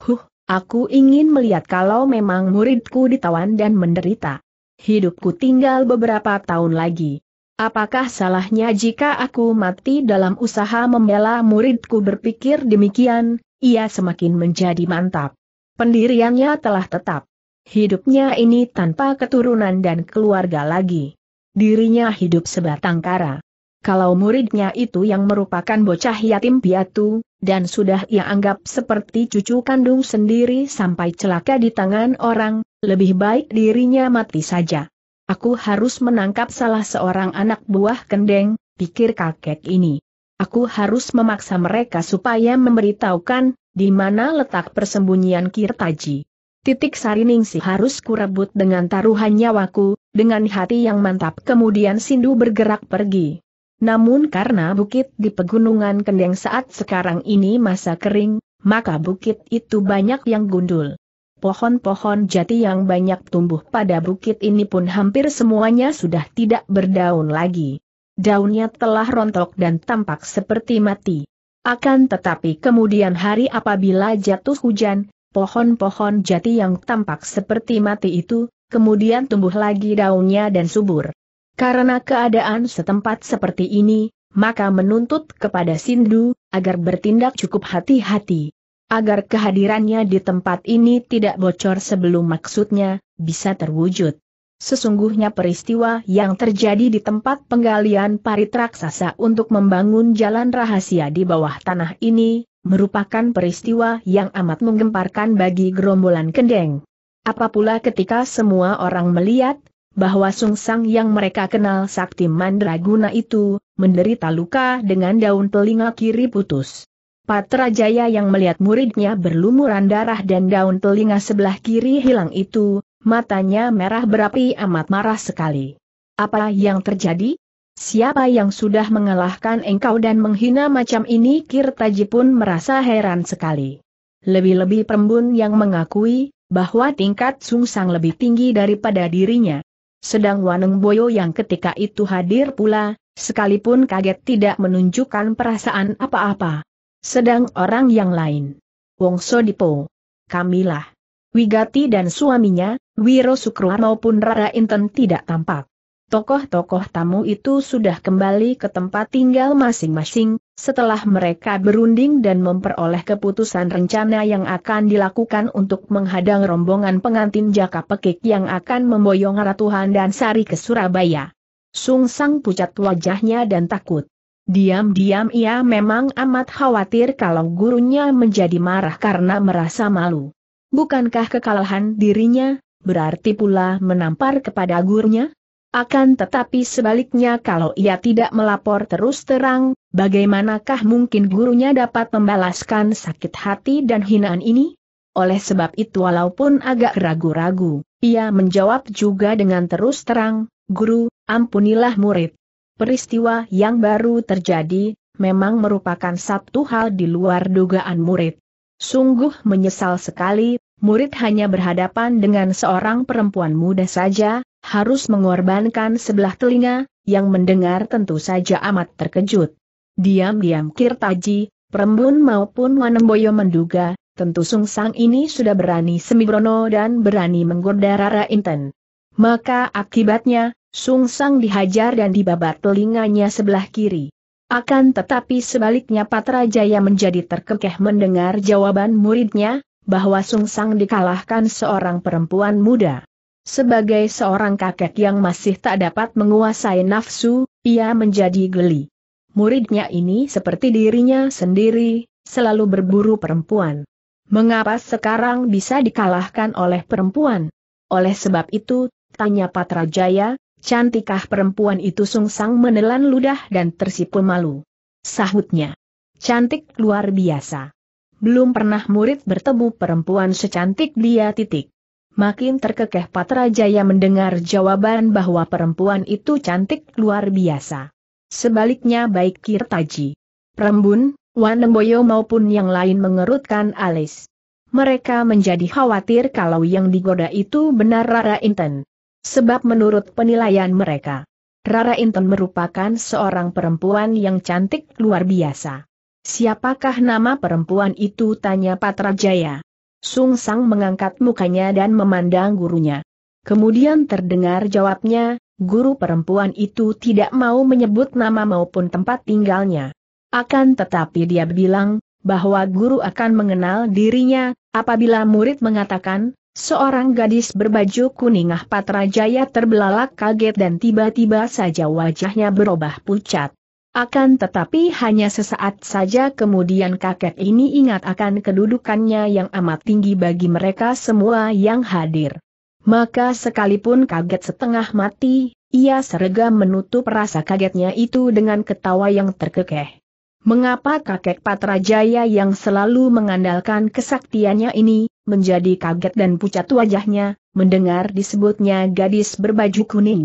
Huh, aku ingin melihat kalau memang muridku ditawan dan menderita. Hidupku tinggal beberapa tahun lagi. Apakah salahnya jika aku mati dalam usaha membela muridku berpikir demikian, ia semakin menjadi mantap. Pendiriannya telah tetap hidupnya ini tanpa keturunan dan keluarga lagi. Dirinya hidup sebatang kara. Kalau muridnya itu yang merupakan bocah yatim piatu, dan sudah ia anggap seperti cucu kandung sendiri sampai celaka di tangan orang, lebih baik dirinya mati saja. Aku harus menangkap salah seorang anak buah kendeng, pikir kakek ini. Aku harus memaksa mereka supaya memberitahukan, di mana letak persembunyian Kirtaji. Titik Sariningsi harus kurebut dengan taruhan nyawaku, dengan hati yang mantap kemudian Sindu bergerak pergi. Namun karena bukit di pegunungan Kendeng saat sekarang ini masa kering, maka bukit itu banyak yang gundul. Pohon-pohon jati yang banyak tumbuh pada bukit ini pun hampir semuanya sudah tidak berdaun lagi. Daunnya telah rontok dan tampak seperti mati. Akan tetapi kemudian hari apabila jatuh hujan, pohon-pohon jati yang tampak seperti mati itu, kemudian tumbuh lagi daunnya dan subur. Karena keadaan setempat seperti ini, maka menuntut kepada Sindu, agar bertindak cukup hati-hati. Agar kehadirannya di tempat ini tidak bocor sebelum maksudnya, bisa terwujud. Sesungguhnya peristiwa yang terjadi di tempat penggalian parit raksasa untuk membangun jalan rahasia di bawah tanah ini, merupakan peristiwa yang amat menggemparkan bagi gerombolan kendeng. Apapula ketika semua orang melihat, bahwa Sungsang yang mereka kenal sakti mandraguna itu, menderita luka dengan daun telinga kiri putus. Patra Jaya yang melihat muridnya berlumuran darah dan daun telinga sebelah kiri hilang itu, matanya merah berapi amat marah sekali. Apa yang terjadi? Siapa yang sudah mengalahkan engkau dan menghina macam ini Kirtaji pun merasa heran sekali. Lebih-lebih perembun yang mengakui, bahwa tingkat sungsang lebih tinggi daripada dirinya. Sedang Waneng Boyo yang ketika itu hadir pula, sekalipun kaget tidak menunjukkan perasaan apa-apa. Sedang orang yang lain. Wongso Dipo. Kamilah. Wigati dan suaminya, Wiro Sukro maupun Rara Inten tidak tampak tokoh-tokoh tamu itu sudah kembali ke tempat tinggal masing-masing, setelah mereka berunding dan memperoleh keputusan rencana yang akan dilakukan untuk menghadang rombongan pengantin jaka pekik yang akan memboyong Ratu dan Sari ke Surabaya. Sung Sang pucat wajahnya dan takut. Diam-diam ia memang amat khawatir kalau gurunya menjadi marah karena merasa malu. Bukankah kekalahan dirinya, berarti pula menampar kepada gurunya? Akan tetapi sebaliknya kalau ia tidak melapor terus terang, bagaimanakah mungkin gurunya dapat membalaskan sakit hati dan hinaan ini? Oleh sebab itu walaupun agak ragu-ragu, ia menjawab juga dengan terus terang, Guru, ampunilah murid. Peristiwa yang baru terjadi, memang merupakan satu hal di luar dugaan murid. Sungguh menyesal sekali, murid hanya berhadapan dengan seorang perempuan muda saja, harus mengorbankan sebelah telinga, yang mendengar tentu saja amat terkejut. Diam-diam Kirtaji, Prembun maupun Wanemboyo menduga, tentu Sungsang ini sudah berani semibrono dan berani menggoda Rara Inten. Maka akibatnya, Sungsang dihajar dan dibabat telinganya sebelah kiri. Akan tetapi sebaliknya Patra Jaya menjadi terkekeh mendengar jawaban muridnya, bahwa Sungsang dikalahkan seorang perempuan muda. Sebagai seorang kakek yang masih tak dapat menguasai nafsu, ia menjadi geli. Muridnya ini seperti dirinya sendiri, selalu berburu perempuan. Mengapa sekarang bisa dikalahkan oleh perempuan? Oleh sebab itu, tanya Patra Jaya, cantikah perempuan itu sungsang menelan ludah dan tersipu malu. Sahutnya. Cantik luar biasa. Belum pernah murid bertemu perempuan secantik dia titik makin terkekeh Patrajaya mendengar jawaban bahwa perempuan itu cantik luar biasa. Sebaliknya baik Kirtaji, Prembun, Wanemboyo maupun yang lain mengerutkan alis. Mereka menjadi khawatir kalau yang digoda itu benar Rara Inten. Sebab menurut penilaian mereka, Rara Inten merupakan seorang perempuan yang cantik luar biasa. Siapakah nama perempuan itu tanya Patrajaya. Sung Sang mengangkat mukanya dan memandang gurunya. Kemudian terdengar jawabnya, guru perempuan itu tidak mau menyebut nama maupun tempat tinggalnya. Akan tetapi dia bilang, bahwa guru akan mengenal dirinya, apabila murid mengatakan, seorang gadis berbaju kuningah Patrajaya terbelalak kaget dan tiba-tiba saja wajahnya berubah pucat. Akan tetapi hanya sesaat saja kemudian kakek ini ingat akan kedudukannya yang amat tinggi bagi mereka semua yang hadir. Maka sekalipun kaget setengah mati, ia serega menutup rasa kagetnya itu dengan ketawa yang terkekeh. Mengapa kakek Patrajaya yang selalu mengandalkan kesaktiannya ini, menjadi kaget dan pucat wajahnya, mendengar disebutnya gadis berbaju kuning?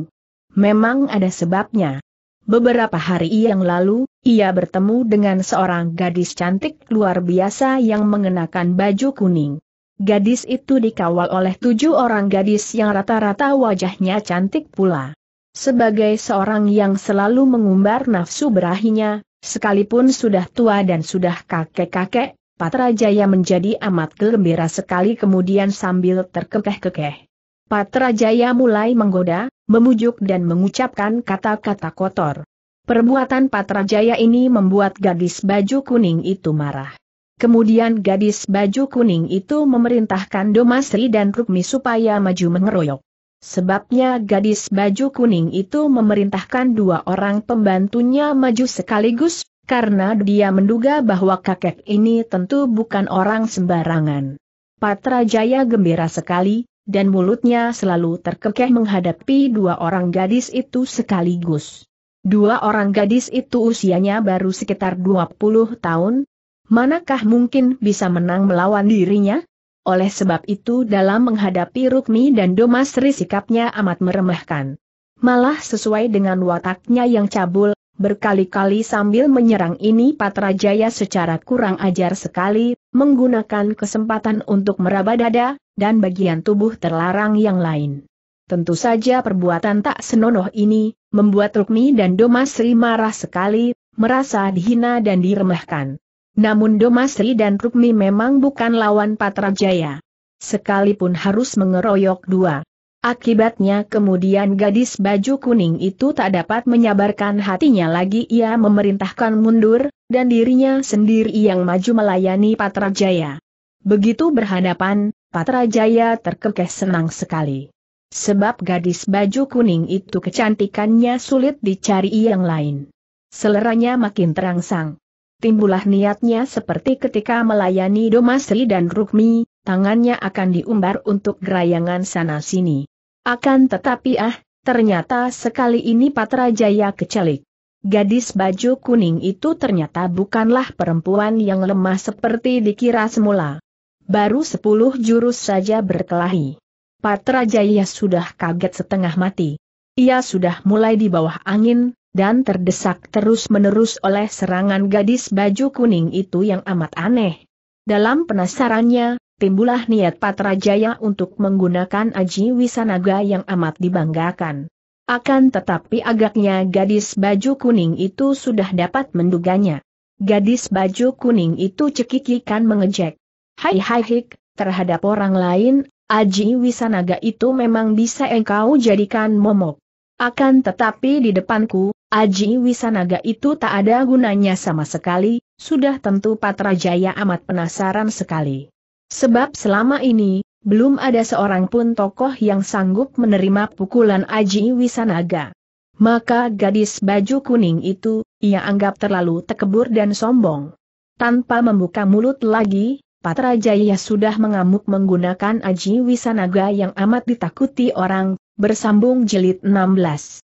Memang ada sebabnya. Beberapa hari yang lalu, ia bertemu dengan seorang gadis cantik luar biasa yang mengenakan baju kuning. Gadis itu dikawal oleh tujuh orang gadis yang rata-rata wajahnya cantik pula. Sebagai seorang yang selalu mengumbar nafsu berahinya, sekalipun sudah tua dan sudah kakek-kakek, Patrajaya menjadi amat gembira sekali kemudian sambil terkekeh-kekeh. Patrajaya mulai menggoda, memujuk dan mengucapkan kata-kata kotor. Perbuatan Patrajaya ini membuat gadis baju kuning itu marah. Kemudian gadis baju kuning itu memerintahkan Domasri dan Rukmi supaya maju mengeroyok. Sebabnya gadis baju kuning itu memerintahkan dua orang pembantunya maju sekaligus, karena dia menduga bahwa kakek ini tentu bukan orang sembarangan. Patrajaya gembira sekali, dan mulutnya selalu terkekeh menghadapi dua orang gadis itu sekaligus. Dua orang gadis itu usianya baru sekitar 20 tahun, manakah mungkin bisa menang melawan dirinya? Oleh sebab itu dalam menghadapi Rukmi dan Domasri sikapnya amat meremehkan. Malah sesuai dengan wataknya yang cabul, berkali-kali sambil menyerang ini Patrajaya secara kurang ajar sekali, menggunakan kesempatan untuk meraba dada, dan bagian tubuh terlarang yang lain. Tentu saja perbuatan tak senonoh ini, membuat Rukmi dan Domasri marah sekali, merasa dihina dan diremehkan. Namun Domasri dan Rukmi memang bukan lawan Patrajaya. Sekalipun harus mengeroyok dua. Akibatnya kemudian gadis baju kuning itu tak dapat menyabarkan hatinya lagi ia memerintahkan mundur, dan dirinya sendiri yang maju melayani Patra Jaya. Begitu berhadapan, Patra Jaya terkekeh senang sekali. Sebab gadis baju kuning itu kecantikannya sulit dicari yang lain. Seleranya makin terangsang. Timbulah niatnya seperti ketika melayani Domasri dan Rukmi, tangannya akan diumbar untuk gerayangan sana-sini. Akan tetapi ah, ternyata sekali ini Patra Jaya kecelik. Gadis baju kuning itu ternyata bukanlah perempuan yang lemah seperti dikira semula. Baru sepuluh jurus saja berkelahi. Patra Jaya sudah kaget setengah mati. Ia sudah mulai di bawah angin, dan terdesak terus-menerus oleh serangan gadis baju kuning itu yang amat aneh. Dalam penasarannya, timbulah niat Patra Jaya untuk menggunakan aji wisanaga yang amat dibanggakan. Akan tetapi agaknya gadis baju kuning itu sudah dapat menduganya. Gadis baju kuning itu cekikikan mengejek. Hai hai hik, terhadap orang lain, Aji Wisanaga itu memang bisa engkau jadikan momok. Akan tetapi di depanku, Aji Wisanaga itu tak ada gunanya sama sekali, sudah tentu Patrajaya amat penasaran sekali. Sebab selama ini, belum ada seorang pun tokoh yang sanggup menerima pukulan Aji Wisanaga. Maka gadis baju kuning itu, ia anggap terlalu tekebur dan sombong. Tanpa membuka mulut lagi, Patra Jaya sudah mengamuk menggunakan Aji Wisanaga yang amat ditakuti orang, bersambung jilid 16.